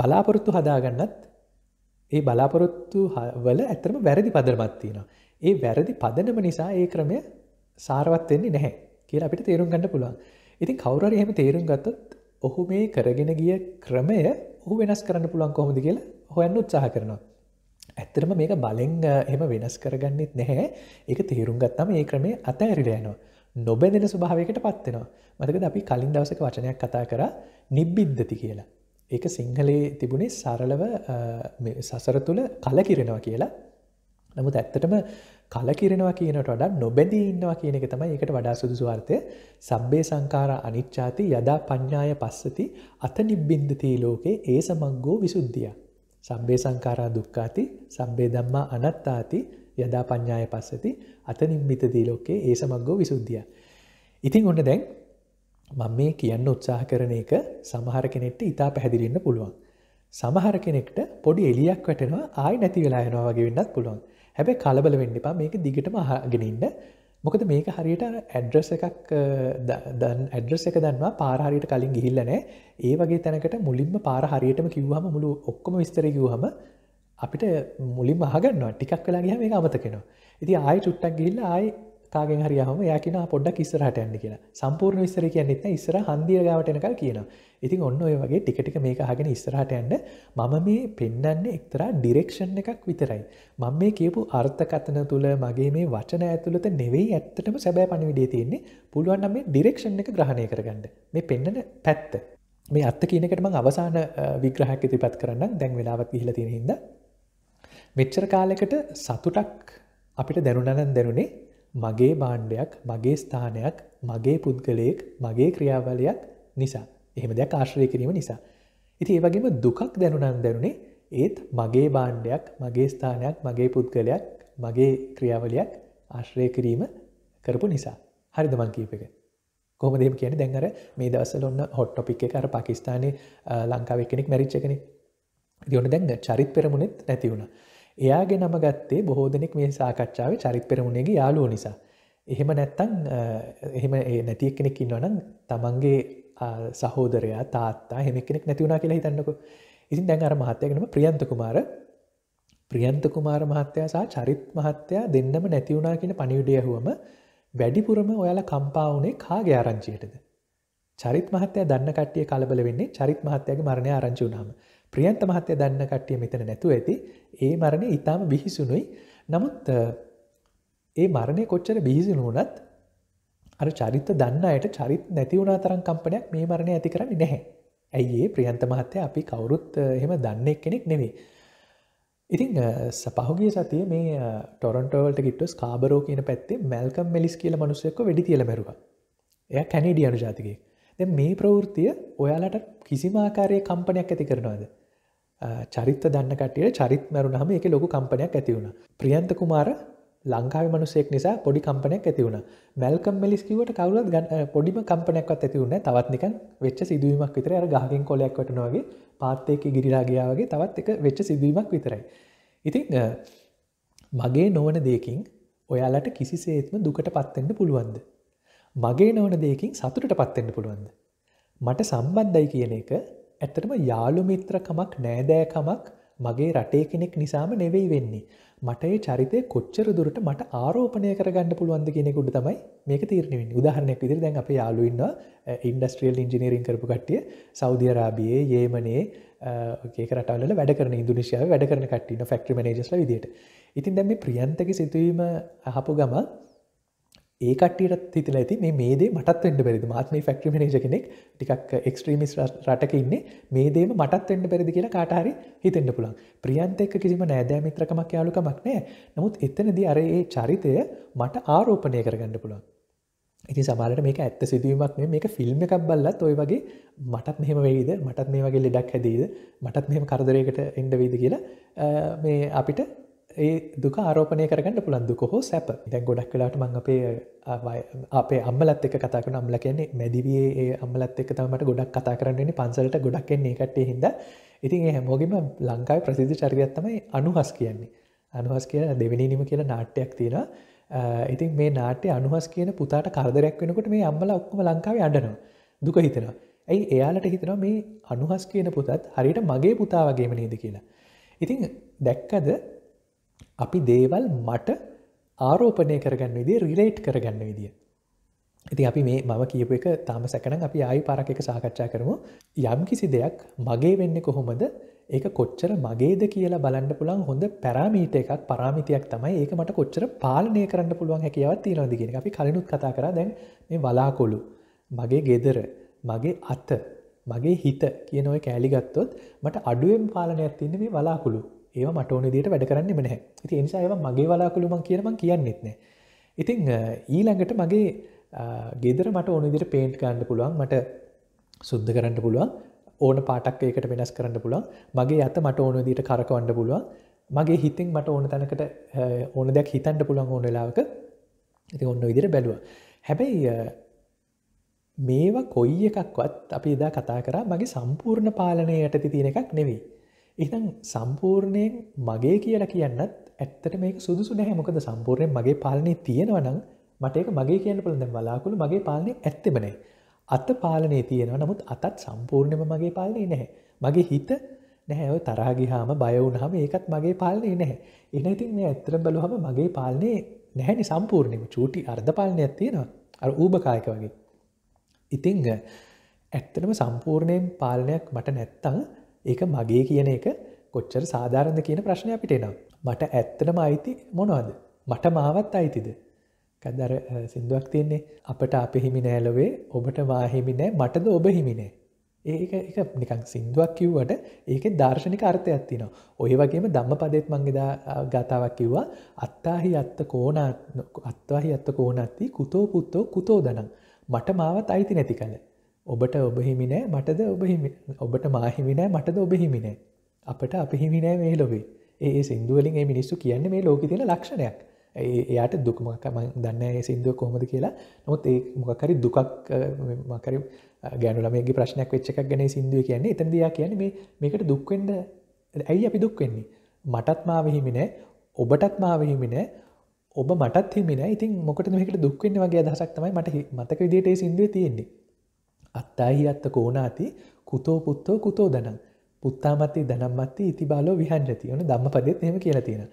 බලාපොරොත්තු හදාගන්නත් ඒ බලාපොරොත්තු වල ඇතරම වැරදි පදරමත්තියනවා. ඒ වැරදි පදනම නිසා ඒ ක්‍රමය සාරවත්වෙන්නේ නැහැ කියල අපිට තේරුම් ගන්න පුළුවන්. ඉතින් කවුරර එහෙම තේරුම් ගත්තත් ඔහු මේ කරගෙන ගිය ක්‍රමය ඔහු වෙනස් කරන්න පුළන් කොහොමද කියලා හොයන්න උත්සාහ කරනවා. ඇත්තරම මේක බලෙන් එම වෙනස් කරගන්නෙත් නැහැ එක තේරුම් ගත්තම ඒ ක්‍රමේ අත ඇරිලයනවා. නොබැඳෙන ස්වභාවයකට පත්වෙනවා. මතකද අපි කලින් දවසක වචනයක් කතා කර නිබ්බිද්ධති කියලා. ඒක සිංහලයේ තිබුණේ සරලව සසර තුළ කලකිරෙනවා කියලා නමුත් ඇත්තටම කලකිරෙනවා කියනට වඩා නොබැඳී ඉන්නවා කියන එක තමයි එකට වඩා සුදුසුවර්ථය සබ්බේ සංකාර අනිච්චාති යදා පඤ්ඥාය පස්සති අත නිබ්බින්දතී ලෝකේ ඒ සමංගෝ විසුද්ධියක්. සම්බේ සංකාරා දුක්කාති සම්බේ දම්මා අනත්තාති යදා පඤ්ඥාය පස්සති අත නිම්මිතදී ලෝකේ ඒ සමක්ගෝ විසුද්ධිය. ඉතිං ඔන්න දැන් මං මේ කියන්න උත්සාහ කරන එක සමහර කෙනෙක්ට ඉතා පැහැදිලින්න පුළුවන්. සමහර කෙනෙක්ට පොඩි එලියක් වැටෙනවා ආය නැති වෙලා යනවා වගේ වෙන්නත් පුළුවන් හැබැ කලබල වෙන්න එපා මේක දිගටම හගෙනන්න මොකද මේක හරියට ඇඩ්‍රස් එකක් ඇඩ්‍රස් එක දන්නවා පාරහරියට කලින් ගිහිල්ලනෑ ඒ වගේ තැනකට මුලින්ම පාර හරියටම කිව්හම මුළු ඔක්කොම විස්තරකිවහම අපිට මුලින් මහගන්නවා ටිකක් කලා ගහ මේ අමතකෙනවා ඉති ආයි චුට්ටක් ගිල්ල ආයි කාගෙන් හරියාම යකින පොඩ්ඩක් ඉස්සරහට ඇන්න කියලා සම්පූර්ණ විස්සර කියන්නෙත් ඉස්සර හන්දිය ගාවටනකල් කියනවා ඉතින් ඔන්න ඔය වගේ ටිකටික මේක හගෙන ඉස්සරහට ඇන්න මම මේ පෙන්න්නන්නේ එක්තරා ඩිරෙක්ෂන් එකක් විතරයි. මං මේ කියපු අර්ථකතන තුළ මගේ මේ වචන ඇතුළත නෙවෙයි ඇත්තටම සැබෑ පණවිඩේ තියෙන්නේ පුළුවන් මේ ඩිරෙක්ෂන් එක ග්‍රහණය කරගන්න මේ පෙන්න්නන පැත්ත මේ අත්ත කියනකටම අවසාන විග්‍රහක් ඇති පැත් කරන්න දැන් වෙලාවත් ඉහිල තියෙන හිද. මෙච්චර කාලෙකට සතුටක් අපිට දැනුණනන් දැනුනේ මගේ බාණ්ඩයක් මගේ ස්ථානයක් මගේ පුද්ගලයෙක් මගේ ක්‍රියාවලයක් නිසා එහෙම දෙයක් ආශ්‍රය කිරීම නිසා. ඉති ඒ වගේම දුකක් දැනුනන් දැනුනේ ඒත් මගේ බාණ්ඩයක් මගේ ස්ථානයක් මගේ පුද්ගලයක් මගේ ක්‍රියාවලයක් ආශ්‍රය කිරීම කරපු නිසා හරි දමන් කීප එක. කොහමදම කියන දැන්ර මේ දවසල ඔන්න හොට්ටොපික් කර පාකිස්ානය ලංකාව කෙනෙක් මැරිච්ච කෙනෙ දියුණ දැන්න චරිත් පෙරමුණෙත් නැතිවුණ එයාගේ නම ගත්තේ බොහෝ දෙනෙක් මේ සාකච්ඡාව චරිත් පෙරමුණේගේ යාලුව නිසා. එහෙම නැත්තං එහෙම නැතිය කෙනෙක් ඉන්නවනම් තමන්ගේ සහෝදරයා තාත්තා හෙම කෙනෙක් නැතිවුණා කියලා හිතන්නක ඉතින් දැන් අර මහත්තයගෙනම ප්‍රියන්ත කුමාර ප්‍රියන්ත කුමාර මහත්තයා සහ චරිත් මහත්තයා දෙන්නම නැතිවුණා කියෙන පනිවිඩියහුවම වැඩිපුරම ඔයාල කම්පාවුනේ කාගේ ආරංචියටද. චරිත් මහත්තය දන්න කට්ටිය කලබල වෙන්නේ චරිත් මහත්තයගේ මරණය ආරංචි වුණාම ප්‍රියන්ත මහත්තය දන්න කට්ටිය මෙතන නැතුව ඇති ඒ මරණය ඉතාම බිහිසුණුයි නමුත් ඒ මරණය කොච්චර බිහිසිනුවනත් අර චරිත දන්නයට චරිත් නැතිවුණා තරම් කම්පනයක් මේ මරණය ඇති කරන්න නැහැ ඇයි ඒ ප්‍රියන්ත මහත්තය අපි කවුරුත් එහෙම දන්නෙක් කෙනෙක් නෙවේ ඉතිං සපහුගේ සතිය මේ ටොරන්ටෝවල්ට ගිට්ටස් කාබරෝ කියන පැත්තේ මැල්කම් මෙලිස් කියල මනුසයක්ක වැඩි කියල මැරුව එය කැනඩියනු ජාතිකය මේ ප්‍රවෘතිය ඔයාලට කිසිමාකාරය කම්පනයක් ඇති කරනවාද චරිත දන්න කටිය චරිත් මැරුණහම එක ලොකු කම්පනයක් ඇතිවුණ. ප්‍රියන්ත කුමාර ලංකාව මනුසෙක් නිසා පොඩි කම්පනයක් ඇතිවුණ මැල්කම් මෙලිස්කිවට කවුලත් ගන්න පොඩිම කම්පනයක්වත් ඇතිවුණ තවත්නික වෙච්ච සිදුවීමක් විතර අර ගහගෙන් කොලයක් වටනවාගේ පාත්තයක ගිරිරාගියාවගේ තවත් එක වෙච්ච සිදුවීමක් විතරයි. ඉතින් මගේ නොවන දෙකින් ඔයාලට කිසිසේත්ම දුකට පත්වෙන්න පුළුවන්ද. මගේ නොවන දෙකින් සතුට පත්වෙන්න පුළුවන්ද. මට සම්බන්ධයි කියන එක ඇත්තටම යාළු මිත්‍රකමක් නෑදෑකමක් මගේ රටේ කෙනෙක් නිසාම නෙවෙයි වෙන්නේ. මටඒ චරිතය කොච්චර දුරට මට ආරෝපනය කරගන්න පුළුවන්ද කෙනෙකුට තමයි මේක තීරණවෙන් උදාහරණයක් විදිර දැන් අප යාලුඉන්න ඉන්ඩස්ට්‍රියල් ඉංජිනීරින් කරපු කට්ටිය සෞධියරාබියයේ ඒමනේ ඒකරටල වැඩරන ඉදුනිශාව වැඩරන කටන ෆක්ට්‍රි නජස්ල විදිට ඉතින් දැම ප්‍රියන්තක සිතුවීම අහපු ගමන් ඒකට හිතල ඇති මේදේ මටත් වන්න බැරිද මාත්ම ෆක්ට්‍රි නේජ කෙනෙක් ටිකක් එක්ස්ට්‍රීමිස් රටක ඉන්න මේදේම මටත් එන්න බැරිදි කියලා කාටාරි හිතෙන්න්න පුළන් ප්‍රියන්තෙක් කිසිම නෑදෑ මිත්‍රකමක් යාලුකමක් නෑ නමුත් එතනදි අරඒ චරිතය මට ආරෝපනය කරගන්න පුළන් ඉති සමාලට මේක ඇත්ත සිදුවීමක් මේ මේක ෆිල්ම් එකක් බල්ලත් ඔය වගේ මටත් මෙහම වෙයිද මටත් මේ වගේ ලෙඩක් හැදීද මටත් මෙම කරදරයකට එන්ඩ වේද කියලා මේ අපිට ඒ දුක ආරෝපනය කරගන්න පුළන් දුක හෝ සැප දැන් ගොඩක් කලාට මං අපේ අපේ අම්මලත් එක කතා කරන අම්ල කියන්නේ මැදිවේ ඒ අම්මලත් එක තමට ගොඩක් කතා කරන්නේ පන්සලට ගොඩක් කියන්නේ කටේ හිද ඉතින් ඒ හැමෝගම ලංකායි ප්‍රසිද්ධ චරිගත්තමයි අනුහස් කියන්නේ අනුහස් කියන දෙවිනිනිම කියන නාට්‍යයක් තියෙන ඉතින් මේ නාට්‍ය අනුහස් කියන පුතාට කරදරයක් වෙනකොට මේ අම්මල ඔක්කම ලංකාවේ අඩනවා දුක හිතෙනවා ඇයි එයාලට හිතනවා මේ අනුහස් කියන පුතත් හරියට මගේ පුතා වගේම නේද කියලා ඉතින් දැක්කද අපි දේවල් මට ආරෝපනය කරගන්න විදි රිලේට් කරගන්න විදිිය. ඇති අපි මේ මම කියපු එක තාම සැකන අපි ආයි පාරක එක සාකච්ඡා කරමු යම් කිසි දෙයක් මගේ වෙන්න කොහොමද ඒක කොච්චර මගේද කියලා බලන්න පුළන් හොඳ පැරාමීට එකක් පරාමිතියක් තමයි ඒක මට කොච්චර පාලනය කරන්න පුළුවන් හැකිවත් තිනොදගෙන අපි කලනුත් කතා කර දැන් මේ වලාකොළු මගේ ගෙදර මගේ අත මගේ හිත කියනොය කෑලිගත්තොත් මට අඩුවෙන් පාලනයක් තින්න මේ වලාකුළු ඒ මටෝනදියට වැඩ කරන්න මනහ ති එනිසාඒ මගේ වලාකුළුමන් කියනම කියන්නෙත්න ඉතිං ඊළඟට මගේ ගෙදර මට ඕනදිට පේන්ට් කරන්න පුළුවන් මට සුද්ද කරන්න පුළුවන් ඕන පාටක් ඒකට වෙනස් කරන්න පුළුවන් මගේ ඇත මට ඕනදිට කරකවන්න පුළුවන් මගේ හිතින් මට ඕන තැනකට ඕන දෙයක් හිතන්ට පුළුවන් ඕනලාවක ඇති ඔන්න ඉදිර බැලුව හැබැයි මේවා කොයි එකක්වත් අපි එදා කතා කරා මගේ සම්පූර්ණ පාලනය යටති තියෙන එකක් නෙවෙයි ඉතන් සම්පූර්ණයෙන් මගේ කියලා කියන්නත් ඇත්තට මේක සුදුසු නැහැ මොකද සම්පූර්ණයෙන් මගේ පාලනය තියෙනවනම් මටඒක මගේ කියන්න පලද වලාකුළු මගේ පාලනය ඇත්තබනේ අත්ත පාලනය තියෙනව නමුත් අතත් සම්පූර්ණයම මගේ පාලනය නැහැ මගේ හිත නැහැව තරාගිහාම බයවුනහම ඒකත් මගේ පාලනය නැහැ එන ඉතින් මේ ඇත්තර බලුහම මගේ පාලනය නැහැනි සම්පූර්ණයම චූටි අර්ධ පාලනයක් තියෙනවා අ ඌභකායක වගේ ඉතිංග ඇත්තටම සම්පූර්ණයෙන් පාලනයක් මට නැත්තං ඒක මගේ කියන එක කොච්චර සාධාරන්ද කියන ප්‍රශ්නය අපිට එනම් මට ඇත්තනම අයිති මොනවද මට මාවත් අයිතිද කදර සිින්දුවක් තියන්නේ අපට අප හිමි නෑලොවේ ඔබට වාහිමි නෑ මටද ඔබ හිමිනේ ඒක එක නිකං සිින්දුවක් කිව්වට ඒක දර්ශනික අර්ථයක් තින ඔය වගේම දම්ම පදෙත් මංගෙදා ගාතාවක් කිව්වා අත්තාහි අත්ත කෝන අත්වාහි අත්ත කෝනත්ති කුතෝ පුත්තෝ කුතෝ දනම් මට මාවත් අයිති නැති කළ ඔබට ඔබහිමිනෑ මටද ඔබ ඔබට මාහිමිනෑ මටද ඔබහිමිනෑ අපට අපිහිමිනෑ මේ ලොබේ ඒ සිින්දුවලින් ඒ මිනිස්සු කියන්නේ මේ ලෝක තියෙන ලක්ෂණයක් එයාට දුක්මකම දන්න සිින්දුව කොහොමද කියලා නොත් ඒ මොකරි දුකක් මකරි ගැනුලමගේ ප්‍රශ්නයක් වෙච්චක් ගැන සිින්දුව කියන්නේ එතන්දයා කියන මේ මේකට දුක්වෙන්ඩ ඇයි අපි දුක්වෙන්නේ මටත් මාවහිමිනෑ ඔබටත් මාවහිමිනෑ ඔබ මටත් හිමින ඉතින් මොකට මේකට දුක්වෙන්න වගේ දහසක් තමයි මට මතක විදිට සිින්දුව තියෙන්නේ අත්තාහි කෝනාති කුතෝ පුත්තෝ කුතෝ දනන් පුත්තාමත්තේ දනම්මත්තේ ඉති බාලෝ විහන්ජති ඕන දම්ම පදත් නෙම කියලා තියෙන.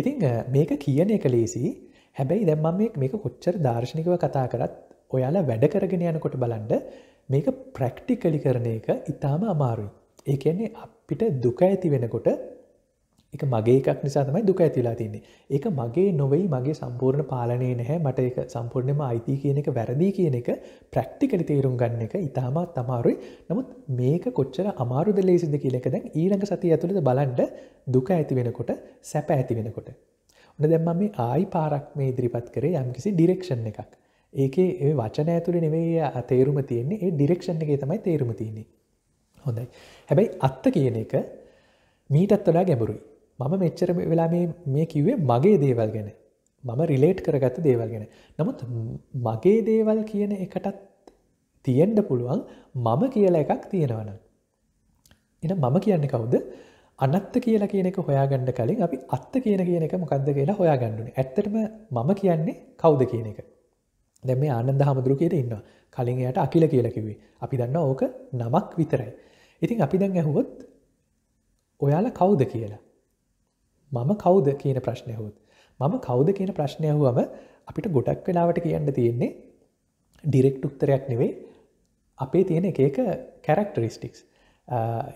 ඉතිං මේක කියන එක ලේසි හැබැයි දැම්ම මේක කොච්චර දර්ශනිකව කතා කරත් ඔයාලා වැඩ කරගෙන යනකොට බලන්ඩ මේක ප්‍රක්ටිකලි කරන එක ඉතාම අමාරුයි. ඒකන්නේ අපිට දුක ඇති වෙනකොට එක මගේ එකක් නිසා තමයි දුක ඇතිලා තින්නේ ඒක මගේ නොවයි මගේ සම්පූර්ණ පාලනය නැහැ මට එක සම්පූර්ණයම අයිති කියන එක වැරදි කියන එක ප්‍රක්ටිකලි තේරුම් ගන්න එක ඉතාමත් තමාරුයි නමුත් මේක කොච්චර අමාරුද ලේසිද කියල එක දැන් ඊළඟ සති ඇතුළද බලන්ඩ දුක ඇති වෙනකොට සැප ඇති වෙනකොට ඔන දැම්ම මේ ආයි පාරක් මේ ඉදිරිපත් කරේ යම්කිසි ඩිරෙක්ෂන් එකක් ඒකේ ඒ වචන ඇතුළි නෙවෙයි තේරුම තියන්නේ ඒ ඩිරෙක්ෂන් එක තමයි තේරුම තියන්නේ හොඳයි හැබැයි අත්ත කියන එක මීටත් වඩා ගැඹුරුයි මම මෙච්චර වෙලා මේ කිව්වේ මගේ දේවල් ගැන මම රිලේට් කරගත්ත දේවල් ගැන නමුත් මගේ දේවල් කියන එකටත් තියෙන්ඩ පුළුවන් මම කියලා එකක් තියෙනවන එන මම කියන්න කවුද අනත්ත කියලා කියන එක හොයාගන්න කලින් අපි අත්ත කියන කියන එක මොකක්ද කියලා හොයාගණ්ඩුනේ ඇත්තටම මම කියන්නේ කවුද කියන එක දැ මේ ආනන්ද හමුදුරු කියද ඉන්න කලින් එයට අකිල කියලකිවේ අපි දන්න ඕක නමක් විතරයි ඉතින් අපි දැන් ඇහුවොත් ඔයාලා කවුද කියලා මම කවුද කියන ප්‍රශ්නයහුත්. මම කවුද කියන ප්‍රශ්නයහුවම අපිට ගොඩක් වෙලාවට කියන්න තියෙන්නේ ඩිරෙක්් උක්තරයක් නෙවෙයි අපේ තියෙන එකක කැරක්ටරිස්ටික්ස්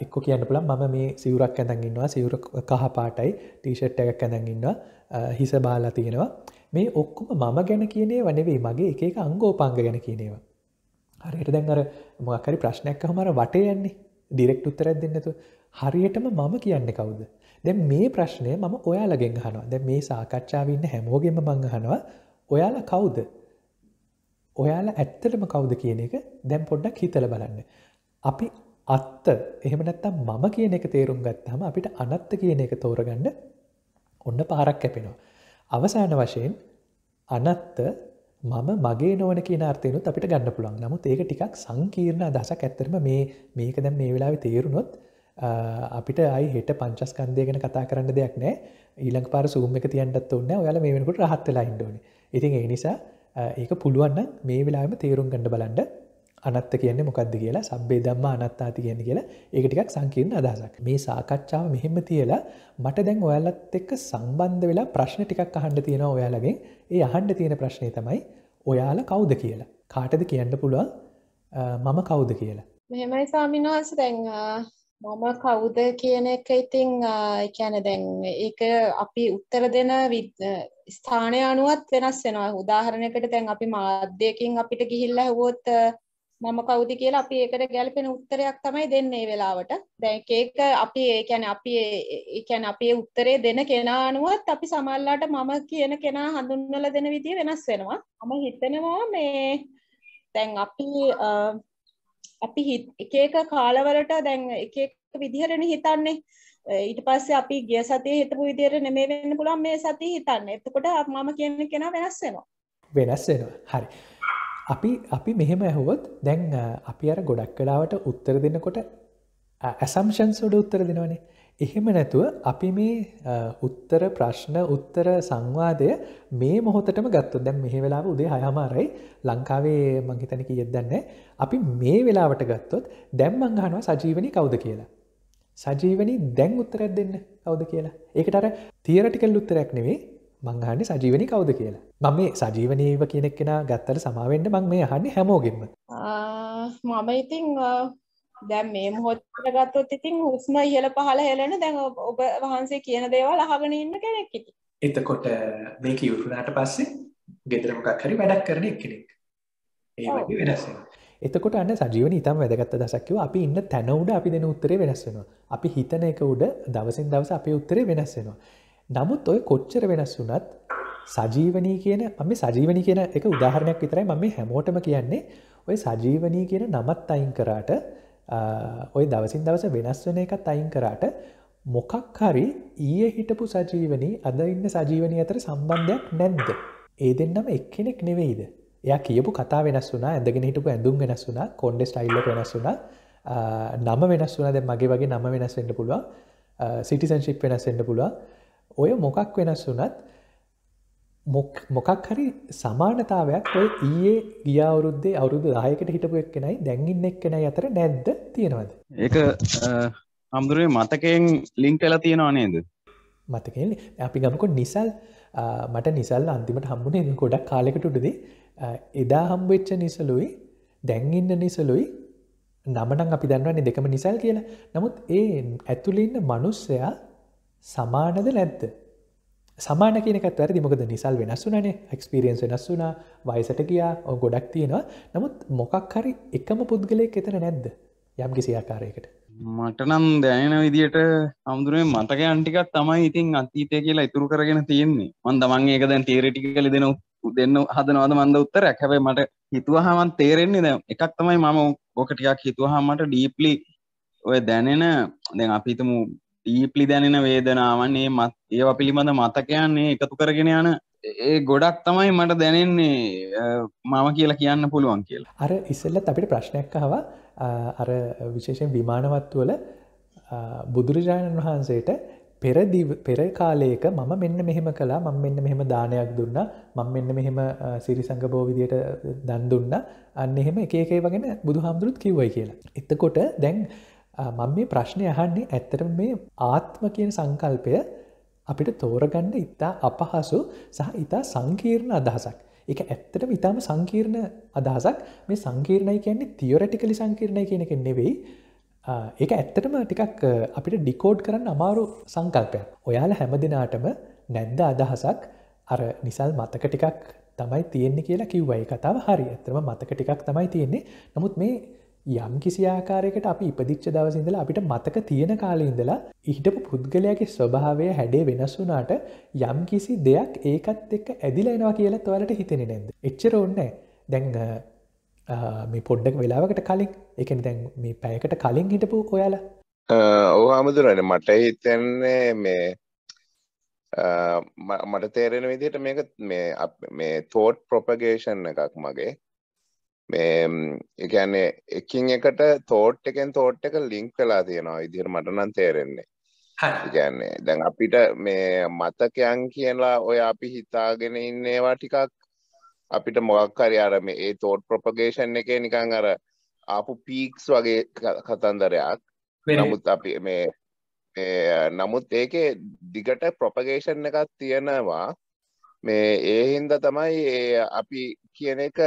එක්ක කියන්න පුළ මම මේ සිවරක් ඇඳගන්නවා සිවර කහ පාටයි ටීෂට් එකක් ඇඳගන්නවා හිස බාලා තියෙනවා මේ ඔක්කුම මම ගැන කියනේ වනෙවේ මගේ එක අංගෝපංග ගැන කියනවා. හරියට දැන්ර මොකරි ප්‍රශ්නයක් හමර වටයන්නේ ඩිරෙක්් උත්තරැත් දෙන්නතු හරියටම මම කියන්න කවුද දැ මේ ප්‍රශ්නය මම ඔයාලගෙන් හනවා දැ මේ සාකච්ඡාවන්න හැමෝගෙම මංගහනවා ඔයාල කවුද ඔයාලා ඇත්තටම කවුද කියන එක දැම් පොඩ්ඩක් හිතල බලන්න. අපි අත්ත එහෙමනැත්තම් මම කියන එක තේරුම් ගත්තහම අපිට අනත්ත කියන එක තෝරගන්න ඔන්න පාරක් කැපෙනවා. අවසාන වශයෙන් අනත්ත මම මගේ නොවන කිය නාර්තයනුත් අපිට ගන්න පුළන් නමුත් ඒක ටිකක් සංකීර්ණ අදසක් ඇත්තරම මේ මේක දැම් මේ වෙලාවෙ තේරුණොත් අපිට අයි හෙට පංචස්කන්දය ගැන කතා කරන්න දෙයක් නෑ ඊළං පාර සූම් එක තියන්ටත් ඔන්න ඔයාල මේ වෙනකුට රහත්තලා ඉන්ඩෝන ඉතින් ඒ නිසා ඒක පුළුවන්න මේ වෙලාම තේරුම් ගඩ බලන්ඩ අනත්ත කියන්නේ මොකක්ද කියලා සබ්බේ දම්ම අනත්තාති කියන්න කියලා ඒකටිකක් සංකීර්ණ අදහසක් මේ සාකච්ඡාව මෙහෙම තියලා මට දැන් ඔයාලත් එක්ක සම්බන්ධ වෙලා ප්‍රශ්න ටිකක් අහන්ඩ තියෙන ඔයාලගෙන් ඒ අහන්ඩ තියෙන ප්‍රශ්නය තමයි ඔයාල කවුද කියලා කාටද කියන්න පුළුවන් මම කවුද කියලා මෙහෙමයි සාමිනවාස දැන් මම කවුද කියන එක ඉතින් එකැන දැන් ඒක අපි උත්තර දෙන ස්ථානය අනුවත් වෙනස් වෙනවා උදාහරණයකට තැන් අපි මාධ්‍යයකින් අපිට ගිහිල්ල හුවොත් මම කවුද කියලා අපි ඒකට ගැලපෙන උත්තරයක් තමයි දෙන්නේ වෙලාවට දැන් ඒක අපි ඒ කියන්නේ අපි ඒ කියන්නේ අපි උත්තරේ දෙන කෙනා අනුවත් අපි සමහරලාට මම කියන කෙනා හඳුන්වලා දෙන විදිය වෙනස් වෙනවා. මම හිතනවා මේ දැන් අපි අපි එක එක කාලවලට දැන් එක එක විදිහරන හිතන්නේ ඊට පස්සේ අපි ගිය සතිය හිතපු විදිහට නෙමෙයි වෙන්න පුළුවන් මේ සතිය හිතන්න. එතකොට මම කියන කෙනා වෙනස් වෙනවා. වෙනස් වෙනවා. හරි. අපි අපි මෙහෙම ඇහුවොත් දැන් අපි අර ගොඩක් කලාවට උත්තර දෙන්නකොට ඇසම්ෂන්ස් වල උත්තර දෙනවනේ. එහෙම නැතුව අපි මේ උත්තර ප්‍රශ්න උත්තර සංවාදය මේ මොහොතටම ගත්තු දැන් මෙහ වෙලාව උදේ හයමාරයි ලංකාවේ මංහිතනක යෙදදන්න අපි මේ වෙලාවට ගත්තොත් දැම් මංගහනවා සජීවනි කවුද කියලා. සජීවනි දැන් උත්තරැත් දෙන්න කවුද කියලා. ඒකට අර තීරටිකල් උත්තරැක් නෙවේ මංහන්න සජීවනි කවුද කියලා. මම මේ සජීවනීව කියනෙක් කෙන ගත්තර සමාවෙන්න්න මං මේ හන්නේ හැමෝගෙන්ම. මම ඉතිං දැන් මේ මොහොතට ගත්තොත් ඉතින් හුස්ම ඉහළ පහළ හෙලන දැන් ඔබ වහන්සේ කියන දේවල් අහගෙන ඉන්න කෙනෙක් ඉතින්. එතකොට මේක ඉවරුණාට පස්සේ ගෙදර මොකක් හරි වැඩක් කරන එක්කෙනෙක්. ඒ වගේ වෙනස් වෙනවා. එතකොට අන්න සජීවන ඉතාම වැදගත් දශක් කිව්වා අපි ඉන්න තැන උඩ අපි දෙන උත්තරේ වෙනස් වෙනවා. අපි හිතන එක උඩ දවසින් දවස අපේ උත්තරේ වෙනස් වෙනවා. නමුත් ඔය කොච්චර වෙනස් වුණත් සජීවනී කියන අපි සජීවනී කියන එක උදාහරණයක් විතරයි මම හැමෝටම කියන්නේ ඔය සජීවනී කියන නමත් අයින් කරාට ඔය දවසින් දවස වෙනස් වෙන එකත් අයින් කරාට මොකක් හරි ඊය හිටපු සජීවනී අද ඉන්න සජීවනී අතර සම්බන්ධයක් නැද්ද. ඒ දෙන්නම එක්කෙනෙක් නෙවෙයිද. එය කියපු කතා වෙනස් වුනා ඇඳගෙන හිටපු ඇඳුම් වෙනස් වුනා කොන්ඩෙස් ටයිල්ල වෙනස් වුනා නම වෙනස් වුනද මගේ වගේ නම වෙනස් වෙන්න පුළුවන් සිටිසන්ශිප් වෙනස් වෙන්න පුළුවන් ඔය මොකක් වෙනස් වුනත් මොක් මොකක් හරි සමානතාවයක් ඔය ඊයේ ගියවුරුද්දේ අවුරුදු දායකට හිටපු එක් කෙනයි දැන්ඉන්න එක් කෙනයි අතර නැද්ද තියෙනවද ඒක හමුදුරුවේ මතකයෙන් ලිංක් කලා තියෙනවා නේද මතකෙන් අපි ගමකො නිසල් මට නිසල් අන්තිමට හම්බුණේ ගොඩක් කාලෙකට උඩදේ එදා හම්බවෙච්ච නිසලුයි දැන්ඉන්න නිසලුයි නමනං අපි දන්නවන්නේ දෙකම නිසල් කියලා නමුත් ඒ ඇතුලින්න මනුස්සයා සමානද නැද්ද සමාන කියනකත් වැරදි මොකද නිසල් වෙනස් වුනේ එක්ස්පිරියන්ස් වෙනස් වුනා වයිසට කියා ඔ ගොඩක් තියෙනවා නමුත් මොකක් හරි එකම පුද්ගලයෙක් එතන නැද්ද යම් කිසි ආකාරයකට මට නම් දැනෙන විදිට හමුදුරුවේ මතක අන්ටිකක් තමයි ඉතින් අතීතය කියලා ඉතුරු කරගෙන තියෙන්නේ මන් දමන් ඒක දැන් තේරටික කල දෙන දෙන්න හදනවද මන්ද උත්තර හැබේ මට හිතුවහමන් තේරෙන්නේ දැ එකක් තමයි මම ඕකටයක් හිතුවහමට ඩීප්ලි ඔය දැනෙන දැන් අපිතමු දීප්ලි දැනෙන වේදනාවන් ඒ මත් ඒව පිළිබඳ මතකයන්නේ එකතු කරගෙන යන ඒ ගොඩක් තමයි මට දැනෙන්නේ මම කියලා කියන්න පුළුවන් කියලා අර ඉස්සල්ලත් අපිට ප්‍රශ්නයක් හව අර විශේෂෙන් විමානවත්තුවල බුදුරජාණන් වහන්සේට පෙර කාලයක මම මෙන්න මෙහෙම කලා මං මෙන්න මෙහෙම දානයක් දුන්න මං මෙන්න මෙහෙම සිරි සංගබෝ විදියට දන් දුන්න අන්න එහෙම එකකේ වගෙන බුදු හාමුදුරුත් කිව්වයි කියලා. එතකොට දැන් මං මේ ප්‍රශ්නය අහන්නේ ඇත්තට මේ ආත්ම කියන සංකල්පය අපිට තෝරගන්න ඉතා අපහසු සහ ඉතා සංකීර්ණ අදහසක්. එක ඇත්තටම ඉතාම සංකීර්ණ අදහසක් මේ සංකීර්ණය කියන්නේ තියෝරටිකලි සංකීර්ණය කියන එක නෙවෙයි ඒ ඇත්තටම ටිකක් අපිට ඩිකෝඩ් කරන්න අමාරු සංකල්පයක්. ඔයාල හැම දෙනාටම නැද්ද අදහසක් අර නිසල් මතක ටිකක් තමයි තියෙන්නේ කියලා කිව්වයි කතාව හරි ඇතරම මතක ටිකක් තමයි තියෙන්නේ නමුත් මේ යම් කිසි ආකාරයකට අපි ඉපදිච්ච දවසිඳලා අපිට මතක තියෙන කාලඉඳලා ඉහිටපු පුද්ගලයාගේ ස්වභාවය හැඩේ වෙනස් වුනාට යම් කිසි දෙයක් ඒකත් එක්ක ඇදිලා එනවා කියලා තවලට හිතෙන නැද එච්චර ඔන්න දැන් මේ පොඩ්ඩක් වෙලාවකට කලින් එකන දැන් මේ පැයකට කලින් හිටපු කොයාලා ඕහාමුදුරන මට හිතන්නේ මේ මට තේරෙන විදිට මේක මේ තෝට් ප්‍රොපගේෂන් එකක් මගේ මේ එකන්නේ එකින් එකට තෝට් එකෙන් තෝට් එක ලිංක් කලා තියෙනවා ඉදිර මටනන් තේරෙන්නේ කියන්නේ දැන් අපිට මේ මතකයන් කියලා ඔය අපි හිතාගෙන ඉන්නේවා ටිකක් අපිට මොගක්කරි අරම ඒ තෝට් ප්‍රපගේෂන් එක නිකං අර ආපු පීක්ස් වගේ කතන්දරයක් නමුත් අපි මේ නමුත් ඒකේ දිගට ප්‍රොපගේෂන් එකක් තියෙනවා මේ ඒ හින්ද තමයි අපි කියන එක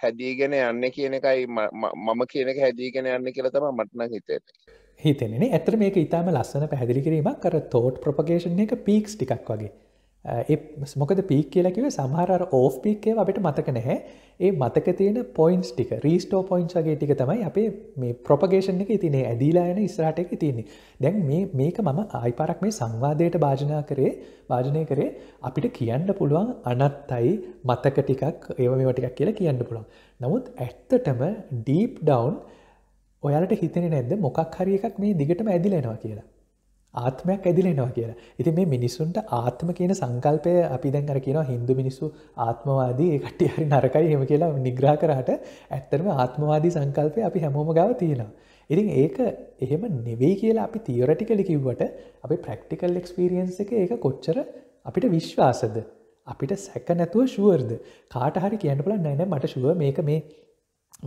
හැදීගෙන යන්න කියන එකයි මම කියනක හැදීගෙන යන්න කියලා තම මටන හිතයට හිතෙනෙ ඇතර මේක ඉතාම ලස්සන පැදිලි කිරීමක් කර තෝට් ප්‍රපගේෂන් එක පික්ස් ටිකක් වගේ මොකද පීක් කියලකිව සමහර ඕෆ් පික්කේ අපට මතක නැහැ ඒ මතක තියෙන පොයින්ස් ටික රීස්ටෝ පොයින්සගේ ටික තමයි අපේ මේ ප්‍රොපගේෂන් එක ඉතිනේ ඇදීලායන ස්රාට එක තියන්නේ දැන් මේ මේක මම ආයිපරක් මේ සංවාදයට භාජනා කරේ භාජනය කරේ අපිට කියන්න පුළුවන් අනත්තයි මතක ටිකක් ඒව මේ ටිකක් කියලා කියන්න පුළුවන් නමුත් ඇත්තටම ඩීප් ඩවන් ඔයාලට හිතෙන නැද්ද මොකක් හරි එකක් මේ දිගටම ඇදිලෙනවා කියලා ආත්මයක් ඇදිලෙනවා කියලා ඉතින් මේ මිනිස්සුන්ට ආත්ම කියන සංකල්පය අපි දැන් අර කියනවා හින්දු මිනිස්සු ආත්මවාදී කට්ටිය හරි නරකයි හෙම කියලා නිග්‍රහ කරාට ඇත්තරම ආත්මවාදී සංකල්පය අපි හැමෝම ගව තියෙනවා ඉතින් ඒක එහෙම නෙවෙයි කියලා අපි තිීරටිකලි කිව්වට අපි ප්‍රක්ටිකල් එක්ස්පිරියන්ස එක ඒක කොච්චර අපිට විශ්වාසද අපිට සැක නැතුව ශුවර්ද කාට හරි කියන්න පුල නෑන මට ශුව මේක මේ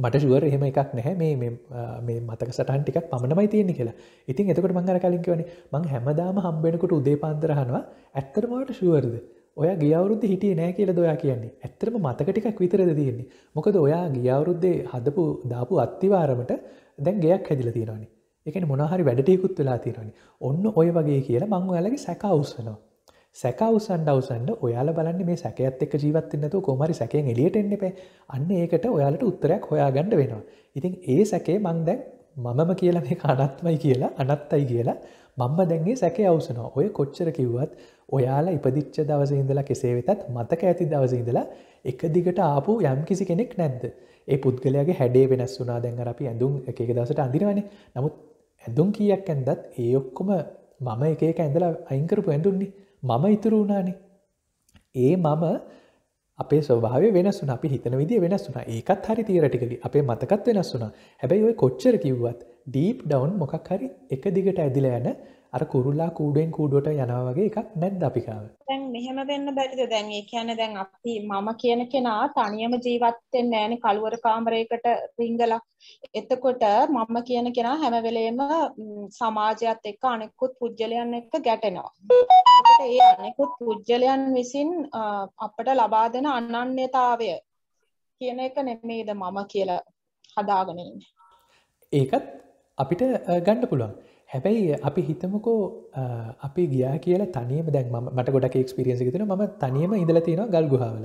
මට ශුවර එහෙම එකක් නැහැ මේ මතක සටන් ටිකක් පමණමයි තියෙන්නේ කියලා ඉතින් එතකට මංගර කලින්කවන මං හැමදාම හම්බෙනකුට උදේ පන්දරහනවා ඇත්තරමට ශුවර්ද ඔය ගියවරුද්ධ හිටිය නෑ කියල දොයා කියන්නේ ඇත්තරම මතක ටිකක් විතරද තියෙන්නේ මොකද ඔයා ගියවරුද්දේ හදපු දාපු අත්තිවාරමට දැන් ගයක් හැදිල තියෙනවානි එක මොනහරි වැඩටයකුත් වෙලා තියෙනනි ඔන්න ඔය වගේ කියලා මං ඔයාලගේ සැකවස්සනවා සැකවසන්ඩ අවසන්ඩ ඔයාල බලන්න මේ සැකඇත් එක් ජීවත්තන්නතු කොමරි සැකෙන් එලියට එන්න එපේ අන්න ඒකට ඔයාලට උත්තරයක් හොයා ගණඩ වෙනවා. ඉතින් ඒ සැකේ මං දැන් මමම කියලා මේ අනත්මයි කියලා අනත්තයි කියලා මංම දැන්ගේ සැකේ අවසනවා ඔය කොච්චර කිව්වත් ඔයාලා ඉපදිච්ච දවසහිඳලා කෙසේ වෙතත් මතක ඇති දවසහිඳලා එක දිගට ආපු යම් කිසි කෙනෙක් නැද්ද. ඒ පුද්ගලයාගේ හැඩේ වෙනස් වුනා දැන් අපි ඇඳුම් එක දවසට අඳරවන නමුත් ඇඳුම් කියක් ඇන්දත් ඒ ඔක්කොම මම එක ඇඳලා අයිංකරපු ඇඳුන්නේ මම ඉතුරු වුණානේ. ඒ මම අපේ ස්වභාව වෙනස්සුන අපි හිතන විදි වෙනස්සුන ඒකත් හරි තීරටිකලි අපේ මතකත් වෙනස්සුන හැබැයි ඔය කොච්චර කිව්වත් ඩීප් ඩවන් මොකක් හරි එක දිගට ඇදිල යන අර කුරුල්ලා කූඩෙන් කූඩුවට යනවා වගේ එකක් නැද්ද අපිකාව? දැන් මෙහෙම වෙන්න බැරිද? දැන් ඒ කියන්නේ දැන් අපි මම කියන කෙනා තනියම ජීවත් වෙන්නේ නැහැනේ කලවර කාමරයකට රිංගලා. එතකොට මම කියන කෙනා හැම වෙලෙම සමාජයත් එක්ක අනෙකුත් පුජ්‍යලයන් එක්ක ගැටෙනවා. එතකොට ඒ අනෙකුත් පුජ්‍යලයන් විසින් අපට ලබා දෙන අනන්‍යතාවය කියන එක නෙමෙයිද මම කියලා හදාගෙන ඉන්නේ. ඒකත් අපිට ගන්න පුළුවන්. හැබැයි අපි හිතමකෝ අපි ගියා කියල තනීම දැන් මට ගොඩක් ක්ස්පිරියන්සි තින ම තනියම ඉදල තියෙන ගල් ගුහාවල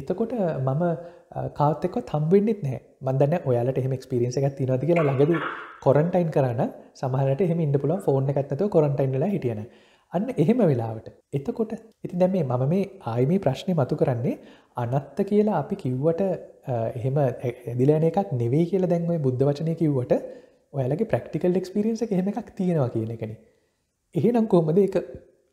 එතකොට මම කාතෙක තම්බෙන්න්නෙත් නෑ මදන්න ඔයාලට එහෙම ක්ස්පිරියන්ස එකක් තිනද කියලා ලඟද කොරන්ටයින් කරන්න සමහට එහම ඉන්න පුලන් ෆෝර්න එකත්නතු කොරන්ටයින්ල හිටියන අන්න එහෙම වෙලාවට එතකොට ඉති දැමේ මම මේ ආයම ප්‍රශ්නය මතු කරන්නේ අනත්ත කියලා අපි කිව්වට එහෙම ඇදිලන එකක් නෙවෙයි කියලා දැන්වේ බුද්ධ වචනය කිව්වට ඔයාලගේ ප්‍රක්ටිකල් එක්ස්පිරියන්ස හෙම එකක් තියෙනවා කියන එකන එහෙනම් කොහොමද එක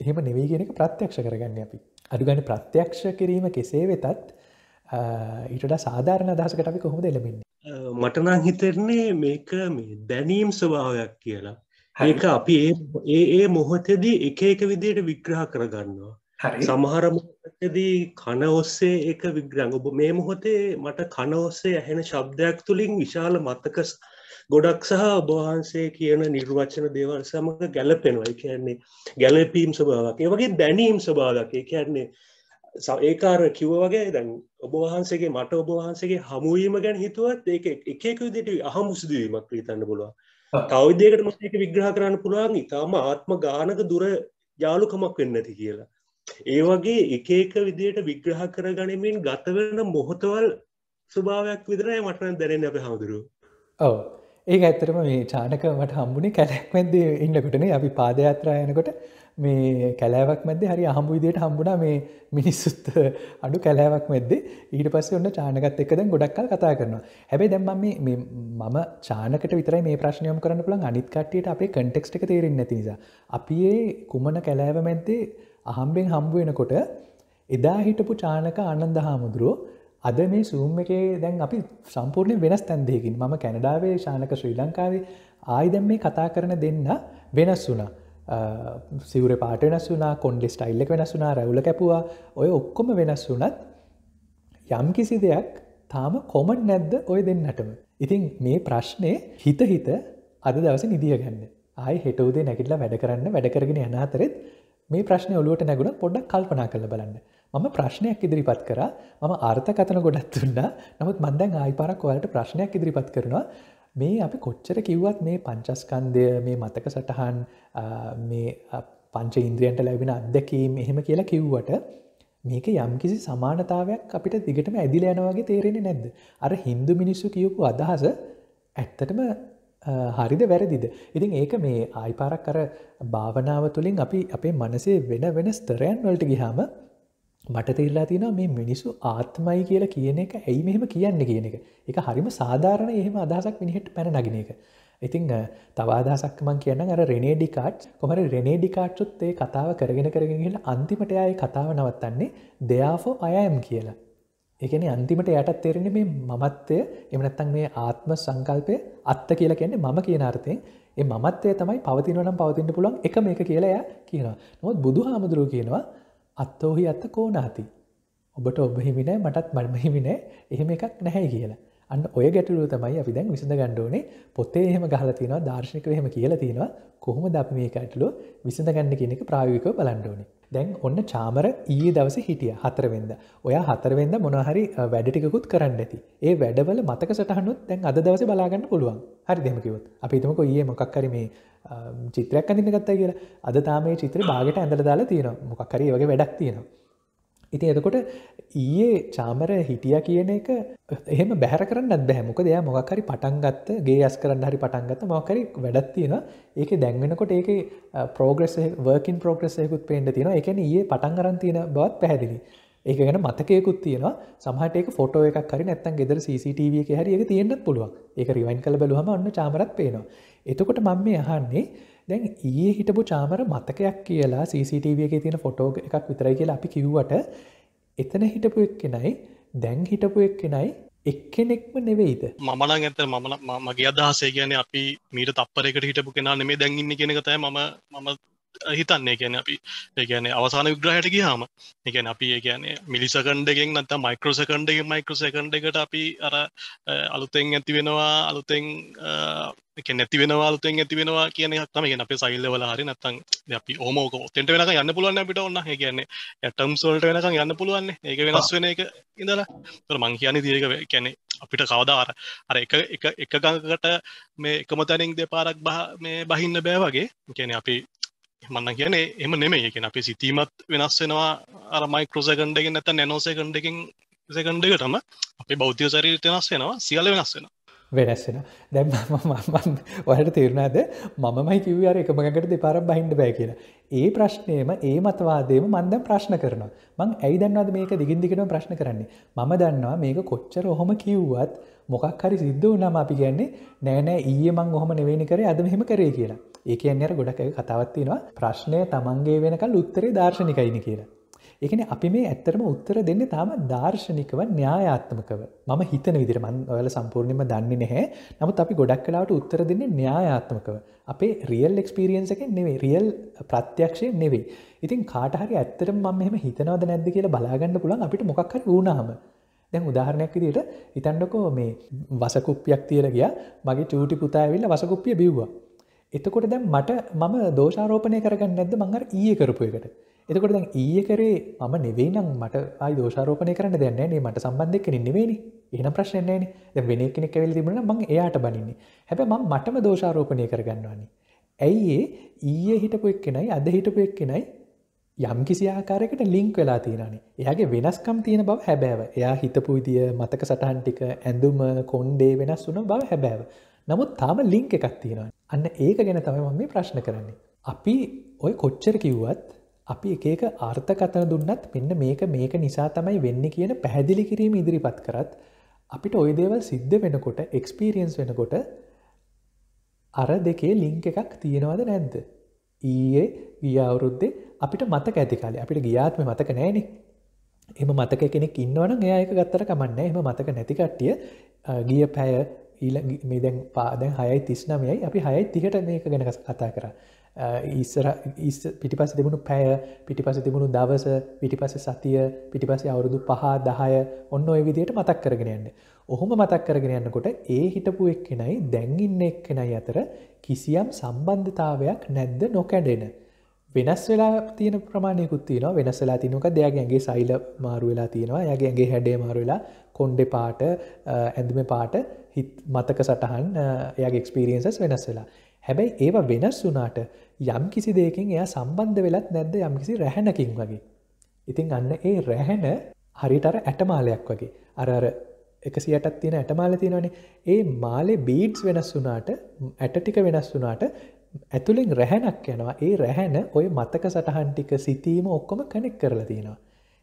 එහෙම නෙවී කියෙනෙක ප්‍රත්‍යක්ෂ කරගන්න අපි අඩුගන ප්‍රත්‍යක්ෂ කිරීම කෙසේ වෙතත් ඊටට සාධාරණ අදහසකට අපි කොහොම දෙලමින් මටනං හිතරන්නේ මේක මේ දැනීම් ස්වභාවයක් කියලා ඒක අපි ඒ ඒ මොහොතදී එක එක විදියට විග්‍රහ කරගන්නවා සමහර මොහොතදී කන ඔස්සේ එක විග්‍රහ ඔබ මේ මොහොතේ මට කන ඔස්සේ ඇහෙන ශබ්දයක් තුලින් විශාල මතක ගොඩක් සහ ඔබවහන්සේ කියන නිර්වචන දේවල් සමඟ ගැලපෙනවයි කියන්නේ ගැලපීම් ස්වභාවක් ඒ වගේ දැනීම් ස්වභාවයක් ඒ කියන්නේ ඒකාර කිව වගේ දැන් ඔබවහන්සේගේ මට ඔබවහන්සේගේ හමුවීම ගැන හිතුවත් ඒක එකක විදිට අහමුසුදුවීමක් ප්‍රීතන්න පුළුවන් තවදයකට මක විග්‍රහ කරන්න පුළුවන් ඉතාම ආත්ම ගානක දුර යාලුකමක් වෙන්නති කියලා. ඒ වගේ එක එක විදියට විග්‍රහ කරගනිමින් ගතවන මොහොතවල් ස්වභාවයක් විදරය මටන දැනෙන් අප හමුදුරු. ඔව ඒ ඇත්තරම මේ චානක මට හම්බුණේ කැලැක් මැද ඉන්නකොටන අපි පාදයාත්‍රායනකොට මේ කැලෑවක් මැද හරි හම්බු විදියට හම්බුණා මේ මිනිස්සුත් අඩු කැලෑවක් මැද ඊට පස්ස ඔන්න චානකත් එක්කද ගොඩක්කල් කතා කරනවා හැබයි දැම්ම මේ මම චානකට විතරයි මේ ප්‍රශ්නයම් කරන්න පුළන් අනිත්කට්ටියට අපේ කටෙක්ට් එක තේරෙන් නැති නිසා අපි ඒ කුමන කැලෑව මැද්දේ අහම්බෙන් හම්බුවෙනකොට එදා හිටපු චානක ආනන්ද හාමුදුරුවෝ අද මේ සූම් එකේ දැන් අපි සම්පූර්ණය වෙනස් තැන්දයකින් මම කැනඩාවේ ශානක ශ්‍රී ලංකාවේ ආයිදැම් මේ කතා කරන දෙන්න වෙනස් වුනා. සිවර පාට වෙනස් වුනා කොන්ඩෙ ස්ටයිල්ලෙක් වෙනස් වුනා රැවුල කැපුවා ඔය ඔක්කොම වෙනස් වුනත් යම් කිසි දෙයක් තාම කොමට නැද්ද ඔය දෙන්නටම. ඉතින් මේ ප්‍රශ්නය හිත හිත අද දවස නිදිය ගන්න ආය හෙටවදේ නැකිටලා වැඩ කරන්න වැඩකරගෙන යනාතරෙත් මේ ප්‍රශ්නය ඔලුවට නැගුණ පොඩ්ඩක් කල්පනා කළ බලන්න මම ප්‍රශ්නයක් ඉදිරිපත් කර මම ආර්ථකතන ගොඩත් තුන්න නමුත් මන්දැන් ආයිපරක් ඔයාලට ප්‍රශ්නයක් ඉදිරිපත් කරනවා මේ අපි කොච්චර කිව්වත් මේ පංචස්කන්දය මේ මතක සටහන් මේ පංච ඉන්ද්‍රියන්ට ලැබෙන අත්දැකීම් එහෙම කියලා කිව්වට මේක යම් කිසි සමානතාවයක් අපිට දිගටම ඇදිල යනවාගේ තේරෙන නැද්ද අර හින්දු මිනිස්සු කියපු අදහස ඇත්තටම හරිද වැරදිද. ඉතින් ඒක මේ ආයිපාරක් කර භාවනාව තුළින් අපි අපේ මනසේ වෙන වෙන ස්තරයන් වලට ගිහාම මට තේරලා තියෙන මේ මිනිස්සු ආත්මයි කියලා කියන එක ඇයි මෙහෙම කියන්න කියන එක එක හරිම සාධාරණ එහෙම අදහසක් මිනිහෙට පැන නගෙන එක ඉතිං තවාදහසක්මන් කියන්න අර රෙනේඩිකාට් කොමර රෙනේඩිකාට්ුත් ඒ කතාව කරගෙන කරගෙනල අන්තිමටයායි කතාව නවත්තන්නේ දෙයාෆෝ අයම් කියලා එකන අන්තිමට යටත් තෙරෙන මේ මමත්වය එමනත්තන් මේ ආත්ම සංකල්පය අත්ත කියලා කියන්නේ මම කියන අර්ථයෙන් ඒ මත්වය තමයි පවතිනවනම් පවතින්න පුළන් එක මේක කියලාය කියනවා නොත් බුදු හාමුදුරුව කියනවා අත්තෝහි අත්ත කෝනාති. ඔබට ඔබ හිමිනෑ මටත් මල්ම හිමිනෑ එහෙම එකක් නැහැ කියලා. අන්න ඔය ගැටලු තමයි අපි දැන් විසඳ ගණ්ඩෝනේ පොත්තේ එහෙම ගහලතිනවා දර්ශනික එහෙම කියලා තියෙනවා කොහොම දක් මේ කටලු විසඳ ගන්න කෙනෙක ප්‍රාවිකව බලන්ඩෝනේ. දැන් ඔන්න චාමර ඊයේ දවස හිටිය හතරවෙද. ඔයා හතරවෙද මොනහරි වැඩටිකුත් කරන්න ඇති ඒ වැඩවල මතක සටහනුත් තැන් අද දවස බලාගන්න පුළුවන් හරි දෙමකිවත් අපිතමක ඒ මොකක්කර මේ චිත්‍රයක් අඳන්න ගත්තා කියලා අද තාමේ චිත්‍ර බාගට ඇඳල දාලා තියෙන මොකක්කරේ වගේ වැඩක් තියෙනවා ඉති එතකොට ඊයේ චාමර හිටිය කියන එක එහම බැහර කරන්න බැහමක දෙයා මොකරි පටන්ගත්ත ගේ අස් කරන්න හරි පටන්ගත මොකරි වැඩත් තියෙන ඒක දැන්වෙනකොට ඒක පෝග්‍රෙස් වර්කින් පෝග්‍රෙස්සයකුත් පේන්ට තියෙන එකන ඒ පටන් කරන් තියෙන බවත් පැහැදිලි ඒක ගැන මතකයකුත් තියෙන සහටක ෆොට එකක් හරි නැත්තන් ගෙදර CCTV එක හරි එක තියෙන්න්න පුළුව ඒක රිවයින් කළ බැලුහම ඔන්න චාමරත් පේනවා එතකොට මම මේ අහන්නේ දැන් ඒ හිටපු චාමර මතකයක් කියලා CCTV එක තියෙන ෆොටෝ එකක් විතරයි කියලා අපි කිව්වට එතන හිටපු එක් කෙනයි දැන් හිටපු එක් කෙනයි එක්කෙනෙක්ම නෙවෙයිද මමන ඇත මම මගේ අදහසේ කියන අපි මීට තපරෙකට හිටපු කෙනා නෙමේ දැන්ඉන්න කෙනකතයි ම මම හිතන්නේ ගැන අපි ගැන අවසාන විග්‍රහයට ගියාම එකැන අපි ගැන මිලිසකන්ඩගෙන් නත මයිකරෝසකන්ඩගේ මයිකරසකන්ඩ එකට අපි අර අලුතෙන් ඇති වෙනවා අලුතෙන් නැති වෙනවා අලුතෙන් ඇති වෙනවා කියන එකක්ම ගෙන අප සයිල්ලවල හරි නත්තන් අපි ඕමෝක තෙන්ට වෙනක යන්න පුළුවන් අපිට ඔන්න ගැන ඇටම් සොල්ට වෙනක යන්න පුළුවන් ඒක වෙනස් වෙන එක ඉඳලා තර මං කියන දිරක කැනෙ අපිට කවදාර අර එක එක එකගඟකට මේ එකමතැනින් දෙපාරක් බහ මේ බහින්න බෑ වගේ කැනෙ අපි මන්න කියන එම නෙමේ එකෙන අපි සිතීමත් වෙනස් වෙනවා අර මයිකරෝසකන්ඩගෙන් නැත නැනෝසකන්ඩකින් සකන්ඩකටම අපේ බෞතිය සරීර වෙනස් වෙනවා සියල වෙනස් වෙනවා වෙනස් වෙන දැම් ඔයට තේරුණාද මමයි කිවර එකමකට දෙපාරක් බහින්ඩ බෑ කියලා. ඒ ප්‍රශ්නයම ඒ මතවාදේම මන්ද ප්‍රශ්න කරනවා මං ඇයි දන්නවද මේක දිගින්දිකට ප්‍රශ්න කරන්නේ මම දන්නවා මේක කොච්චර ඔහොම කිව්වත් මොකක් හරි සිද්ධ වනම අපි කියන්නේ නෑනෑ ඊය මං ඔහොම නෙවෙනි කරේ අද මෙහෙම කරේ කියලා ඒ කියන්නේ ගොඩක් කතාවත්තිනවා ප්‍රශ්නය තමන්ගේ වෙනකල් උත්තරේ දර්ශනිකයිනි කියලා එකන අපි මේ ඇත්තරම උත්තර දෙන්න තාම දර්ශනිකව න්‍යායාත්මකව මම හිතන විදිරමන් ඔයාල සම්පූර්ණයම දන්නේ නැහැ නමුත් අපි ගොඩක් කලාට උත්තර දෙන්න න්‍යායාත්මකව අපේ රියල් එක්ස්පිරියන්ස එක නෙවේ රියල් ප්‍රත්‍යක්ෂය නෙවේ ඉතින් කාටහරි ඇත්තරම මම මෙම හිතනවද නැද්ද කියලා බලාගන්න පුළන් අපිට මොකක්හරි වුණාම දැන් උදාහරණයක් විදිට ඉතන්ඩකෝ මේ වසකුප්පයක් තියර ගිය මගේ චූටි පුතාඇවිල්ල වසකුප්පිය බිව්වා. එතකොට දැන් මට මම දෝෂාරෝපණය කරගන්න නැද මංහර ඒ කරපු එකට එතකොට දැන් ඊය කරේ මම නෙවෙයි නම් මට ආයි දෝෂාරෝපනය කරන්න දැන්නේ නේ මට සම්බන්ධයක් කෙනෙ නෙවෙනි එහන ප්‍රශ්නයන වෙන කෙනෙක් ඇවිල් තිබුණ මං එයාට බනින්නේ හැබ ම මටම දෝෂාරෝපනය කරගන්නවන්නේ ඇයි ඒ ඊය හිටපු එක්කෙනයි අද හිටපු එක්කෙනයි යම් කිසි ආකාරයකට ලිංක් වෙලා තියෙනනි එයාගේ වෙනස්කම් තියෙන බව හැබෑව එයා හිතපු විදිය මතක සටහන් ටික ඇඳුම කොන්්ඩේ වෙනස් වුන බව හැබෑව නමුත් තාම ලිංක එකක් තියෙනවා අන්න ඒක ගැන තමයි මම මේ ප්‍රශ්න කරන්නේ අපි ඔය කොච්චර කිව්වත් අපි එකක ආර්ථකතන දුන්නත් මෙන්න මේක මේක නිසා තමයි වෙන්න කියන පැහැදිලි කිරීම ඉදිරිපත් කරත් අපිට ඔය දේවල් සිද්ධ වෙනකොට එක්ස්පිරියන්ස් වෙනකොට අර දෙකේ ලිංක එකක් තියෙනවද නැද්ද. ඊයේ ගිය අවුරුද්දේ අපිට මතක ඇති කාලේ අපිට ගියාත්ම මතක නෑනේ එම මතක කෙනෙක් ඉන්නවන යායක ගත්තර කමන්න එම මතක නැතිකට්ටිය ගිය පැය ඊල මේ දැන් පාදැන් හයයි තිස්නමයයි අපි හයයි තිකට මේක ගැන කතා කර ඉස්සර ඉස් පිටිපස තිබුණු පැය පිටිපස තිබුණු දවස පිටිපස සතිය පිටිපස අවුරුදු පහා දහය ඔන්න ඔය විදියට මතක් කරගෙනයන්න. ඔහොම මතක් කරගෙනයන්නකොට ඒ හිටපු එක්කෙනයි දැන්ඉන්න එක්කෙනයි අතර කිසියම් සම්බන්ධතාවයක් නැද්ද නොකැඩෙන. වෙනස් වෙලා තියන ප්‍රමාණයකුත් තියන වෙනස්සලා තිනක දෙයක්ගේගේ සයිල මාරුවෙලා තියෙනවා යගේගේ හැඩේ මාරුවෙලා කොන්්ඩෙ පාට ඇඳම පාට හිත් මතක සටහන් යගේ එක්ස්පිරියන්සස් වෙනස් වෙලා හැබැයි ඒවා වෙනස් වුනාට යම් කිසි දෙයකින් එයා සම්බන්ධ වෙලත් නැද්ද යම් කිසි රැහැනකින් වගේ. ඉතින් අන්න ඒ රැහැන හරිටර ඇටමාලයක් වගේ. අරර එකසි ඇටත් තියෙන ඇටමාල තියෙනවනේ ඒ මාලෙ බීඩ්ස් වෙනස් වුනාට ඇට ටික වෙනස් වුනාට ඇතුළින් රැහැනක් යනවා ඒ රැහැන ඔය මතක සටහන්ටික සිතීම ඔක්කොම කනෙක් කරලා තියෙනවා.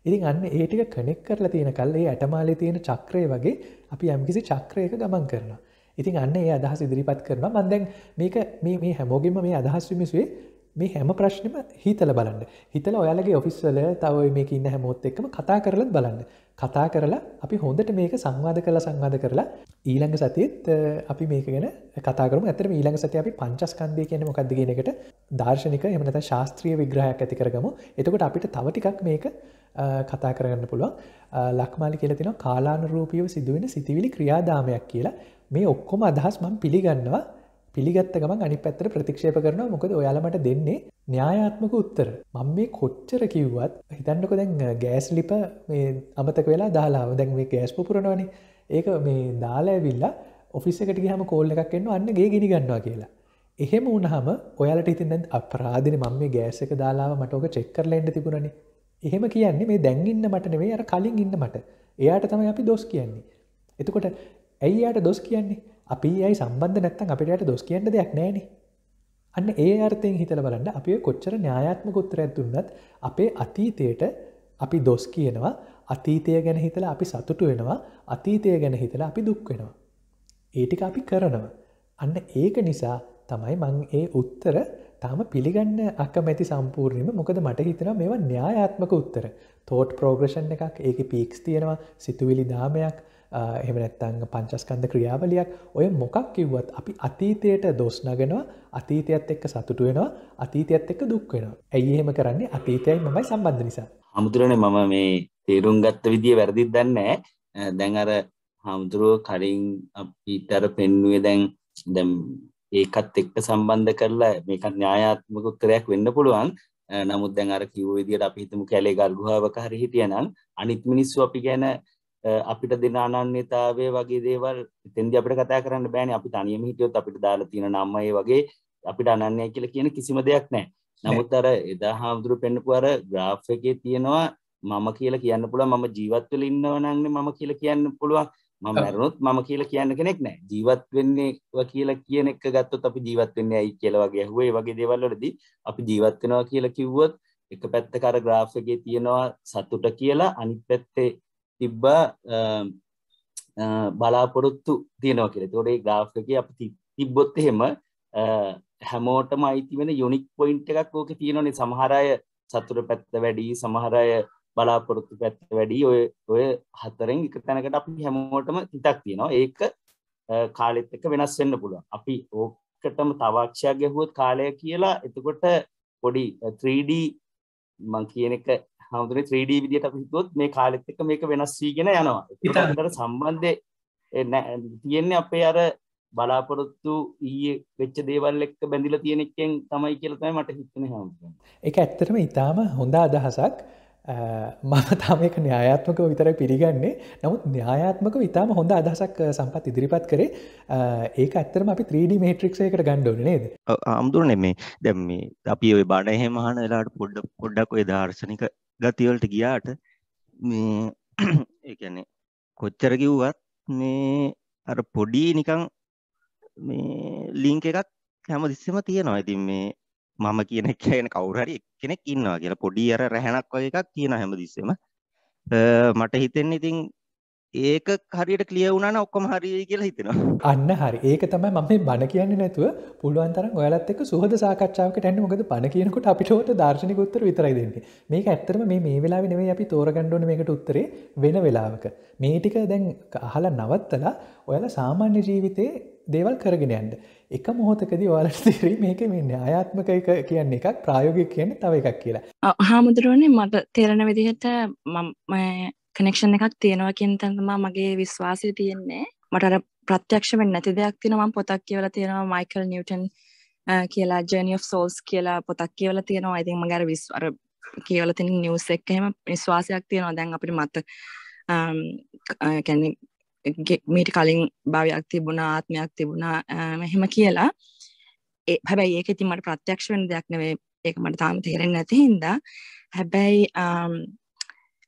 ඉතින් අන්න ඒටික කනෙක් කරලා තියෙන කල්ලේ ඇටමාලි තියෙන චක්‍රය වගේ අපි යම්කිසි චක්‍රයක ගමන් කරනවා. ඉතින් අන්න ඒ අදහස් ඉදිරිපත් කරන මන්දැන් මේක මේ හැමෝගෙම මේ අදහස්විමිසුවේ මේ හැම ප්‍රශ්නම හිතල බලන්න හිතල ඔයාලගේ ඔෆිස්වල තවයි මේක ඉන්න හැමෝත් එක්ම කතා කරලත් බලන්න කතා කරලා අපි හොඳට මේක සංවාධ කරලා සංවාධ කරලා ඊළඟ සතිත් අපි මේක ගැන කතාරම ඇතරම ඊළඟ සති අපි පංචස්කන්දය කියන මොකක්ද කියනකට දර්ශනික එමනත ශාස්ත්‍රීය විග්‍රහයක් ඇති කරගම එතකොට අපිට තවටිකක් මේක කතා කරගන්න පුළුවන් ලක්මාලි කියලතින කාලානුරූපියව සිදුවෙන සිතිවිලි ක්‍රියාදාමයක් කියලා මේ ඔක්කොම අදහස් මං පිළිගන්නවා පිළිගත්ත ගමන් අනි පැත්තර ප්‍රතික්ෂේප කරනවා මොකද ඔයාලමට දෙන්නේ න්‍යායාත්මක උත්තර මං මේ කොච්චර කිව්වත් හිතන්නක දැන් ගෑස් ලිප මේ අමතක වෙලා දාලාව දැන් මේ ගෑස් පුරනවාන ඒක මේ දාලාඇවිල්ලා ඔෆිස් එකට හම කෝල්ල එකක් එන්න අන්නගේ ගෙනි ගන්නවා කියලා එහෙම උනහම ඔයාලට ඉතින් අපරාධන මං මේ ගෑස එක දාලාව මටෝක චෙක් කරල එන්න තිබුණනි එහෙම කියන්නේ මේ දැන්ඉන්න මට නෙවේ අර කලින් ඉන්න මට එයාට තමයි අපි දොස් කියන්නේ එතකොට ඇයියට දොස් කියන්නේ අපි අයි සම්බන්ධ නැත්තන් අපිට දොස් කියන්න දෙයක් නෑනේ අන්න ඒ අර්ථයෙන් හිතල බලන්න අපි කොච්චර න්‍යායාත්ම කොත්තරයක් දුන්නත් අපේ අතීතයට අපි දොස් කියනවා අතීතය ගැන හිතලා අපි සතුටු වෙනවා අතීතය ගැන හිතලා අපි දුක් වෙනවා. ඒටික අපි කරනවා. අන්න ඒක නිසා තමයි මං ඒ උත්තර තාම පිළිගන්න අකමැති සම්පූර්ණයම මොකද මට හිතන මෙවා න්‍යායාත්මක උත්තර තෝට් ප්‍රෝග්‍රෂන් එකක් ඒක පීක්ස් තියෙනවා සිතුවිලි දාමයක් එම නැත්තං පංචස්කන්ද ක්‍රියාවලියක් ඔය මොකක් කිව්වත් අපි අතීතයට දෝස්නගෙනවා අතීතයත් එක්ක සතුටු වෙනවා අතීතයත් එක්ක දුක් වෙනවා ඇයි එහෙම කරන්නේ අතීතයයි මමයි සම්බන්ධ නිසා හමුදුරන මම මේ තේරුම් ගත්ත විදිිය වැරදිත් දන්න දැන් අර හාමුදුරුව කලින් අපිටර පෙන්නුවේ දැන් දැම් ඒකත් එක්ක සම්බන්ධ කරලා මේක ඥායාත්මකුත්තරයක් වෙන්න පුළුවන් නමුත් දැන් අර කිව්ව විදියට අපි හිතමු කැලේ ගල්ගුහාවක හරි හිටියනම් අනිත් මිනිස්සු අපි ගැන අපිට දෙන අනන්‍යතාවය වගේ දේවල් එතෙන්දි අපිට කතා කරන්න බෑනේ අපි තනියම හිටියොත් අපිට දාලා තියෙන නම ඒ වගේ අපිට අනන්‍යයි කියලා කියන කිසිම දෙයක් නැහැ. නමුත් අර එදා හාමුදුරු පෙන්නපු අර graph එකේ තියෙනවා මම කියලා කියන්න පුළුවන් මම ජීවත් වෙලා ඉන්නවනම්නේ මම කියලා කියන්න පුළුවන් මම මැරුණොත් මම කියලා කියන්න කෙනෙක් නැහැ. ජීවත් වෙන්නේ කියලා කියන එක ගත්තොත් අපි ජීවත් වෙන්නේ ඇයි කියලා වගේ ඇහුවේ. වගේ දේවල් වලදී අපි ජීවත් වෙනවා කියලා කිව්වොත් එක පැත්තක අර graph එකේ තියෙනවා සතුට කියලා අනිත් පැත්තේ තිබ්බා බලාපොරොත්තු තියෙනවා කියලා. ඒතකොට ඒ graph එකේ අපි තිබ්බොත් එහෙම හැමෝටම අයිති වෙන unique point එකක් ඕකේ තියෙනවනේ. සමහර අය සතුට පැත්ත වැඩි, සමහර අය බලාපොරොත්තු පැත්ත වැඩි. ඔය ඔය හතරෙන් එක තැනකට අපි හැමෝටම හිතක් තියෙනවා. ඒක කාලෙත් එක්ක වෙනස් වෙන්න පුළුවන්. අපි ඕකටම තවක්ෂයක් ගැහුවොත් කාලය කියලා එතකොට පොඩි 3D මං කියන එක හමුදුරේ 3D විදිහට අපි හිතුවොත් මේ කාලෙත් එක්ක මේක වෙනස් වීගෙන යනවා. ඒකට අතර සම්බන්ධය තියෙන්නේ අපේ අර බලාපොරොත්තු ඊයේ වෙච්ච දේවල් එක්ක බැඳිලා තියෙන එකෙන් තමයි කියලා තමයි මට හිතෙන්නේ හමුදුරේ. ඒක ඇත්තටම ඊටාම හොඳ අදහසක්. මම තාමක න්‍යායාත්මක විතර පිළිගන්නේ නමුත් න්‍යායාත්මක විතාම හොඳ අදහසක් සම්පත් ඉදිරිපත් කරේ ඒක ඇත්තරම අපි 3D මේට්‍රික්ෂයකට ගණ්ඩෝන නේද ආමුදුරන මේ දැම් මේ අපි ඔය බණ එහෙමහන වෙලාට පොඩ්ඩ පොඩ්ඩක් ඔය දර්ශනික ගතිවලට ගියාට මේ ඒැනේ කොච්චර කිව්වත් මේ අර පොඩි නිකං මේ ලිංක එකක් හැම දිස්සම තියෙනවා ඉතින් මේ මම කියන එක කියන කවුරු හරි කෙනෙක් ඉන්නවා කියලා පොඩි අර රැහනක් වගේ එකක් තියෙන හැමතිස්සෙම මට හිතෙන්නේ ඉතින් ඒක හරියට කලිය වුණන ඔක්කොම හරියි කියලා හිතෙනවා අන්න හරි ඒක තමයි මම මේ බණ කියන්නේ නැතුව පුළුවන් තරම් ඔයාලත් එක්ක සුහද සාකච්ඡාවකට යන්න මොකද බණ කියනකොට අපිට ඕට දාර්ශනික උත්තර විතරයි දෙන්නේ මේක ඇත්තටම මේ මේ වෙලාවේ නෙවෙයි අපි තෝරගන්න ඕනේ මේකට උත්තරේ වෙන වෙලාවක මේ ටික දැන් අහලා නවත්තලා ඔයාලා සාමාන්‍ය ජීවිතේ දේවල් කරගෙන යන්න එක මොහොතකදී ඔයාලට තේරෙයි මේක මේ ආයාත්මක කියන්නේ එකක් ප්‍රායෝගික කියන්නේ තව එකක් කියලා. හාමුදුරුවනේ මට තේරෙන විදිහට මම කනෙක්ෂන් එකක් තියෙනවා කියන තැන තමයි මගේ විශ්වාසය තියෙන්නේ. මට අර ප්‍රත්‍යක්ෂ වෙන්නේ නැති දෙයක් තියෙනවා මම පොතක් කියවලා තියෙනවා මයිකල් නිව්ටන් කියලා ජර්නි of සෝල්ස් කියලා පොතක් කියවලා තියෙනවා. ඉතින් මගේ අර විස් අර කියවලා තියෙන නිවුස් එක එහෙම විශ්වාසයක් තියෙනවා. දැන් අපිට මත මීට කලින් භාවයක් තිබුණා ආත්මයක් තිබුණා මෙහෙම කියලා හැබැයි ඒක ඉතින් මට ප්‍රත්‍යක්ෂ වෙන දෙයක් නෙවෙයි ඒක මට තාම තේරෙන්නේ නැති හින්දා හැබැයි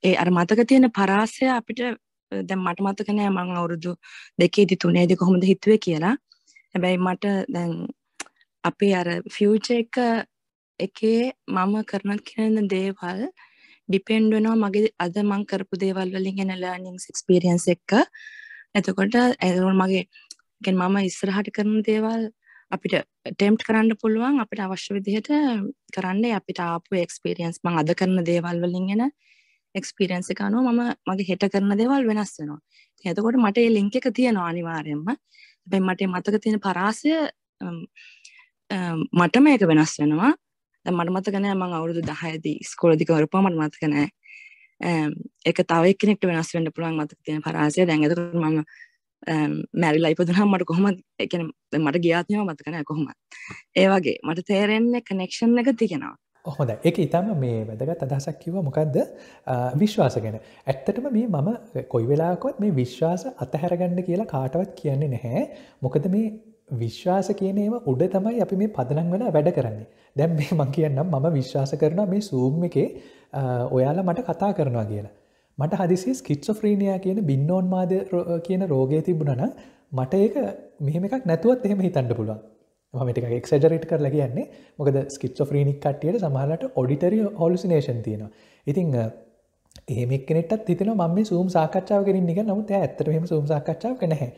ඒ අර මතක තියෙන පරාසය අපිට දැන් මට මතක නෑ මම අවුරුදු දෙකේදී තුනේදී කොහොමද හිතුවේ කියලා හැබැයි මට දැන් අපේ අර ෆියුචර් එක එකේ මම කරන කියන දේවල් ඩිපෙන්ඩ් වෙනවා මගේ අද මං කරපු දේවල් වලින් එන ලර්නින්ග්ස් එක්ස්පීරියන්ස් එක එතකොට ඇල් මගේ ගෙන් මම ඉස්සරහට කරන දේවල් අපිට ටෙම්ට් කරන්න පුළුවන් අපිට අවශ්‍ය විදිහට කරන්න අපිට ආපු එක්ස්පිරියන්ස් මං අද කරන දේවල් වලින් එන එක්ස්පිරියන්ස් එක අනුව මම මගේ හෙට කරන දේවල් වෙනස් වෙනවා. එතකොට මට ඒ ලින්ක් එක තියෙනවා අනිවාර්යයෙන්ම. හැබැයි මට මතක තියෙන පරාසය මට මේක වෙනස් වෙනවා. දැන් මට මතක නෑ මං අවුරුදු 10 දී ඉස්කෝලේදී කරපුවා මට මතක නෑ. එක තව කෙනෙක්ට වෙනස් වෙන්න පුළුවන් මතක තියෙන පරාසය දැන් එතකොට මම මැරිලා ඉපදුනහම මට කොහොමද ඒ කියන්නේ මට ගියාත්මම මතක නැහැ කොහොමත් ඒ වගේ මට තේරෙන්නේ කනෙක්ෂන් එක තියෙනවා හොඳ එක ඉතාම මේ වැදගත් අදහසක් කිව මොකක්ද විශ්වාස ගැන ඇත්තටම මේ මම කොයි වෙලාකොත් මේ විශ්වාස අතහැරගන්න කියලා කාටවත් කියන්නේ නැහැ මොකද මේ විශ්වාස කියනම උඩ තමයි අපි මේ පදනං වෙලා වැඩ කරන්නේ දැම් මේ මං කියන්නම් මම විශ්වාස කරන මේ සූම් එකේ ඔයාලා මට කතා කරනවා කියලා මට හදිසි ස්කිච්චෆ්‍රීනියා කියන බින්නෝන් මාද කියන රෝගය තිබුණන මට ඒක මෙහම එකක් නැතුවත් එහෙම හිතන්න පුළුවන් මටික එක්සජරට කරලා කියන්නේ මොකද ස්කිච්චෆ්‍රීනික් කට්ටියට සමහලට ඔඩිටරිය හොලුසිනේෂන් තියෙනවා ඉතිං එහෙමක්නෙටත් තින ම සූම් සාකච්ඡාව කරින් එක නමුත් ඇත්තටම සූම් සාකච්ඡාව කනහැ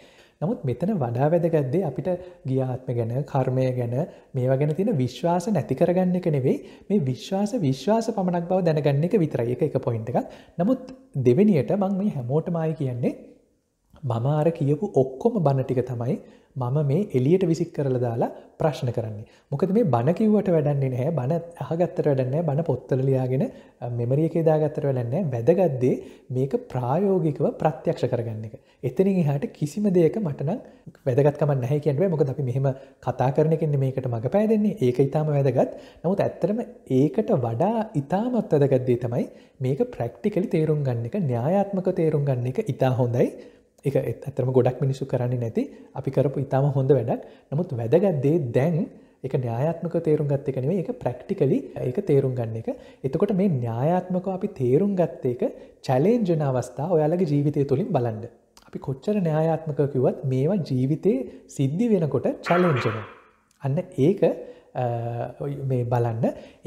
නමුත් මෙතන වඩා වැදගත්දේ අපිට ගියාත්ම ගැන කර්මය ගැන මේවා ගැන තියෙන විශ්වාස නැතිකරගන්න එක නෙවෙයි මේ විශ්වාස විශ්වාස පමණක් බව දැනගන්න එක විතරයි එක එක පොයින්ට එකක් නමුත් දෙවැනියට මං මේ හැමෝටමයි කියන්නේ මම අර කියපු ඔක්කොම බණ ටික තමයි මම මේ එලියට විසික් කරල දාලා ප්‍රශ්න කරන්නේ. මොකද මේ බණකිව්වට වැඩන්නේ නැහැ බණ අහගත්තර වැඩන්නේ බණ පොත්තලලයාගෙන මෙමරියකේ දාගත්තර වැඩන්නේ වැදගත්දේ මේක ප්‍රායෝගිකව ප්‍රත්‍යක්ෂ කරගන්න එක. එතනින් එහට කිසිම දෙයක මටනම් වැදගත්කම නැහැ කියන්ුවේ මොකද අපි මෙහෙම කතා කරන කෙන්න මේකට මඟ පෑදන්නේ ඒක ඉතාම වැදගත් නමුත් ඇත්තරම ඒකට වඩා ඉතාමත් වැදගත්දේ තමයි මේක ප්‍රක්ටිකලි තේරුම් ගන්න එක න්‍යායාත්මක තේරුම් ගන්න එක ඉතා හොඳයි එක ඇතරම ගොඩක් මිනිසු කරන්නේ නැති අපි කරපු ඉතාම හොඳ වැඩක් නමුත් වැදගත්දේ දැන් එක න්‍යාත්මක තේරුම් ගත් එක නෙවේ එක ප්‍රක්ටිකලි ඒක තේරුම් ගන්න එක එතකොට මේ න්‍යායාත්මක අපි තේරුම් ගත්ත එක චැලෙන්ජන අවස්ථා ඔයාලගේ ජීවිතය තුළින් බලන්ඩ අපි කොච්චර න්‍යායාත්මක කිවත් මේවා ජීවිතයේ සිද්ධි වෙනකොට චලෙන්ජන අන්න ඒක මේ බලන්න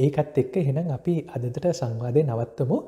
ඒකත් එක්ක හෙනම් අපි අදට සංවාදය නවත්තමු